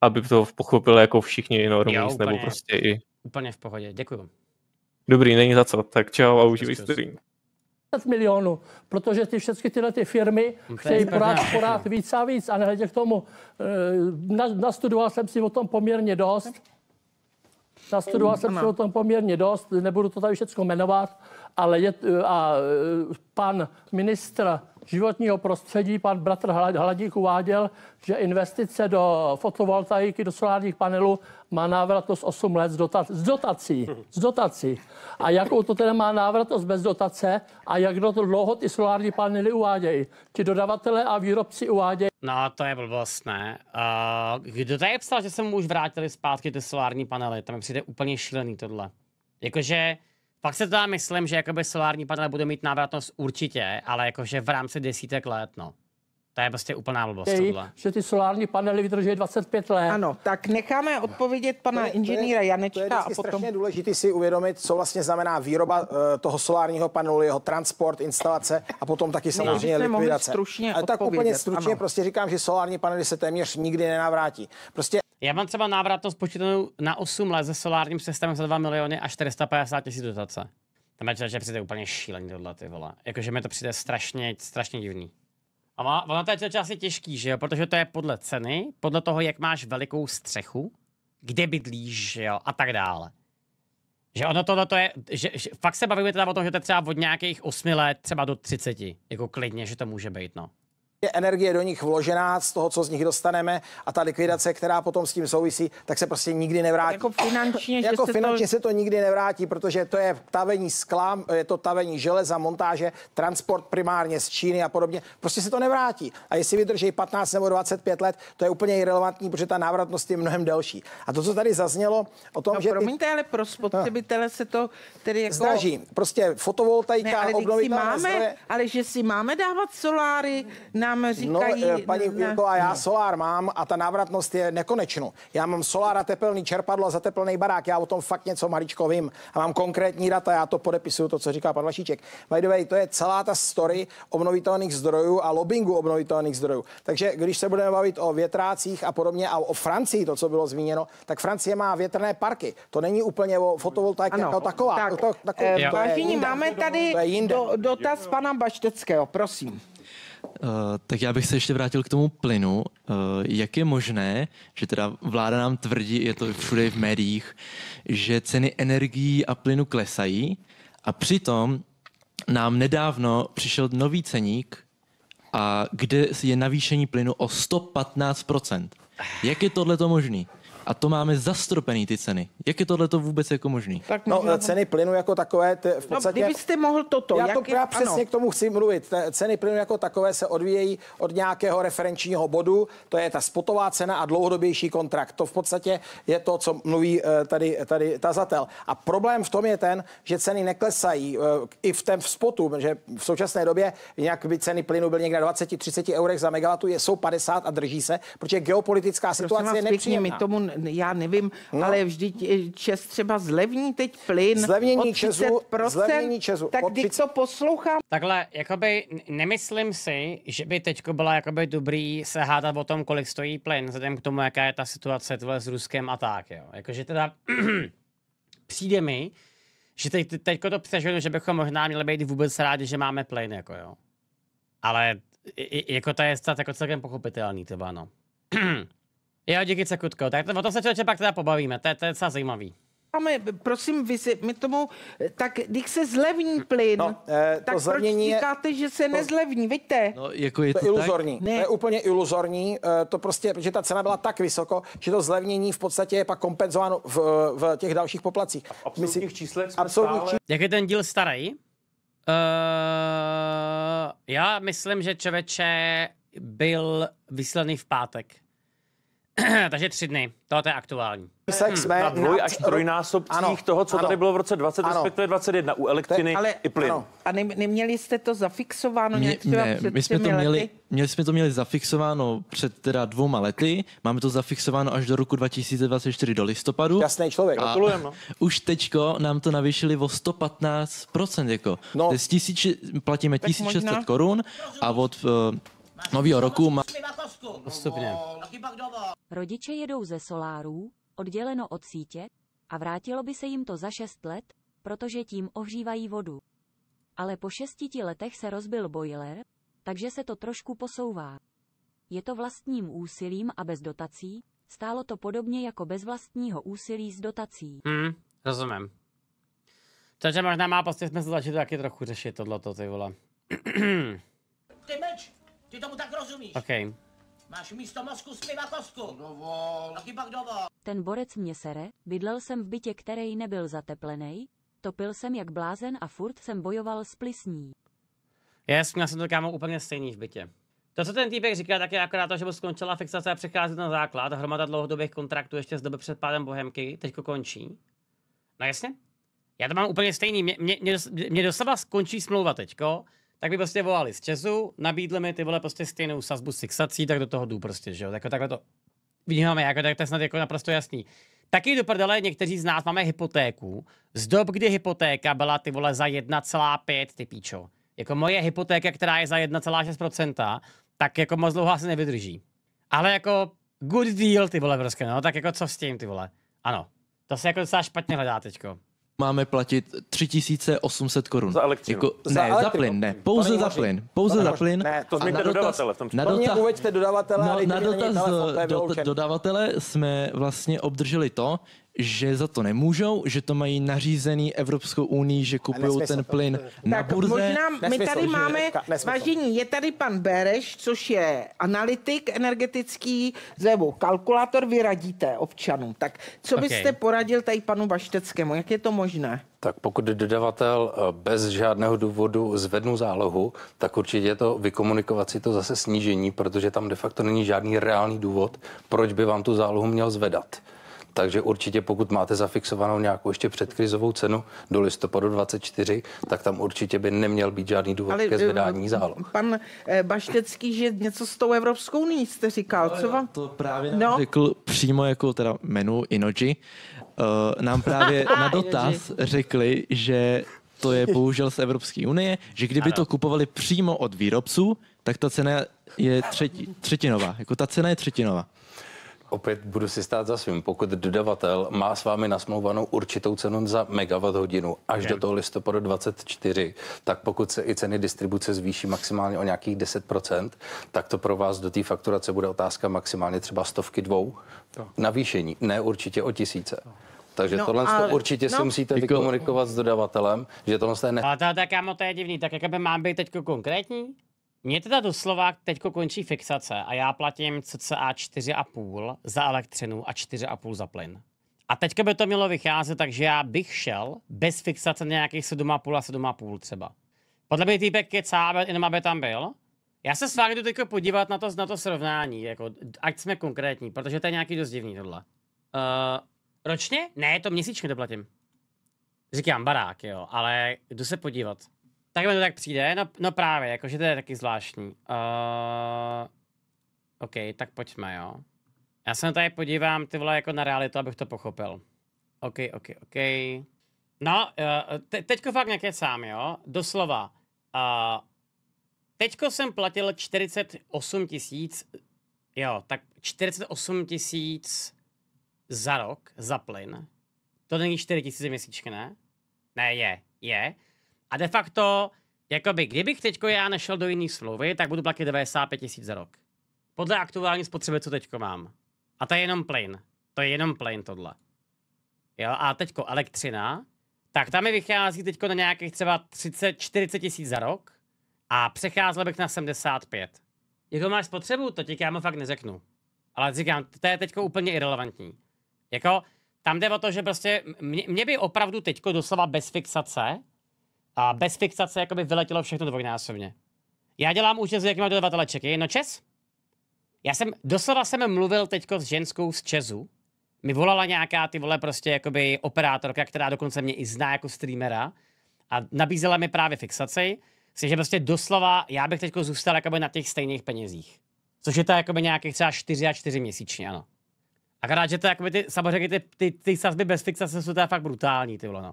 aby to pochopili jako všichni normální, nebo prostě i... Úplně v pohodě, děkuji. Dobrý, není za co, tak čau a užívej stream. 10 milionů, protože ty všechny tyhle ty firmy chtějí porát, porát víc a víc a nehledě k tomu. Eh, na, nastudoval jsem si o tom poměrně dost. Nastudoval jsem si o tom poměrně dost, nebudu to tady všechno jmenovat, ale je, eh, a eh, pan ministr životního prostředí, pan bratr Hladík uváděl, že investice do fotovoltaiky, do solárních panelů má návratnost 8 let z, dotac, z dotací. Z dotací. A jakou to tedy má návratnost bez dotace a jak do to dlouho ty solární panely uvádějí? Ti dodavatele a výrobci uvádějí. No, to je blbost, ne? Uh, kdo tady psal, že se mu už vrátili zpátky ty solární panely? Tam mi přijde úplně šílený tohle. Jakože pak se teda myslím, že jakoby solární panely budou mít návratnost určitě, ale jakože v rámci desítek let, no. To je prostě úplná blbost. Jej, že ty solární panely vydrží 25 let. Ano, tak necháme odpovědět pana to je, inženýra to je, Janečka. To je a potom... strašně důležité si uvědomit, co vlastně znamená výroba uh, toho solárního panelu, jeho transport, instalace a potom taky no. samozřejmě likvidace. Stručně a tak úplně stručně ano. prostě říkám, že solární panely se téměř nikdy nenavrátí. Prostě já mám třeba návratnost počítanou na 8 let se solárním systémem za 2 miliony a 450 tisíc dotace. To mě že přijde úplně šílený tohle, ty vole. Jakože mi to přijde strašně, strašně divný. A má, ono to je asi těžký, že jo? Protože to je podle ceny, podle toho, jak máš velikou střechu, kde bydlíš, že jo? A tak dále. Že ono tohle to je, že, že, fakt se bavíme teda o tom, že to je třeba od nějakých 8 let třeba do 30, jako klidně, že to může být, no je energie do nich vložená z toho, co z nich dostaneme a ta likvidace, která potom s tím souvisí, tak se prostě nikdy nevrátí. Jako finančně, jako že finančně se, to... se to nikdy nevrátí, protože to je tavení skla, je to tavení železa, montáže, transport primárně z Číny a podobně. Prostě se to nevrátí. A jestli vydrží 15 nebo 25 let, to je úplně irrelevantní, protože ta návratnost je mnohem delší. A to, co tady zaznělo o tom, no, že... Promiňte, ty... ale pro spotřebitele no. se to tedy jako... Zdraží. Prostě fotovoltaika, ne, ale máme, zdroje... Ale že si máme dávat soláry na nám no, říkají... No, paní Vilko, a já solár mám a ta návratnost je nekonečnou. Já mám solár a tepelný čerpadlo a za barák. Já o tom fakt něco maličko vím. A mám konkrétní data, já to podepisuju, to, co říká pan Vašíček. By the way, to je celá ta story obnovitelných zdrojů a lobbingu obnovitelných zdrojů. Takže když se budeme bavit o větrácích a podobně a o Francii, to, co bylo zmíněno, tak Francie má větrné parky. To není úplně o fotovoltaice jako taková. Tak, to, eh, to, to, to, to, jinde. to, máme tady do, dotaz pana Bašteckého, prosím. Eh, tak já bych se ještě vrátil k tomu plynu. Uh, jak je možné, že teda vláda nám tvrdí, je to všude v médiích, že ceny energií a plynu klesají a přitom nám nedávno přišel nový ceník, a kde je navýšení plynu o 115%. Jak je tohle to možné? a to máme zastropený ty ceny. Jak je tohle to vůbec jako možný? Tak no, můžeme... ceny plynu jako takové, t- v no, podstatě... No, kdybyste mohl toto. Já, jak to, je... přesně ano. k tomu chci mluvit. Ceny plynu jako takové se odvíjejí od nějakého referenčního bodu, to je ta spotová cena a dlouhodobější kontrakt. To v podstatě je to, co mluví eh, tady, tady tazatel. A problém v tom je ten, že ceny neklesají eh, i v tom v spotu, že v současné době nějak by ceny plynu byly někde 20-30 eurech za megawattu, jsou 50 a drží se, protože geopolitická situace je nepříjemná. My tomu já nevím, no. ale vždyť eh, Čes třeba zlevní teď plyn zlevnění o 30%, Česu, zlevnění Česu, tak když to poslouchám. Takhle, jakoby nemyslím si, že by teď byla jakoby dobrý se hádat o tom, kolik stojí plyn, vzhledem k tomu, jaká je ta situace tvoje s Ruskem a tak, jo. Jakože teda přijde mi, že teď, teďko to přeženu, že bychom možná měli být vůbec rádi, že máme plyn, jako jo. Ale i, jako to je stát jako celkem pochopitelný, třeba no. Jo, díky Cekutko. Tak to, o tom se člověče pak teda pobavíme, to, je- to je docela zajímavý. Máme, prosím, vy si, my tomu, tak když se zlevní no, plyn, No, eh, to tak proč zlevnění je- říkáte, že se nezlevní, vidíte? No, jako je to, to je tak? iluzorní. Ne. To je úplně iluzorní. Eh, to prostě, protože ta cena byla tak vysoko, že to zlevnění v podstatě je pak kompenzováno v, v těch dalších poplacích. V absolutních číslech jsme absolutních stále... Jak je ten díl starý? Uh, já myslím, že čoveče byl vyslený v pátek. Takže tři dny. To je aktuální. Sex hmm. jsme na dvoj až trojnásobcích toho, co ano, tady bylo v roce 20, ano, respektive 21 u elektřiny te, ale, i plyn. Ano. A ne, neměli jste to zafixováno Mě, ne, před my jsme to měli, lety? Měli jsme to měli zafixováno před teda dvouma lety. Máme to zafixováno až do roku 2024 do listopadu. Jasný člověk, a no. Už teďko nám to navýšili o 115%. Jako. No. Z tisíči, platíme 1600 korun a od... Uh, Novýho roku má postupně. Rodiče jedou ze solárů, odděleno od sítě, a vrátilo by se jim to za šest let, protože tím ohřívají vodu. Ale po šestiti letech se rozbil boiler, takže se to trošku posouvá. Je to vlastním úsilím a bez dotací, stálo to podobně jako bez vlastního úsilí s dotací. Hmm, rozumím. Takže možná má pocit, jsme se začít taky trochu řešit tohleto, ty vole. ty meč, ty tomu tak rozumíš? OK. Máš místo mozku zpěva kostku. Dovol. Taky pak dovol. Ten borec mě sere, bydlel jsem v bytě, který nebyl zateplený, topil jsem jak blázen a furt jsem bojoval s plisní. jsem měl jsem to kámo úplně stejný v bytě. To, co ten týpek říká, tak je akorát to, že mu skončila fixace a přechází na základ. Hromada dlouhodobých kontraktů ještě z doby před pádem Bohemky, teď končí. No jasně. Já to mám úplně stejný. Mě, mě, mě, mě do skončí smlouva teďko tak by prostě volali z Česu, nabídli mi ty vole prostě stejnou sazbu s fixací, tak do toho jdu prostě, že jo. Jako takhle to vnímáme, jako, tak to je snad jako naprosto jasný. Taky do prdele někteří z nás máme hypotéku. Z dob, kdy hypotéka byla ty vole za 1,5, ty píčo. Jako moje hypotéka, která je za 1,6%, tak jako moc dlouho asi nevydrží. Ale jako good deal, ty vole, prostě, no, tak jako co s tím, ty vole. Ano, to se jako docela špatně hledá teďko máme platit 3800 korun. Za elektřinu. Jako, za ne, elektřinu. za plyn, ne. Pouze za plyn. Pouze za plyn. Ne, to zmiňte dodavatele v tom případě. Na dotaz, uveďte dodavatele. No, na dotaz telefon, do, dodavatele jsme vlastně obdrželi to, že za to nemůžou, že to mají nařízený Evropskou unii, že kupují ten plyn na tak burze. možná my nesmysl, tady máme, nesmysl. vážení, je tady pan Bereš, což je analytik energetický, zebo kalkulátor, vy radíte občanům. Tak co byste okay. poradil tady panu Vašteckému, jak je to možné? Tak pokud dodavatel eh, bez žádného důvodu zvednu zálohu, tak určitě je to vykomunikovat si to zase snížení, protože tam de facto není žádný reálný důvod, proč by vám tu zálohu měl zvedat takže určitě pokud máte zafixovanou nějakou ještě předkrizovou cenu do listopadu 24, tak tam určitě by neměl být žádný důvod Ale, ke eh, zvedání záloh. Pan eh, Baštecký, že něco s tou Evropskou unii jste říkal, no, co vám? To právě no. řekl přímo jako teda menu Inoji. Eh, nám právě na dotaz řekli, že to je bohužel z Evropské unie, že kdyby ano. to kupovali přímo od výrobců, tak ta cena je třetí, třetinová. Jako ta cena je třetinová opět budu si stát za svým. Pokud dodavatel má s vámi nasmluvanou určitou cenu za megawatt hodinu až do toho listopadu 24, tak pokud se i ceny distribuce zvýší maximálně o nějakých 10%, tak to pro vás do té fakturace bude otázka maximálně třeba stovky dvou to. navýšení, ne určitě o tisíce. To. Takže no, tohle ale, určitě no, si musíte jako, vykomunikovat s dodavatelem, že tohle je ne... Ale to, tak kámo, to je divný. Tak by mám být teď konkrétní? Mě teda doslova teď končí fixace a já platím cca 4,5 za elektřinu a 4,5 za plyn. A teď by to mělo vycházet, takže já bych šel bez fixace nějakých 7,5 a 7,5 třeba. Podle mě týpek kecá, jenom aby tam byl. Já se s vámi jdu teď podívat na to, na to srovnání, jako, ať jsme konkrétní, protože to je nějaký dost divný tohle. Uh, ročně? Ne, to měsíčně doplatím. Říkám barák, jo, ale jdu se podívat mi to tak přijde, no, no právě, jakože to je taky zvláštní. Uh, OK, tak pojďme, jo. Já se tady podívám, ty vole, jako na realitu, abych to pochopil. OK, OK, OK. No, uh, te- teďko fakt nekecám, jo, doslova. Uh, teďko jsem platil 48 tisíc, jo, tak 48 tisíc za rok, za plyn. To není 4 tisíce měsíčně, ne? Ne, je, je. A de facto, jakoby, kdybych teď já nešel do jiný smlouvy, tak budu platit 95 tisíc za rok. Podle aktuální spotřeby, co teď mám. A to je jenom plyn. To je jenom plyn tohle. Jo, a teď elektřina, tak tam mi vychází teď na nějakých třeba 30, 40 tisíc za rok a přecházel bych na 75. Jako máš spotřebu, to ti já fakt neřeknu. Ale říkám, to je teď úplně irrelevantní. Jako, tam jde o to, že prostě mě, mě by opravdu teď doslova bez fixace a bez fixace jakoby vyletělo všechno dvojnásobně. Já dělám účet s jakýma dodavatelé Čeky. No Čes? Já jsem, doslova jsem mluvil teďko s ženskou z Česu. Mi volala nějaká ty vole prostě jakoby operátorka, která dokonce mě i zná jako streamera a nabízela mi právě fixaci. Si, že prostě doslova já bych teďko zůstal jakoby na těch stejných penězích. Což je to jakoby nějakých třeba 4 a 4 měsíčně, ano. Akorát, že to jakoby ty, samozřejmě ty, ty, ty sazby bez fixace jsou teda fakt brutální, ty vole, no.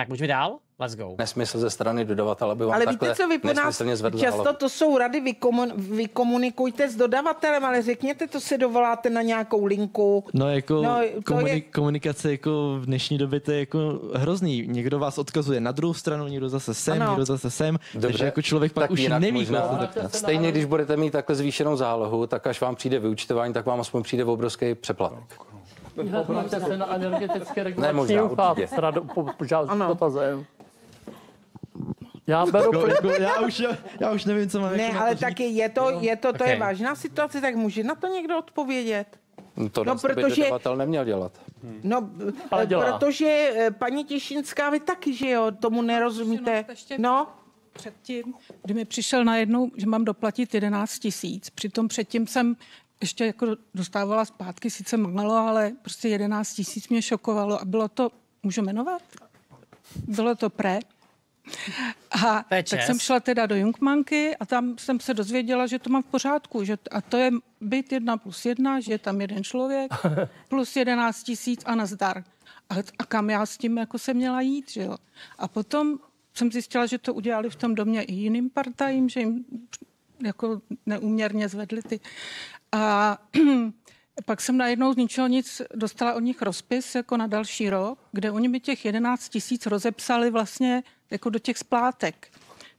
Tak můžeme dál? Let's go. Nesmysl ze strany dodavatele by vám ale víte, co vy po nás často hlavu. to jsou rady, vy, komun, vy komunikujte s dodavatelem, ale řekněte, to se dovoláte na nějakou linku. No jako no, komuni- je... komunikace jako v dnešní době to je jako hrozný. Někdo vás odkazuje na druhou stranu, někdo zase sem, ano. někdo zase sem, Dobře, takže jako člověk pak už neví, možná, se zeptat. Stejně, když budete mít takhle zvýšenou zálohu, tak až vám přijde vyučtování, tak vám aspoň přijde obrovský přeplatek. Obraťte se na energetické regulační ne, možná, s rado, po, po, ano. dotazem. Já beru Go, jako, go, jako, já, už, já, já už nevím, co mám. Ne, jako ale to taky je to, je to, to okay. je vážná situace, tak může na to někdo odpovědět? No, to no, protože dodavatel neměl dělat. Hmm. No, ale eh, dělá. protože eh, paní Těšinská, vy taky, že jo, tomu nerozumíte. No, předtím, kdy mi přišel najednou, že mám doplatit 11 tisíc. Přitom předtím jsem ještě jako dostávala zpátky, sice málo, ale prostě 11 tisíc mě šokovalo a bylo to, můžu jmenovat? Bylo to pre. A Pečes. tak jsem šla teda do Jungmanky a tam jsem se dozvěděla, že to mám v pořádku. Že, a to je byt jedna plus jedna, že je tam jeden člověk, plus 11 tisíc a nazdar. A, a kam já s tím jako se měla jít, že jo. A potom jsem zjistila, že to udělali v tom domě i jiným partajím, že jim jako neuměrně zvedli ty. A pak jsem najednou z ničeho nic dostala od nich rozpis jako na další rok, kde oni mi těch 11 tisíc rozepsali vlastně jako do těch splátek.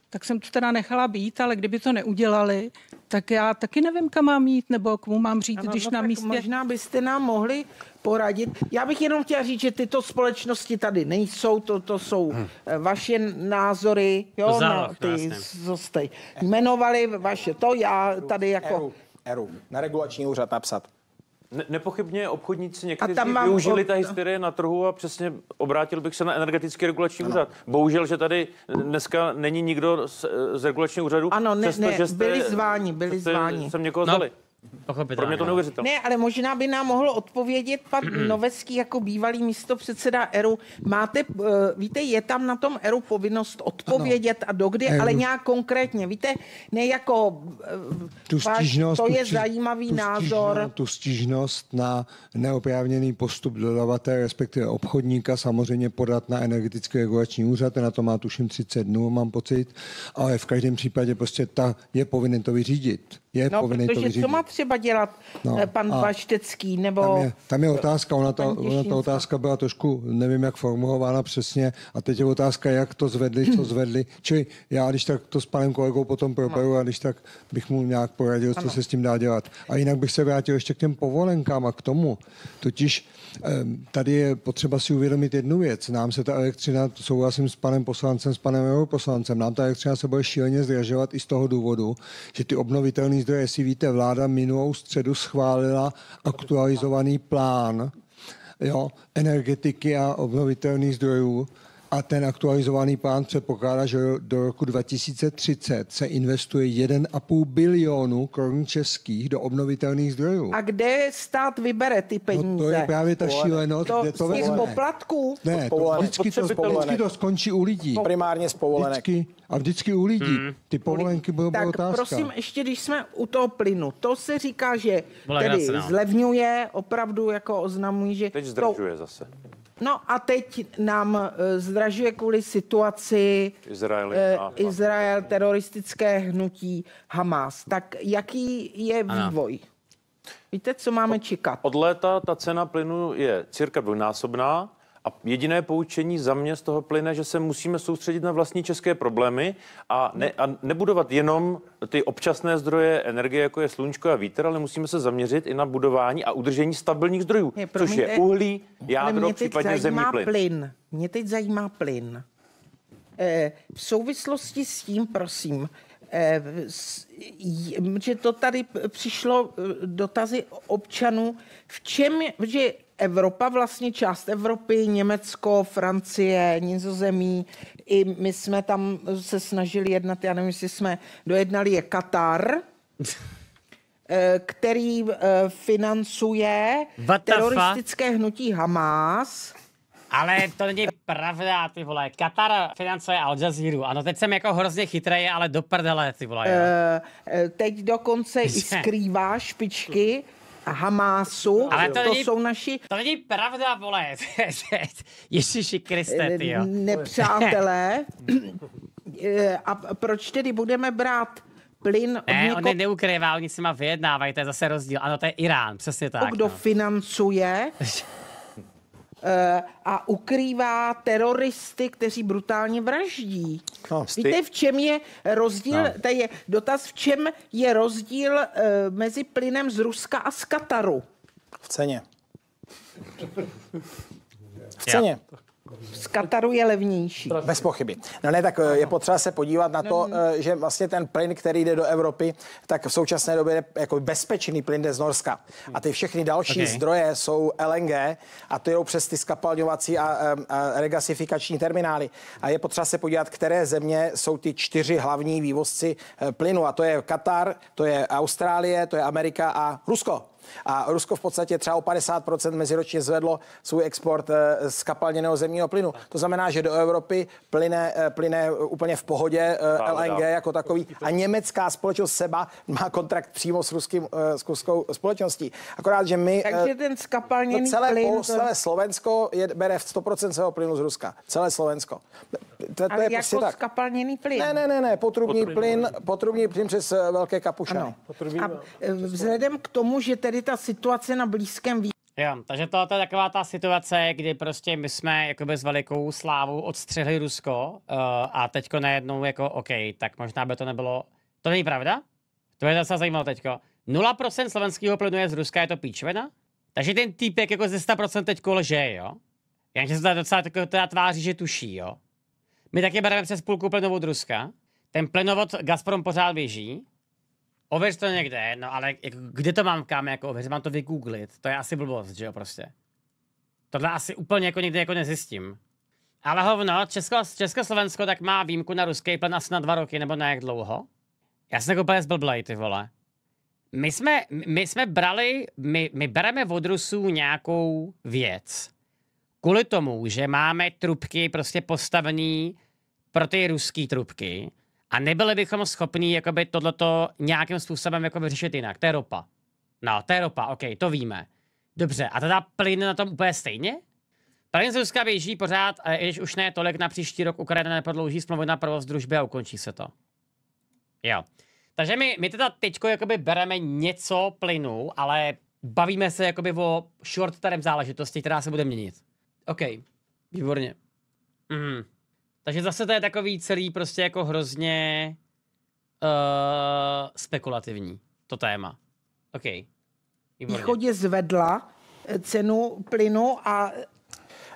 Tak jsem to teda nechala být, ale kdyby to neudělali, tak já taky nevím, kam mám jít nebo komu mám říct, ano, když no, na místě... Možná byste nám mohli poradit. Já bych jenom chtěla říct, že tyto společnosti tady nejsou, to, to jsou hmm. vaše názory, jo, no, záloh, na ty zostaj. Jmenovali vaše to, já tady jako... Eru ERU, na regulační úřad napsat. Ne, nepochybně obchodníci někteří mám... využili ta hysterie na trhu a přesně obrátil bych se na energetický regulační ano. úřad. Bohužel, že tady dneska není nikdo z, z regulačního úřadu. Ano, ne, přesto, ne, že jste, byli zváni, byli jste, zváni. Jsem někoho no, dali. Pro mě to neuvěřitelné. Ne, ale možná by nám mohl odpovědět pan Novecký jako bývalý místo předseda ERU. Máte, eh, víte, je tam na tom ERU povinnost odpovědět ano. a dokdy, ERU. ale nějak konkrétně. Víte, ne jako eh, tu stížnost, váš, to je tu, zajímavý tu názor. Stížnost, tu stížnost na neoprávněný postup dodavatele, respektive obchodníka, samozřejmě podat na energetický regulační úřad, na to má tuším 30 dnů, mám pocit, ale v každém případě prostě ta je povinen to vyřídit je no, povinný protože to vyřídit. co má třeba dělat no, eh, pan Baštecký? Nebo... Tam, je, tam je otázka, ona ta, ona ta otázka byla trošku, nevím jak formulována přesně, a teď je otázka, jak to zvedli, co zvedli. Čili já, když tak to s panem kolegou potom no. proberu, no. a když tak bych mu nějak poradil, co se s tím dá dělat. A jinak bych se vrátil ještě k těm povolenkám a k tomu. Totiž Ehm, tady je potřeba si uvědomit jednu věc. Nám se ta elektřina, souhlasím s panem poslancem, s panem poslancem, nám ta elektřina se bude šíleně zdražovat i z toho důvodu, že ty obnovitelné zdroje, jestli víte, vláda minulou středu schválila aktualizovaný plán jo, energetiky a obnovitelných zdrojů, a ten aktualizovaný plán předpokládá, že do roku 2030 se investuje 1,5 bilionu korun českých do obnovitelných zdrojů. A kde stát vybere ty peníze? No to je právě ta šílenost, to kde to z poplatků? Ne, to vždycky, to, vždycky to skončí u lidí. Primárně z povolenek. Vždycky, a vždycky u lidí. Hmm. Ty povolenky budou tak otázka. prosím, ještě když jsme u toho plynu, to se říká, že tedy zlevňuje, opravdu jako oznamují, že... Teď zdržuje to, zase. No a teď nám eh, zdražuje kvůli situaci Izraeli, eh, Izrael teroristické hnutí Hamas. Tak jaký je vývoj? Ano. Víte, co máme čekat? Od léta ta cena plynu je cirka dvojnásobná. A jediné poučení za mě z toho plyne, že se musíme soustředit na vlastní české problémy a, ne, a nebudovat jenom ty občasné zdroje energie, jako je slunčko a vítr, ale musíme se zaměřit i na budování a udržení stabilních zdrojů, je, což je uhlí, jádro, mě případně zemní plyn. plyn. Mě teď zajímá plyn. E, v souvislosti s tím, prosím, Eh, že to tady přišlo eh, dotazy občanů, v čem, že Evropa, vlastně část Evropy, Německo, Francie, Nizozemí, i my jsme tam se snažili jednat, já nevím, jestli jsme dojednali, je Katar, eh, který financuje teroristické hnutí Hamás. Ale to není pravda, ty vole. Katar financuje Al Jazeera. Ano, teď jsem jako hrozně chytrej, ale do prdele, ty vole. Uh, teď dokonce i skrývá špičky. Hamásu, ale to, to není, jsou naši... To není pravda, vole. Ježiši Kriste, eh, ty jo. Nepřátelé. A proč tedy budeme brát plyn od ne, něko... on je neukrývá, oni si má vyjednávají, to je zase rozdíl. Ano, to je Irán, přesně tak. Kdo no. financuje Eh, a ukrývá teroristy, kteří brutálně vraždí. No, Víte, v čem je rozdíl, no. tady je dotaz, v čem je rozdíl uh, mezi plynem z Ruska a z Kataru? V ceně. v ceně. Já z Kataru je levnější. Bez pochyby. No ne, tak eh, je potřeba se podívat na to, eh, že vlastně ten plyn, který jde do Evropy, tak v současné době je jako bezpečný plyn jde z Norska. A ty všechny další okay. zdroje jsou LNG a to jdou přes ty skapalňovací a, a regasifikační terminály. A je potřeba se podívat, které země jsou ty čtyři hlavní vývozci eh, plynu. A to je Katar, to je Austrálie, to je Amerika a Rusko. A Rusko v podstatě třeba o 50% meziročně zvedlo svůj export eh, z kapalněného zemního plynu. To znamená, že do Evropy plyne, eh, plyne úplně v pohodě eh, LNG jako takový. A německá společnost SEBA má kontrakt přímo s, ruským, s ruskou společností. Akorát, že my... Takže ten skapalněný no, celé, plyn... To... Celé Slovensko je, bere 100% svého plynu z Ruska. Celé Slovensko. To, to je jako prostě tak. skapalněný plyn? Ne, ne, ne, ne. Potrubní, potrubní plyn, potrubní plyn přes velké kapušany. A vzhledem k tomu, že ten tedy ta situace na Blízkém východě. Jo, takže to, to je taková ta situace, kdy prostě my jsme jakoby s velikou slávou odstřihli Rusko uh, a teďko najednou jako OK, tak možná by to nebylo... To není pravda? To je docela zajímalo teďko. 0% slovenského plynu je z Ruska, je to píčvena? Takže ten týpek jako ze 100% teďko lže, jo? Jenže se to docela taková teda tváří, že tuší, jo? My taky bereme přes půlku plynovod Ruska. Ten plynovod Gazprom pořád běží. Ověř to někde, no ale jako, kde to mám kam jako ověř, mám to vygooglit, to je asi blbost, že jo, prostě. Tohle asi úplně jako někde jako nezjistím. Ale hovno, Česko, Československo tak má výjimku na ruský plen asi na dva roky, nebo na jak dlouho. Já jsem jako úplně zblblej, ty vole. My jsme, my jsme brali, my, my bereme od Rusů nějakou věc. Kvůli tomu, že máme trubky prostě postavený pro ty ruský trubky, a nebyli bychom schopni jakoby tohleto nějakým způsobem jakoby řešit jinak. To je ropa. No, to je ropa, OK, to víme. Dobře, a teda plyn na tom úplně stejně? Plyn z Ruska běží pořád, a když už ne tolik na příští rok Ukrajina neprodlouží smlouvu na provoz družby a ukončí se to. Jo. Takže my, my teda teďko jakoby bereme něco plynu, ale bavíme se jakoby o short term záležitosti, která se bude měnit. OK, výborně. Mhm. Takže zase to je takový celý prostě jako hrozně uh, spekulativní, to téma. OK. Výborně. Východě zvedla eh, cenu plynu a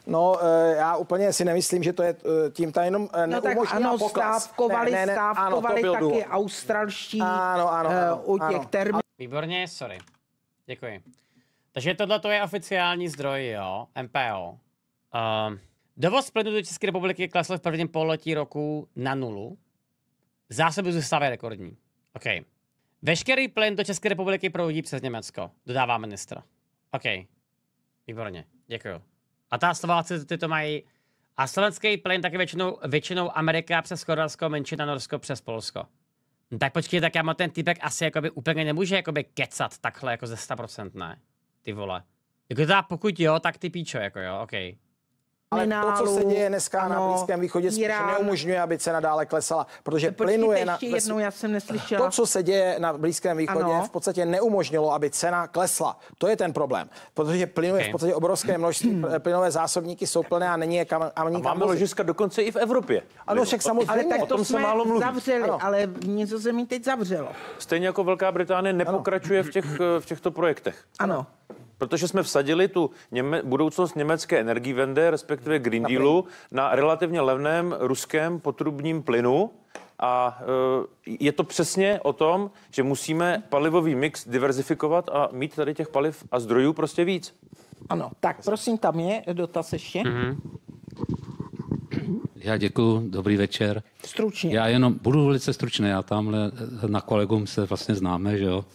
No, eh, já úplně si nemyslím, že to je tím ta jenom no tak ano, stávkovali, ne, ne, ne, stávkovali ano, taky důvod. australští ano, ano, ano, uh, u těch ano. termínů. Výborně, sorry. Děkuji. Takže tohle je oficiální zdroj, jo, MPO. Uh, ehm, Dovoz plynu do České republiky klesl v prvním pololetí roku na nulu. Zásoby zůstávají rekordní. OK. Veškerý plyn do České republiky proudí přes Německo, dodává ministra. OK. Výborně, děkuju. A ta Slováci ty to mají... A slovenský plyn taky většinou, většinou Amerika přes Chorvatsko, menšina Norsko přes Polsko. No tak počkej, tak já mám ten typek asi jakoby úplně nemůže jakoby kecat takhle jako ze 100%, ne? Ty vole. Jako teda pokud jo, tak ty píčo, jako jo, okej. Okay. Ale to, co se děje dneska ano, na Blízkém východě, spíš neumožňuje, aby cena dále klesala, protože Počkejte, plynuje ještě na... jednou, já jsem neslyšela. To, co se děje na Blízkém východě, ano. v podstatě neumožnilo, aby cena klesla. To je ten problém, protože plynuje okay. v podstatě obrovské množství, plynové zásobníky jsou plné a není je kam, a není a máme ložiska dokonce i v Evropě. Ano, však samozřejmě. Ale tak to o tom jsme se málo mluví. zavřeli, ano. ale něco se mi teď zavřelo. Stejně jako Velká Británie nepokračuje ano. v, těch, eh, v těchto projektech. Ano. Protože jsme vsadili tu něme, budoucnost německé energie vende respektive respektive Green na Dealu, na relativně levném ruském potrubním plynu. A e, je to přesně o tom, že musíme palivový mix diverzifikovat a mít tady těch paliv a zdrojů prostě víc. Ano, tak prosím, tam je dotaz ještě. Mm-hmm. Já děkuji, dobrý večer. Stručně. Já jenom budu velice stručný, já tamhle na kolegům se vlastně známe, že jo.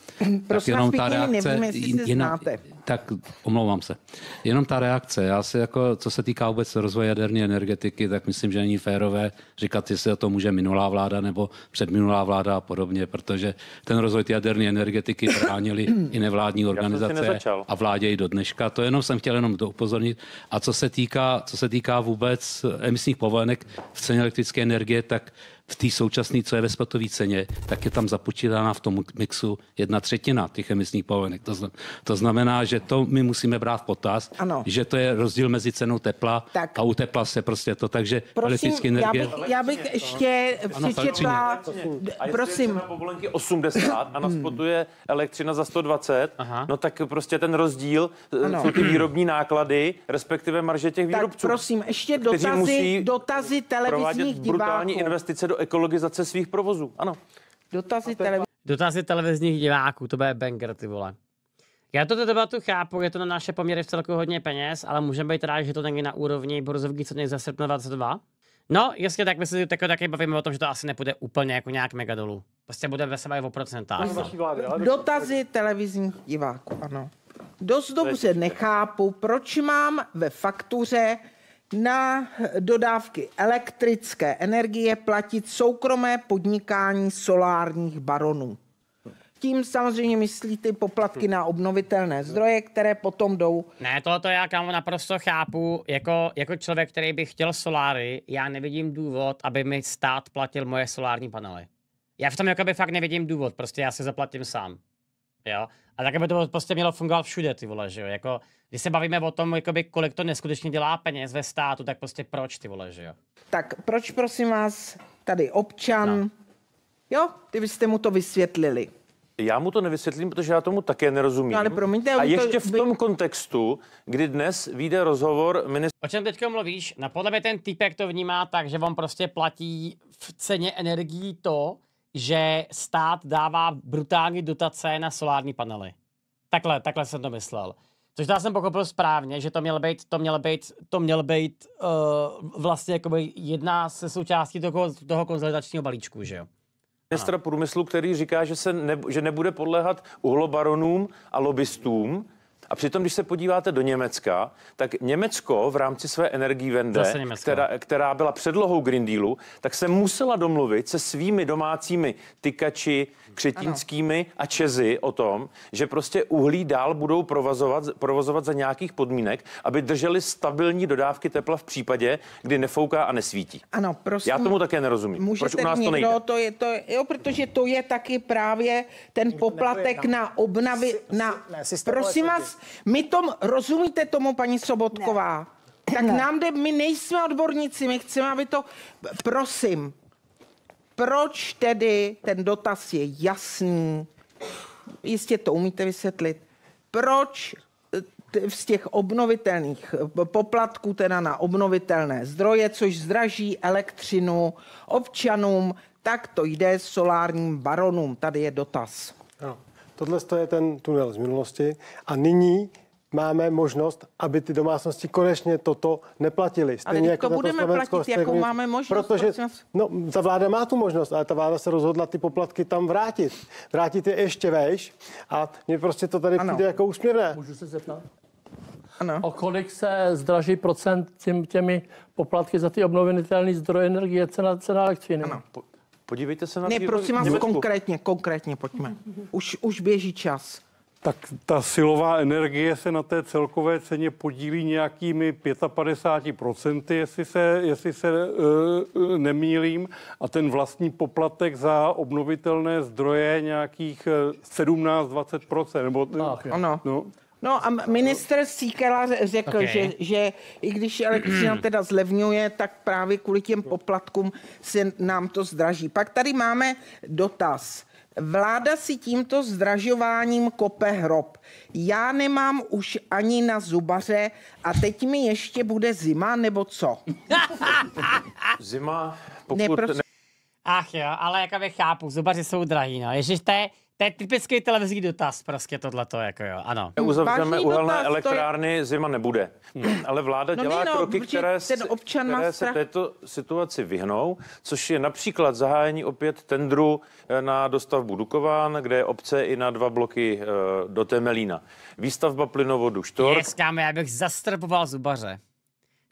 Prosím tak jenom ta reakce, nevíme, jestli se znáte tak omlouvám se. Jenom ta reakce. Já si jako, co se týká vůbec rozvoje jaderné energetiky, tak myslím, že není férové říkat, jestli to může minulá vláda nebo předminulá vláda a podobně, protože ten rozvoj jaderné energetiky bránili i nevládní organizace a vládě i do dneška. To jenom jsem chtěl jenom upozornit. A co se týká, co se týká vůbec emisních povolenek v ceně elektrické energie, tak v té současné, co je ve spotové ceně, tak je tam započítána v tom mixu jedna třetina těch emisních povolenek. To, znamená, to znamená, že to my musíme brát v potaz, ano. že to je rozdíl mezi cenou tepla tak. a u tepla se prostě to, takže elektrické energie... Já bych, já bych ještě přečetla, Prosím. povolenky 80 a na spotu je elektřina za 120, Aha. no tak prostě ten rozdíl eh, ano. jsou ty výrobní náklady, respektive marže těch výrobců. Tak prosím, ještě dotazy, dotazy televizních diváků. investice do ekologizace svých provozů. Ano. Dotazy, televiz- Dotazy televizních diváků, to bude banger, ty vole. Já to debatu chápu, je to na naše poměry v celku hodně peněz, ale můžeme být rádi, že to není na úrovni burzovky co za srpna 22. No, jasně, tak my se tak, jako taky bavíme o tom, že to asi nepůjde úplně jako nějak mega dolů. Prostě budeme ve bavit o procentách. No. Dotazy televizních diváků, ano. Dost dobře nechápu, proč mám ve faktuře na dodávky elektrické energie platit soukromé podnikání solárních baronů. Tím samozřejmě myslí ty poplatky na obnovitelné zdroje, které potom jdou. Ne, tohoto to já kámo naprosto chápu. Jako, jako člověk, který by chtěl soláry, já nevidím důvod, aby mi stát platil moje solární panely. Já v tom jakoby fakt nevidím důvod, prostě já se zaplatím sám jo. A tak, by to prostě mělo fungovat všude, ty vole, že jo. Jako, když se bavíme o tom, jakoby, kolik to neskutečně dělá peněz ve státu, tak prostě proč, ty vole, že jo. Tak proč, prosím vás, tady občan, no. jo, byste mu to vysvětlili. Já mu to nevysvětlím, protože já tomu také nerozumím. No, ale promiňte, a ještě to... v tom kontextu, kdy dnes vyjde rozhovor ministra... O čem teďka mluvíš? Na no, podle mě ten typek to vnímá tak, že on prostě platí v ceně energií to, že stát dává brutální dotace na solární panely. Takhle, takhle jsem to myslel. Což já jsem pochopil správně, že to měl být, to měl být, to měl být uh, vlastně jakoby jedna se součástí toho, toho konzolidačního balíčku, že jo? Ministra průmyslu, který říká, že, se ne, že nebude podléhat uhlobaronům a lobbystům, a přitom, když se podíváte do Německa, tak Německo v rámci své energie vende, která, která byla předlohou Green Dealu, tak se musela domluvit se svými domácími tykači, křetínskými a Čezy o tom, že prostě uhlí dál budou provozovat, provozovat za nějakých podmínek, aby drželi stabilní dodávky tepla v případě, kdy nefouká a nesvítí. Ano, prostě. Já tomu také nerozumím. Proč u nás to nejde? To je, to je, jo, protože to je taky právě ten poplatek na, na obnavy, si, na, ne, prosím vás, my tom, rozumíte tomu, paní Sobotková? Ne. Tak ne. nám jde, my nejsme odborníci, my chceme, aby to, prosím, proč tedy ten dotaz je jasný? Jistě to umíte vysvětlit. Proč eh, z těch obnovitelných eh, poplatků, teda na obnovitelné zdroje, což zdraží elektřinu občanům, tak to jde s solárním baronům. Tady je dotaz. No, tohle je ten tunel z minulosti. A nyní máme možnost, aby ty domácnosti konečně toto neplatili. Stejně ale jako to budeme platit, jakou máme možnost. Protože no, ta vláda má tu možnost, ale ta vláda se rozhodla ty poplatky tam vrátit. Vrátit je ještě vejš a mě prostě to tady ano. přijde jako úsměvné. Můžu se zeptat? Ano. O kolik se zdraží procent tím, těmi poplatky za ty obnovitelné zdroje energie, cena, cena elektřiny? Ano. Podívejte se na Ne, prosím vás, konkrétně, konkrétně pojďme. Už, už běží čas tak ta silová energie se na té celkové ceně podílí nějakými 55%, jestli se, jestli se e, nemýlím, a ten vlastní poplatek za obnovitelné zdroje nějakých 17-20%. Eh, nebo, no, ano. No. No a minister Sýkela řekl, okay. že, že i když elektřina teda zlevňuje, tak právě kvůli těm poplatkům se nám to zdraží. Pak tady máme dotaz. Vláda si tímto zdražováním kope hrob. Já nemám už ani na zubaře a teď mi ještě bude zima, nebo co? Zima, pokud... Ne, Ach jo, ale jako chápu, zubaři jsou drahý, no. Ježiš, to je, to je typický televizní dotaz, prostě to jako jo, ano. Uzavřeme uhelné dotaz, elektrárny, je... zima nebude. Hm. Hmm. Ale vláda no dělá no, kroky, které, ten občan které má strach. se této situaci vyhnou, což je například zahájení opět tendru eh, na dostavbu Dukován, kde je obce i na dva bloky eh, do Temelína. Výstavba plynovodu Štork. Jeskám, já bych zastrpoval zubaře.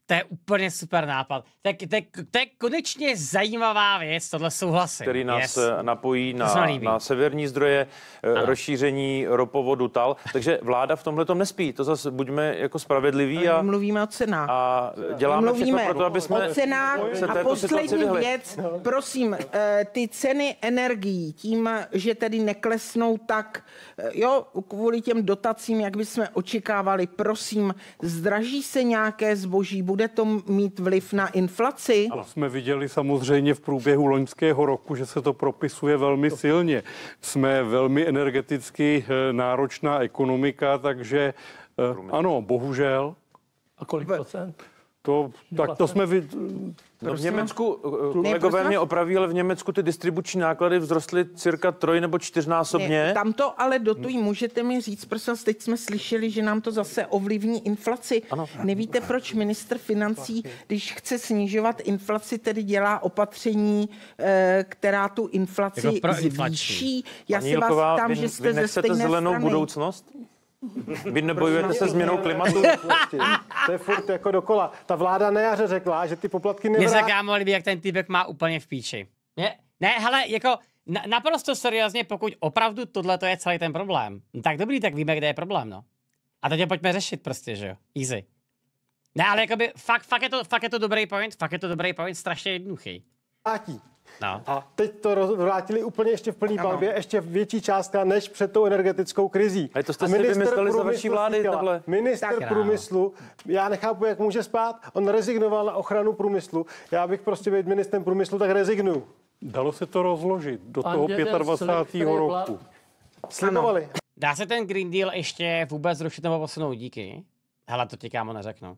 To je úplně super nápad. Tak to to, to je konečně zajímavá věc, tohle souhlasím. Který nás yes. Eh, napojí na, na severní zdroje, eh, ano. rozšíření ropovodu TAL. Takže vláda v tomhle tom nespí. To zase buďme jako spravedliví. A, eh, mluvíme o cenách. A děláme mluvíme všechno proto, aby jsme o cenách. Se a poslední věc, prosím, ty ceny energií, tím, že tedy neklesnou tak, jo, kvůli těm dotacím, jak bychom očekávali, prosím, zdraží se nějaké zboží, budou bude to mít vliv na inflaci? Ale jsme viděli samozřejmě v průběhu loňského roku, že se to propisuje velmi silně. Jsme velmi energeticky eh, náročná ekonomika, takže eh, ano, bohužel. A kolik procent? To, no tak to vlastně. jsme... Vy... No v prostě- Německu, eh, kolegové mě opraví, ale v Německu ty distribuční náklady vzrostly cirka troj nebo čtyřnásobně. Ne, tam to ale dotují, můžete mi říct, prosím, teď jsme slyšeli, že nám to zase ovlivní inflaci. Ano. Nevíte, proč minister financí, když chce snižovat inflaci, tedy dělá opatření, eh, která tu inflaci zvýší? Já se vás ptám, že jste ze stejné zelenou strany. budoucnost? Vy nebojujete se změnou klimatu? Prostě- to je furt jako dokola. Ta vláda na jaře řekla, že ty poplatky nevrátí. Mě se kámo líbí, jak ten týbek má úplně v píči. Ne, ne hele, jako na, naprosto seriózně, pokud opravdu tohle to je celý ten problém, no tak dobrý, tak víme, kde je problém, no. A teď je pojďme řešit prostě, že jo. Easy. Ne, ale jakoby, fakt, fakt, je to, fakt je to dobrý point, fakt je to dobrý point, strašně jednoduchý. No. A teď to vrátili úplně ještě v plný ano. palbě, ještě větší částka než před tou energetickou krizí. A to jste a si vymysleli za vaší vlády. Říkala, tohle. Minister tak, průmyslu, já nechápu, jak může spát, on rezignoval na ochranu průmyslu. Já bych prostě být ministrem průmyslu, tak rezignuju. Dalo se to rozložit do Pan toho 25. roku. Slibovali. Dá se ten Green Deal ještě vůbec zrušit nebo posunout díky? Hele, to ti kámo neřeknu.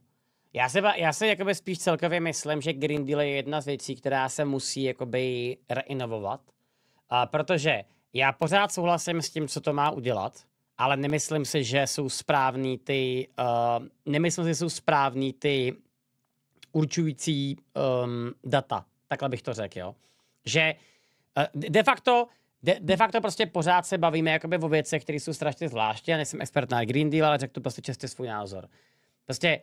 Já se, já se jakoby spíš celkově myslím, že Green Deal je jedna z věcí, která se musí jakoby reinovovat, a protože já pořád souhlasím s tím, co to má udělat, ale nemyslím si, že jsou správný ty, uh, nemyslím si, že jsou správný ty určující um, data, takhle bych to řekl, Že uh, de facto De, de facto prostě pořád se bavíme jakoby o věcech, které jsou strašně zvláštní. Já nejsem expert na Green Deal, ale řeknu prostě čestě svůj názor. Prostě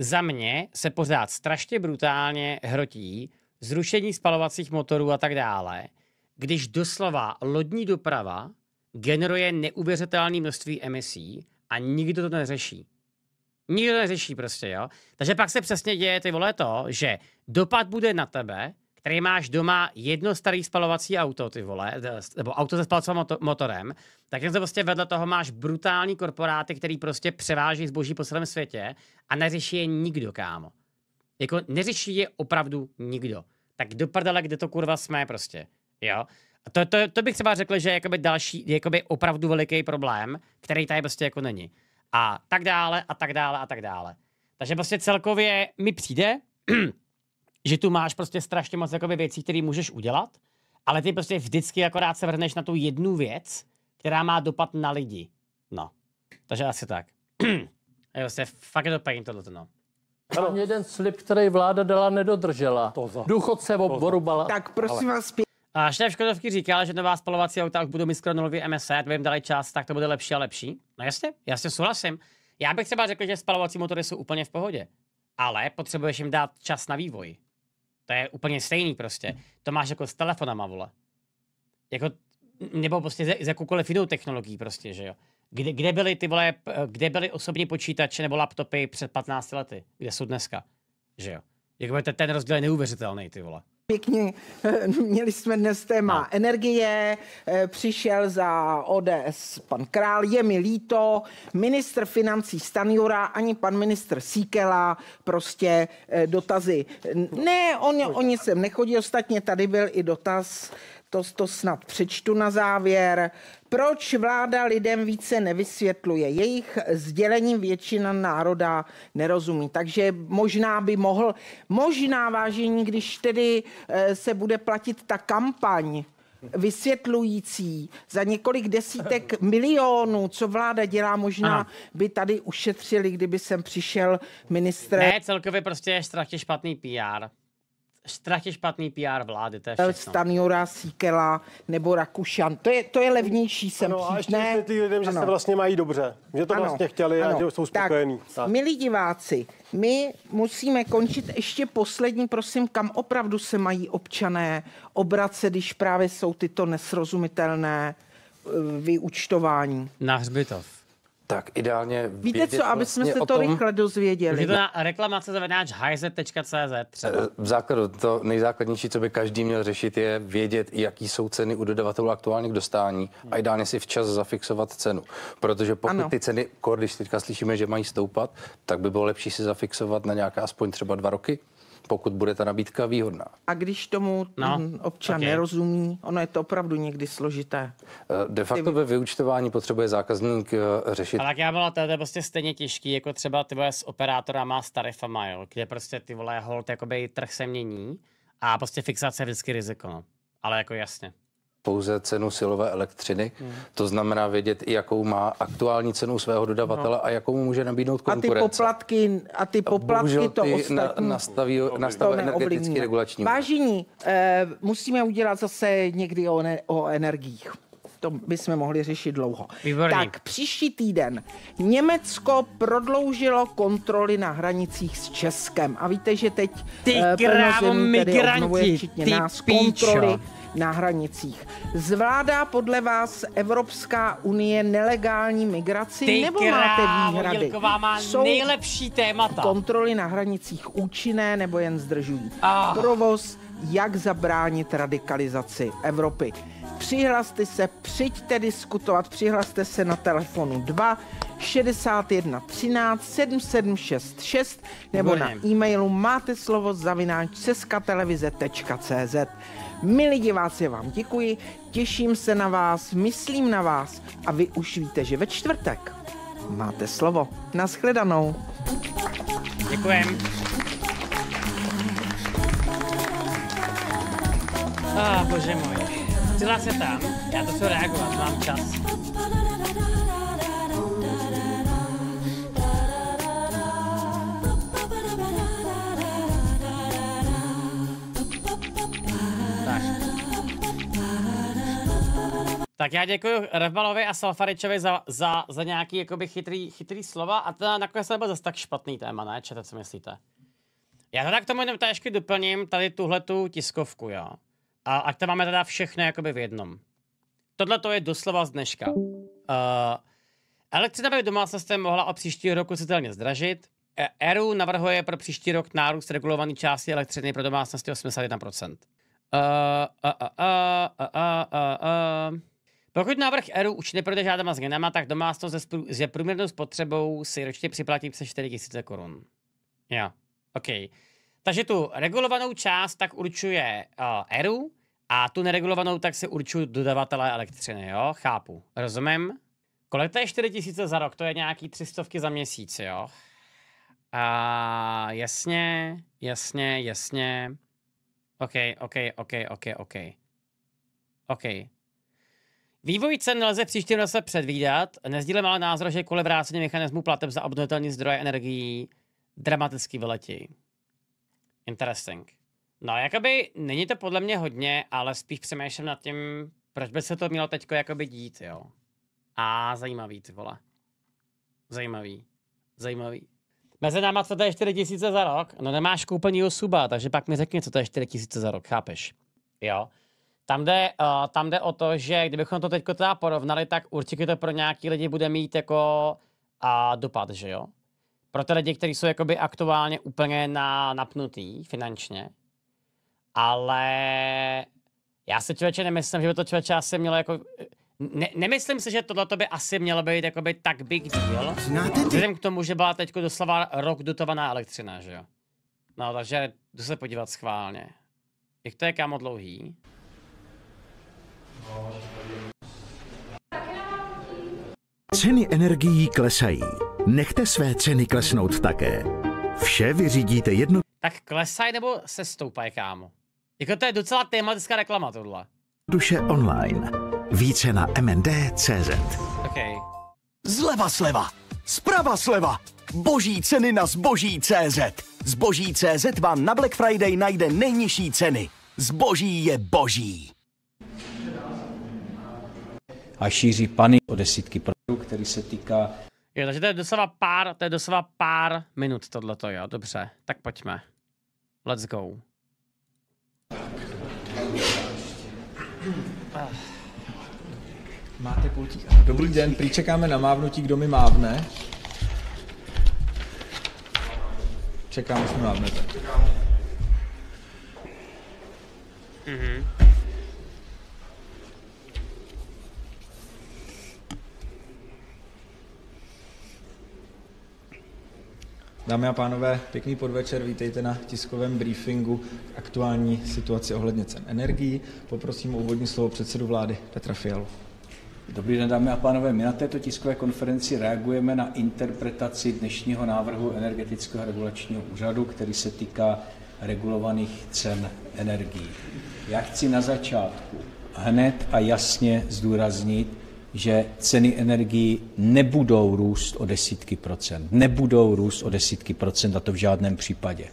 za mě se pořád strašně brutálně hrotí zrušení spalovacích motorů a tak dále, když doslova lodní doprava generuje neuvěřitelné množství emisí a nikdo to neřeší. Nikdo to neřeší prostě, jo. Takže pak se přesně děje ty vole to, že dopad bude na tebe, který máš doma jedno starý spalovací auto, ty vole, nebo auto se spalovacím motorem, tak jen prostě vedle toho máš brutální korporáty, který prostě převáží zboží po celém světě a neřeší je nikdo, kámo. Jako neřeší je opravdu nikdo. Tak do prdele, kde to kurva jsme prostě, jo. A to, to, to bych třeba řekl, že je jakoby další, jakoby opravdu veliký problém, který tady prostě jako není. A tak dále, a tak dále, a tak dále. Takže prostě celkově mi přijde, že tu máš prostě strašně moc jakoby, věcí, které můžeš udělat, ale ty prostě vždycky akorát se vrhneš na tu jednu věc, která má dopad na lidi. No. Takže asi tak. jo, se fakt je to pejn tohleto, no. Ano. Ani jeden slib, který vláda dala, nedodržela. Důchod se obvorubala. Tak prosím ale. vás, pě- a šéf Škodovky říkal, že nová spalovací auta už budou mít nový nulový MSC, kdyby jim dali čas, tak to bude lepší a lepší. No jasně, se souhlasím. Já bych třeba řekl, že spalovací motory jsou úplně v pohodě, ale potřebuješ jim dát čas na vývoj. To je úplně stejný prostě. To máš jako s telefonama, vole. Jako, nebo prostě z jakoukoliv jinou technologií prostě, že jo. Kde, kde byly ty vole, kde byly osobní počítače nebo laptopy před 15 lety? Kde jsou dneska? Že jo. Jako ten rozdíl je neuvěřitelný, ty vole. Pěkně, eh, měli jsme dnes téma no. energie, eh, přišel za ODS pan Král, je mi líto, ministr financí Stanjura ani pan ministr Síkela, prostě eh, dotazy. Ne, on, oni sem nechodí, ostatně tady byl i dotaz to, to snad přečtu na závěr. Proč vláda lidem více nevysvětluje? Jejich sdělením většina národa nerozumí. Takže možná by mohl, možná vážení, když tedy eh, se bude platit ta kampaň, vysvětlující za několik desítek milionů, co vláda dělá, možná Aha. by tady ušetřili, kdyby sem přišel ministr. Ne, celkově prostě je strašně špatný PR strašně špatný PR vlády, to je všechno. Sikela nebo Rakušan, to je, to je levnější, jsem no, a ještě ty lidem, že ano. se vlastně mají dobře, že to ano. vlastně chtěli ano. a že jsou spokojení. Tak, tak. Milí diváci, my musíme končit ještě poslední, prosím, kam opravdu se mají občané obracet, když právě jsou tyto nesrozumitelné eh, vyučtování. Na hřbitov. Tak ideálně Víte co, aby jsme vlastně se to tom, rychle dozvěděli. Je to na reklamace zavináč hajzet.cz eh, V základu to nejzákladnější, co by každý měl řešit, je vědět, jaký jsou ceny u dodavatelů aktuálně k dostání a ideálně si včas zafixovat cenu. Protože pokud ano. ty ceny, když teďka slyšíme, že mají stoupat, tak by bylo lepší si zafixovat na nějaká aspoň třeba dva roky pokud bude ta nabídka výhodná. A když tomu no, mm, občan okay. nerozumí, ono je to opravdu někdy složité. Eh, de facto ve vyučtování potřebuje zákazník eh, řešit. A tak já byla to je prostě stejně těžký, jako třeba ty vole s operátorama, s tarifama, jo, kde prostě ty vole hold, jakoby trh se mění a prostě fixace je vždycky riziko, no. Ale jako jasně pouze cenu silové elektřiny. Hmm. To znamená vědět, i jakou má aktuální cenu svého dodavatele no. a jakou mu může nabídnout konkurence. A ty poplatky, a ty poplatky Bohužel to ty ostatní na, nastaví, nastaví energetický regulační. Vážení, eh, musíme udělat zase někdy o, ne, o energiích. To bychom mohli řešit dlouho. Výborný. Tak, příští týden. Německo prodloužilo kontroly na hranicích s Českem. A víte, že teď... Ty eh, krávo migranti, ty nás, píčo na hranicích. Zvládá podle vás Evropská unie nelegální migraci Ty nebo krávo, máte výhrady? má Jsou nejlepší témata. kontroly na hranicích účinné nebo jen zdržují? Oh. Provoz, jak zabránit radikalizaci Evropy? Přihlaste se, přijďte diskutovat, přihlaste se na telefonu 2 61 13 7766 nebo na e-mailu máte slovo zavináč českatelevize.cz. Milí diváci, vám děkuji, těším se na vás, myslím na vás a vy už víte, že ve čtvrtek máte slovo. Naschledanou. Děkujem. A ah, bože můj. Chtěla se tam, já to co reagovat, mám čas. Tak já děkuji Revmalovi a Salfaričovi za, za, za nějaký jakoby chytrý, chytrý slova a teda nakonec to nebyl zase tak špatný téma, ne? Čete, co myslíte? Já teda k tomu jenom tady doplním tady tuhle tu tiskovku, jo. A, a to máme teda všechno jakoby v jednom. Tohle to je doslova z dneška. Uh, elektřina by v domácnosti mohla od příštího roku citelně zdražit. E, ERU navrhuje pro příští rok nárůst regulované části elektřiny pro domácnosti 81%. Uh, uh, uh, uh, uh, uh, uh, uh. Pokud návrh ERU už neprojde žádnýma změnama, tak domácnost se průměrnou spotřebou si ročně připlatí přes 4 000 korun. Jo, OK. Takže tu regulovanou část tak určuje uh, ERU a tu neregulovanou tak se určují dodavatelé elektřiny, jo? Chápu. Rozumím? Kolik to je 4 000 za rok? To je nějaký 300 za měsíc, jo? A uh, jasně, jasně, jasně. OK, OK, OK, OK, OK. OK. Vývoj cen nelze příští roce předvídat. Nezdílem ale názor, že kvůli vrácení mechanismu plateb za obnovitelné zdroje energií dramaticky vyletí. Interesting. No, jakoby není to podle mě hodně, ale spíš přemýšlím nad tím, proč by se to mělo teď jakoby dít, jo. A zajímavý, ty vole. Zajímavý. Zajímavý. Mezi náma, co to je 4 tisíce za rok? No nemáš koupení suba, takže pak mi řekni, co to je 4 tisíce za rok, chápeš? Jo. Tam jde, uh, tam jde o to, že kdybychom to teď teda porovnali, tak určitě to pro nějaký lidi bude mít jako uh, dopad, že jo? Pro ty lidi, kteří jsou jakoby aktuálně úplně na, napnutý finančně. Ale já si člověče nemyslím, že by to člověče asi mělo jako... Ne, nemyslím si, že tohle by asi mělo být jakoby tak big deal. ty? Vzhledem k tomu, že byla teď doslova rok dotovaná elektřina, že jo? No, takže jdu se podívat schválně. Jak to je kámo dlouhý? Ceny energií klesají. Nechte své ceny klesnout také. Vše vyřídíte jedno... Tak klesaj nebo se stoupaj, kámo. Jako to je docela tématická reklama tohle. Duše online. Více na mnd.cz OK. Zleva sleva. Zprava sleva. Boží ceny na zboží.cz. Zboží.cz vám na Black Friday najde nejnižší ceny. Zboží je boží a šíří pany o desítky produktů, který se týká... Jo, takže to je doslova pár, to je doslova pár minut tohleto, jo, dobře, tak pojďme. Let's go. Máte pultík. Dobrý den, Přičekáme na mávnutí, kdo mi mávne. Čekám, jestli mávnete. Mhm. Dámy a pánové, pěkný podvečer, vítejte na tiskovém briefingu k aktuální situaci ohledně cen energií. Poprosím o úvodní slovo předsedu vlády Petra Fialu. Dobrý den, dámy a pánové. My na této tiskové konferenci reagujeme na interpretaci dnešního návrhu Energetického regulačního úřadu, který se týká regulovaných cen energií. Já chci na začátku hned a jasně zdůraznit, že ceny energií nebudou růst o desítky procent. Nebudou růst o desítky procent, a to v žádném případě.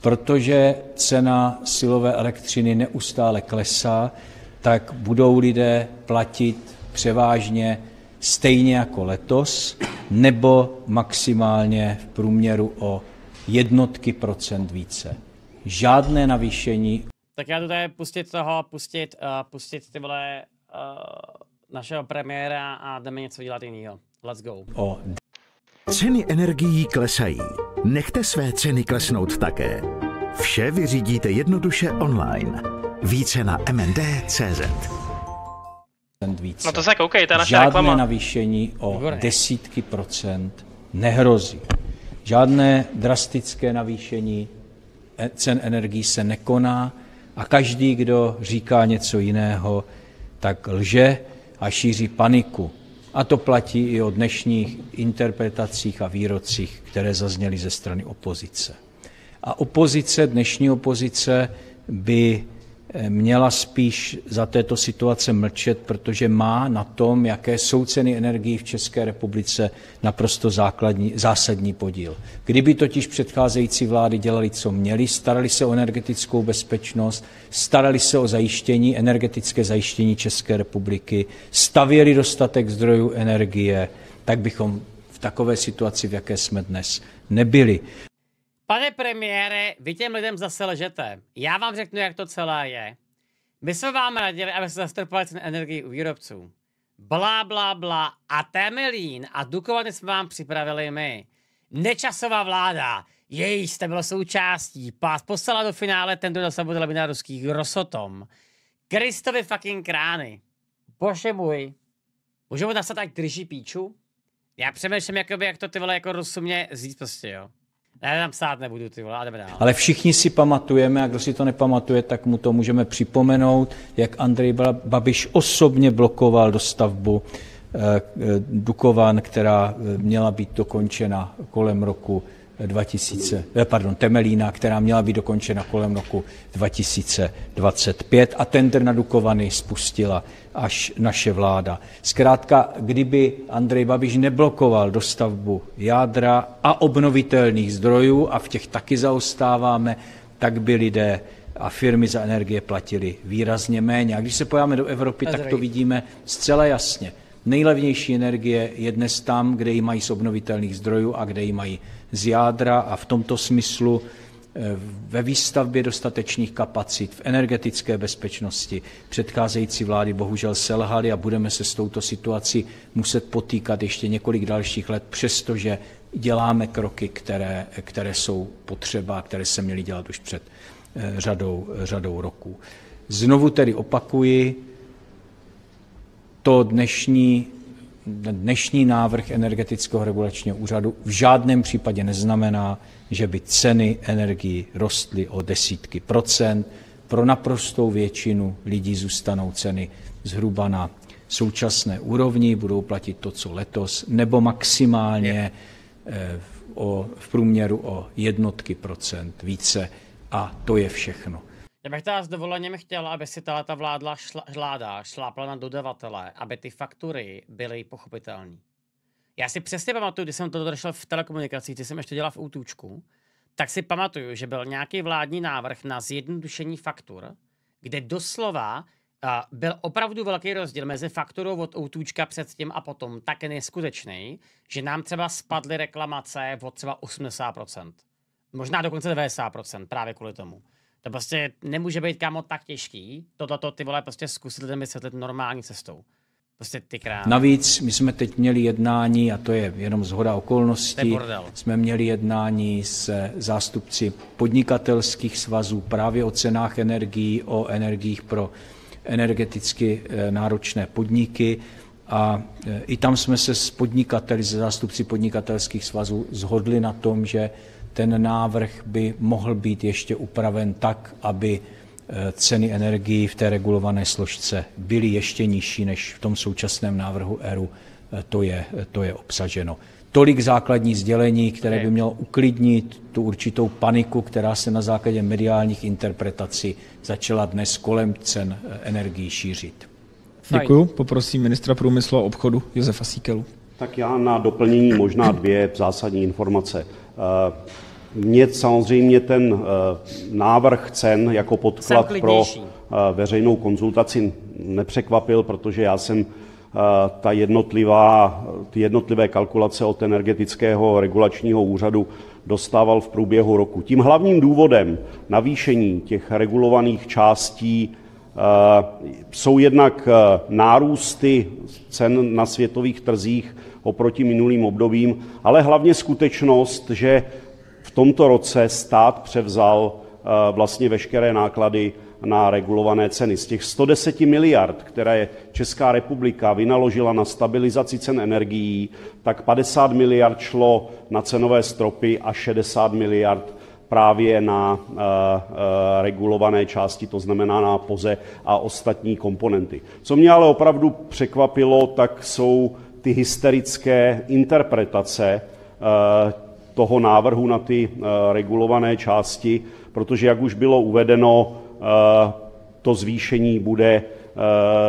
Protože cena silové elektřiny neustále klesá, tak budou lidé platit převážně stejně jako letos, nebo maximálně v průměru o jednotky procent více. Žádné navýšení. Tak já to tady pustit toho, pustit, uh, pustit ty vole uh našeho premiéra a jdeme něco dělat jiného. Let's go. O. Ceny energií klesají. Nechte své ceny klesnout také. Vše vyřídíte jednoduše online. Více na mnd.cz více. No to se ta naše Žádné reklama. navýšení o Výborně. desítky procent nehrozí. Žádné drastické navýšení e, cen energií se nekoná a každý, kdo říká něco jiného, tak lže a šíří paniku, a to platí i o dnešních interpretacích a výrocích, které zazněly ze strany opozice. A opozice, dnešní opozice, by měla spíš za této situace mlčet, protože má na tom, jaké jsou ceny energií v České republice, naprosto základní, zásadní podíl. Kdyby totiž předcházející vlády dělali, co měli, starali se o energetickou bezpečnost, starali se o zajištění, energetické zajištění České republiky, stavěli dostatek zdrojů energie, tak bychom v takové situaci, v jaké jsme dnes, nebyli. Pane premiére, vy těm lidem zase ležete. Já vám řeknu, jak to celé je. My jsme vám radili, aby se zastropovali ceny energii u výrobců. Blá, blá, blá. A Temelín a Dukovany jsme vám připravili my. Nečasová vláda, její jste bylo součástí, pás poslala do finále tento do na ruských Rosotom. Kristovi fucking krány. Bože můj. Můžu mu nastat ať drží píču? Já přemýšlím, jakoby, jak to ty vole jako rozumně říct prostě, jo. Ne, tam stát nebudu, ty vole, a jdeme dál. Ale všichni si pamatujeme, a kdo si to nepamatuje, tak mu to můžeme připomenout, jak Andrej Babiš osobně blokoval dostavbu eh, eh Dukovan, která eh, měla být dokončena kolem roku 2000, eh, pardon, Temelína, která měla být dokončena kolem roku 2025 a tender na Dukovany spustila až naše vláda. Zkrátka, kdyby Andrej Babiš neblokoval dostavbu jádra a obnovitelných zdrojů, a v těch taky zaostáváme, tak by lidé a firmy za energie platili výrazně méně. A když se pojáme do Evropy, tak to vidíme zcela jasně. Nejlevnější energie je dnes tam, kde ji mají z obnovitelných zdrojů a kde ji mají z jádra a v tomto smyslu eh, ve výstavbě dostatečných kapacit, v energetické bezpečnosti. Předcházející vlády bohužel selhaly a budeme se s touto situací muset potýkat ještě několik dalších let, přestože děláme kroky, které, které jsou potřeba, které se měly dělat už před eh, řadou, řadou roků. Znovu tedy opakuji, to dnešní dnešní návrh energetického regulačního úřadu v žádném případě neznamená, že by ceny energii rostly o desítky procent. Pro naprostou většinu lidí zůstanou ceny zhruba na současné úrovni, budou platit to, co letos, nebo maximálně eh, o, v průměru o jednotky procent více. A to je všechno. Já bych teda s dovolením chtěl, aby si ta vládla šla, vláda šlápla na dodavatele, aby ty faktury byly pochopitelné. Já si přesně pamatuju, když jsem to došel v telekomunikacích, když jsem ještě dělal v útůčku, tak si pamatuju, že byl nějaký vládní návrh na zjednodušení faktur, kde doslova uh, byl opravdu velký rozdíl mezi fakturou od před předtím a potom tak neskutečný, že nám třeba spadly reklamace od třeba 80%. Možná dokonce 90% právě kvůli tomu. To prostě nemůže být kámo tak těžký, To to ty vole prostě zkusit lidem vysvětlit normální cestou. Prostě ty krám. Navíc my jsme teď měli jednání, a to je jenom zhoda okolností, jsme měli jednání s zástupci podnikatelských svazů právě o cenách energií, o energiích pro energeticky eh, náročné podniky. A eh, i tam jsme se s podnikateli, se zástupci podnikatelských svazů zhodli na tom, že ten návrh by mohl být ještě upraven tak, aby eh, ceny energií v té regulované složce byly ještě nižší, než v tom současném návrhu ERU eh, to je, to je obsaženo. Tolik základní sdělení, které by mělo uklidnit tu určitou paniku, která se na základě mediálních interpretací začala dnes kolem cen eh, energií šířit. Děkuji. Poprosím ministra průmyslu a obchodu Josefa Síkelu. Tak já na doplnění možná dvě zásadní informace mě samozřejmě ten eh, návrh cen jako podklad pro eh, veřejnou konzultaci nepřekvapil, protože já jsem eh, ta jednotlivá, ty jednotlivé kalkulace od energetického regulačního úřadu dostával v průběhu roku. Tím hlavním důvodem navýšení těch regulovaných částí jsou jednak nárůsty cen na světových trzích oproti minulým obdobím, ale hlavně skutečnost, že tomto roce stát převzal eh, vlastně veškeré náklady na regulované ceny. Z těch 110 miliard, které Česká republika vynaložila na stabilizaci cen energií, tak 50 miliard šlo na cenové stropy a 60 miliard právě na eh, eh, regulované části, to znamená na poze a ostatní komponenty. Co mě ale opravdu překvapilo, tak jsou ty hysterické interpretace toho návrhu na ty eh, regulované části, protože, jak už bylo uvedeno, eh, to zvýšení bude eh,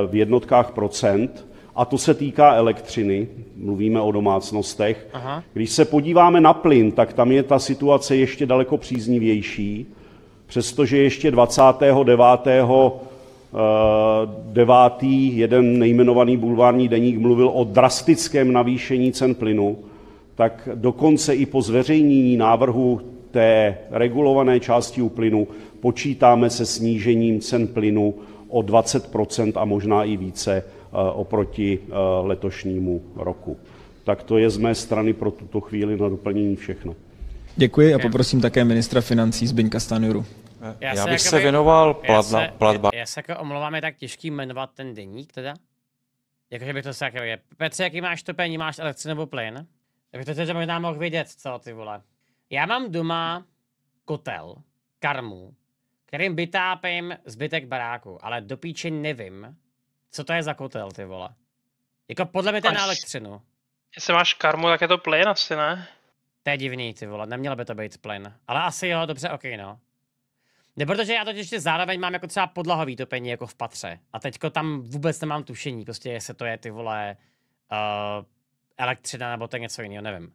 v jednotkách procent. A to se týká elektřiny, mluvíme o domácnostech. Aha. Když se podíváme na plyn, tak tam je ta situace ještě daleko příznivější, přestože ještě 29. 9. jeden nejmenovaný bulvární deník mluvil o drastickém navýšení cen plynu tak dokonce i po zveřejnění návrhu té regulované části u plynu počítáme se snížením cen plynu o 20 a možná i více eh, oproti eh, letošnímu roku. Tak to je z mé strany pro tuto chvíli na doplnění všechno. Děkuji a poprosím také ministra financí Zbyňka Stanuru. Já, já bych se věnoval platba. Já se, Já, se jako omlouvám, je tak těžký jmenovat ten deník teda? Jakože bych to se jako je. Petře, jaký máš topení? Máš elektřinu nebo plyn? Bych to teď možná mohl vidět, co ty vole. Já mám doma kotel, karmu, kterým vytápím zbytek baráku, ale do píči nevím, co to je za kotel, ty vole. Jako podle mě to je na elektřinu. Jestli máš karmu, tak je to plyn asi, ne? To je divný, ty vole, nemělo by to být plyn. Ale asi jo, dobře, ok, no. Ne, protože já to ještě zároveň mám jako třeba podlahový topení jako v patře. A teďko tam vůbec nemám tušení, prostě jestli to je ty vole uh, elektřina nebo to něco jiného, nevím.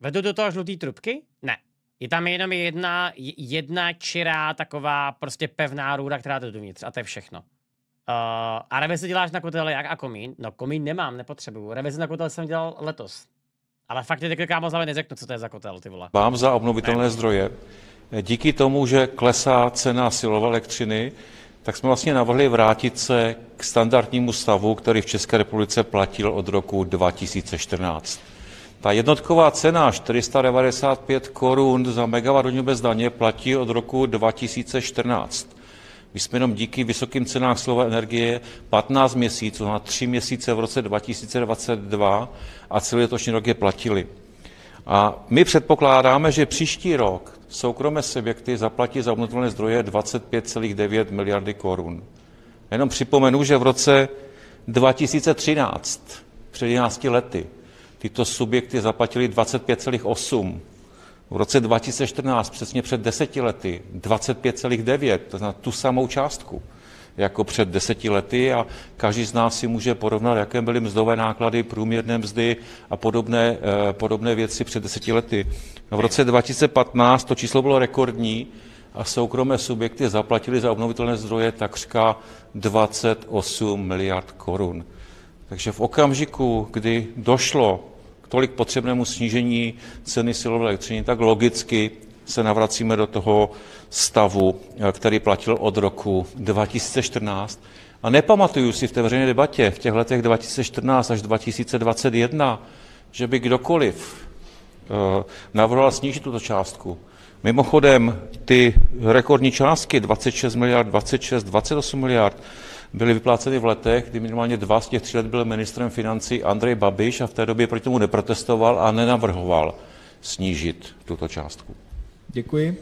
Vedu do toho žlutý trubky? Ne. Je tam jenom jedna, jedna čirá taková prostě pevná růda, která jde dovnitř a to je všechno. Uh, a revizi děláš na kotel jak a komín? No komín nemám, nepotřebuju. Revizi na kotel jsem dělal letos. Ale fakt je teď jako kámo hlavy neřeknu, co to je za kotel, ty vole. Vám za obnovitelné ne. zdroje. Díky tomu, že klesá cena silové elektřiny, tak jsme vlastně navrhli vrátit se k standardnímu stavu, který v České republice platil od roku 2014. Ta jednotková cena 495 korun za megawatt hodinu bez daně platí od roku 2014. My jsme jenom díky vysokým cenám slova energie 15 měsíců, na 3 měsíce v roce 2022 a celý letošní rok je platili. A my předpokládáme, že příští rok soukromé subjekty zaplatí za obnovitelné zdroje 25,9 miliardy korun. Jenom připomenu, že v roce 2013, před 11 lety, tyto subjekty zaplatili 25,8. V roce 2014, přesně před 10 lety, 25,9, to znamená tu samou částku jako před deseti lety a každý z nás si může porovnat, jaké byly mzdové náklady, průměrné mzdy a podobné, eh, podobné věci před deseti lety. No, v roce 2015 to číslo bylo rekordní a soukromé subjekty zaplatili za obnovitelné zdroje takřka 28 miliard korun. Takže v okamžiku, kdy došlo k tolik potřebnému snížení ceny silové elektřiny, tak logicky se navracíme do toho stavu, eh, který platil od roku 2014. A nepamatuju si v té veřejné debatě v těch letech 2014 až 2021, že by kdokoliv eh, navrhoval snížit tuto částku. Mimochodem, ty rekordní částky 26 miliard, 26, 28 miliard byly vypláceny v letech, kdy minimálně dva z těch tří let byl ministrem financí Andrej Babiš a v té době proti tomu neprotestoval a nenavrhoval snížit tuto částku. Děkuji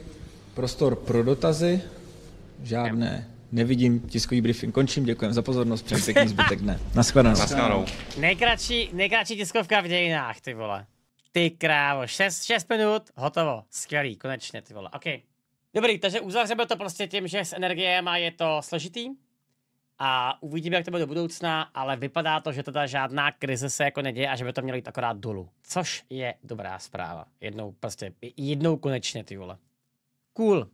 prostor pro dotazy. Žádné nevidím. Tiskový briefing končím. děkujem za pozornost. Přeji pěkný zbytek dne. Na Naschledanou. Nejkratší, nejkratší tiskovka v dějinách, ty vole. Ty krávo, 6, 6 minut, hotovo. Skvělý, konečně, ty vole. OK. Dobrý, takže uzavřeme to prostě tím, že s energiema je to složitý a uvidíme, jak to bude do budoucna, ale vypadá to, že teda žádná krize se jako neděje a že by to mělo jít akorát dolů. Což je dobrá zpráva. Jednou prostě, jednou konečně, ty vole. cool.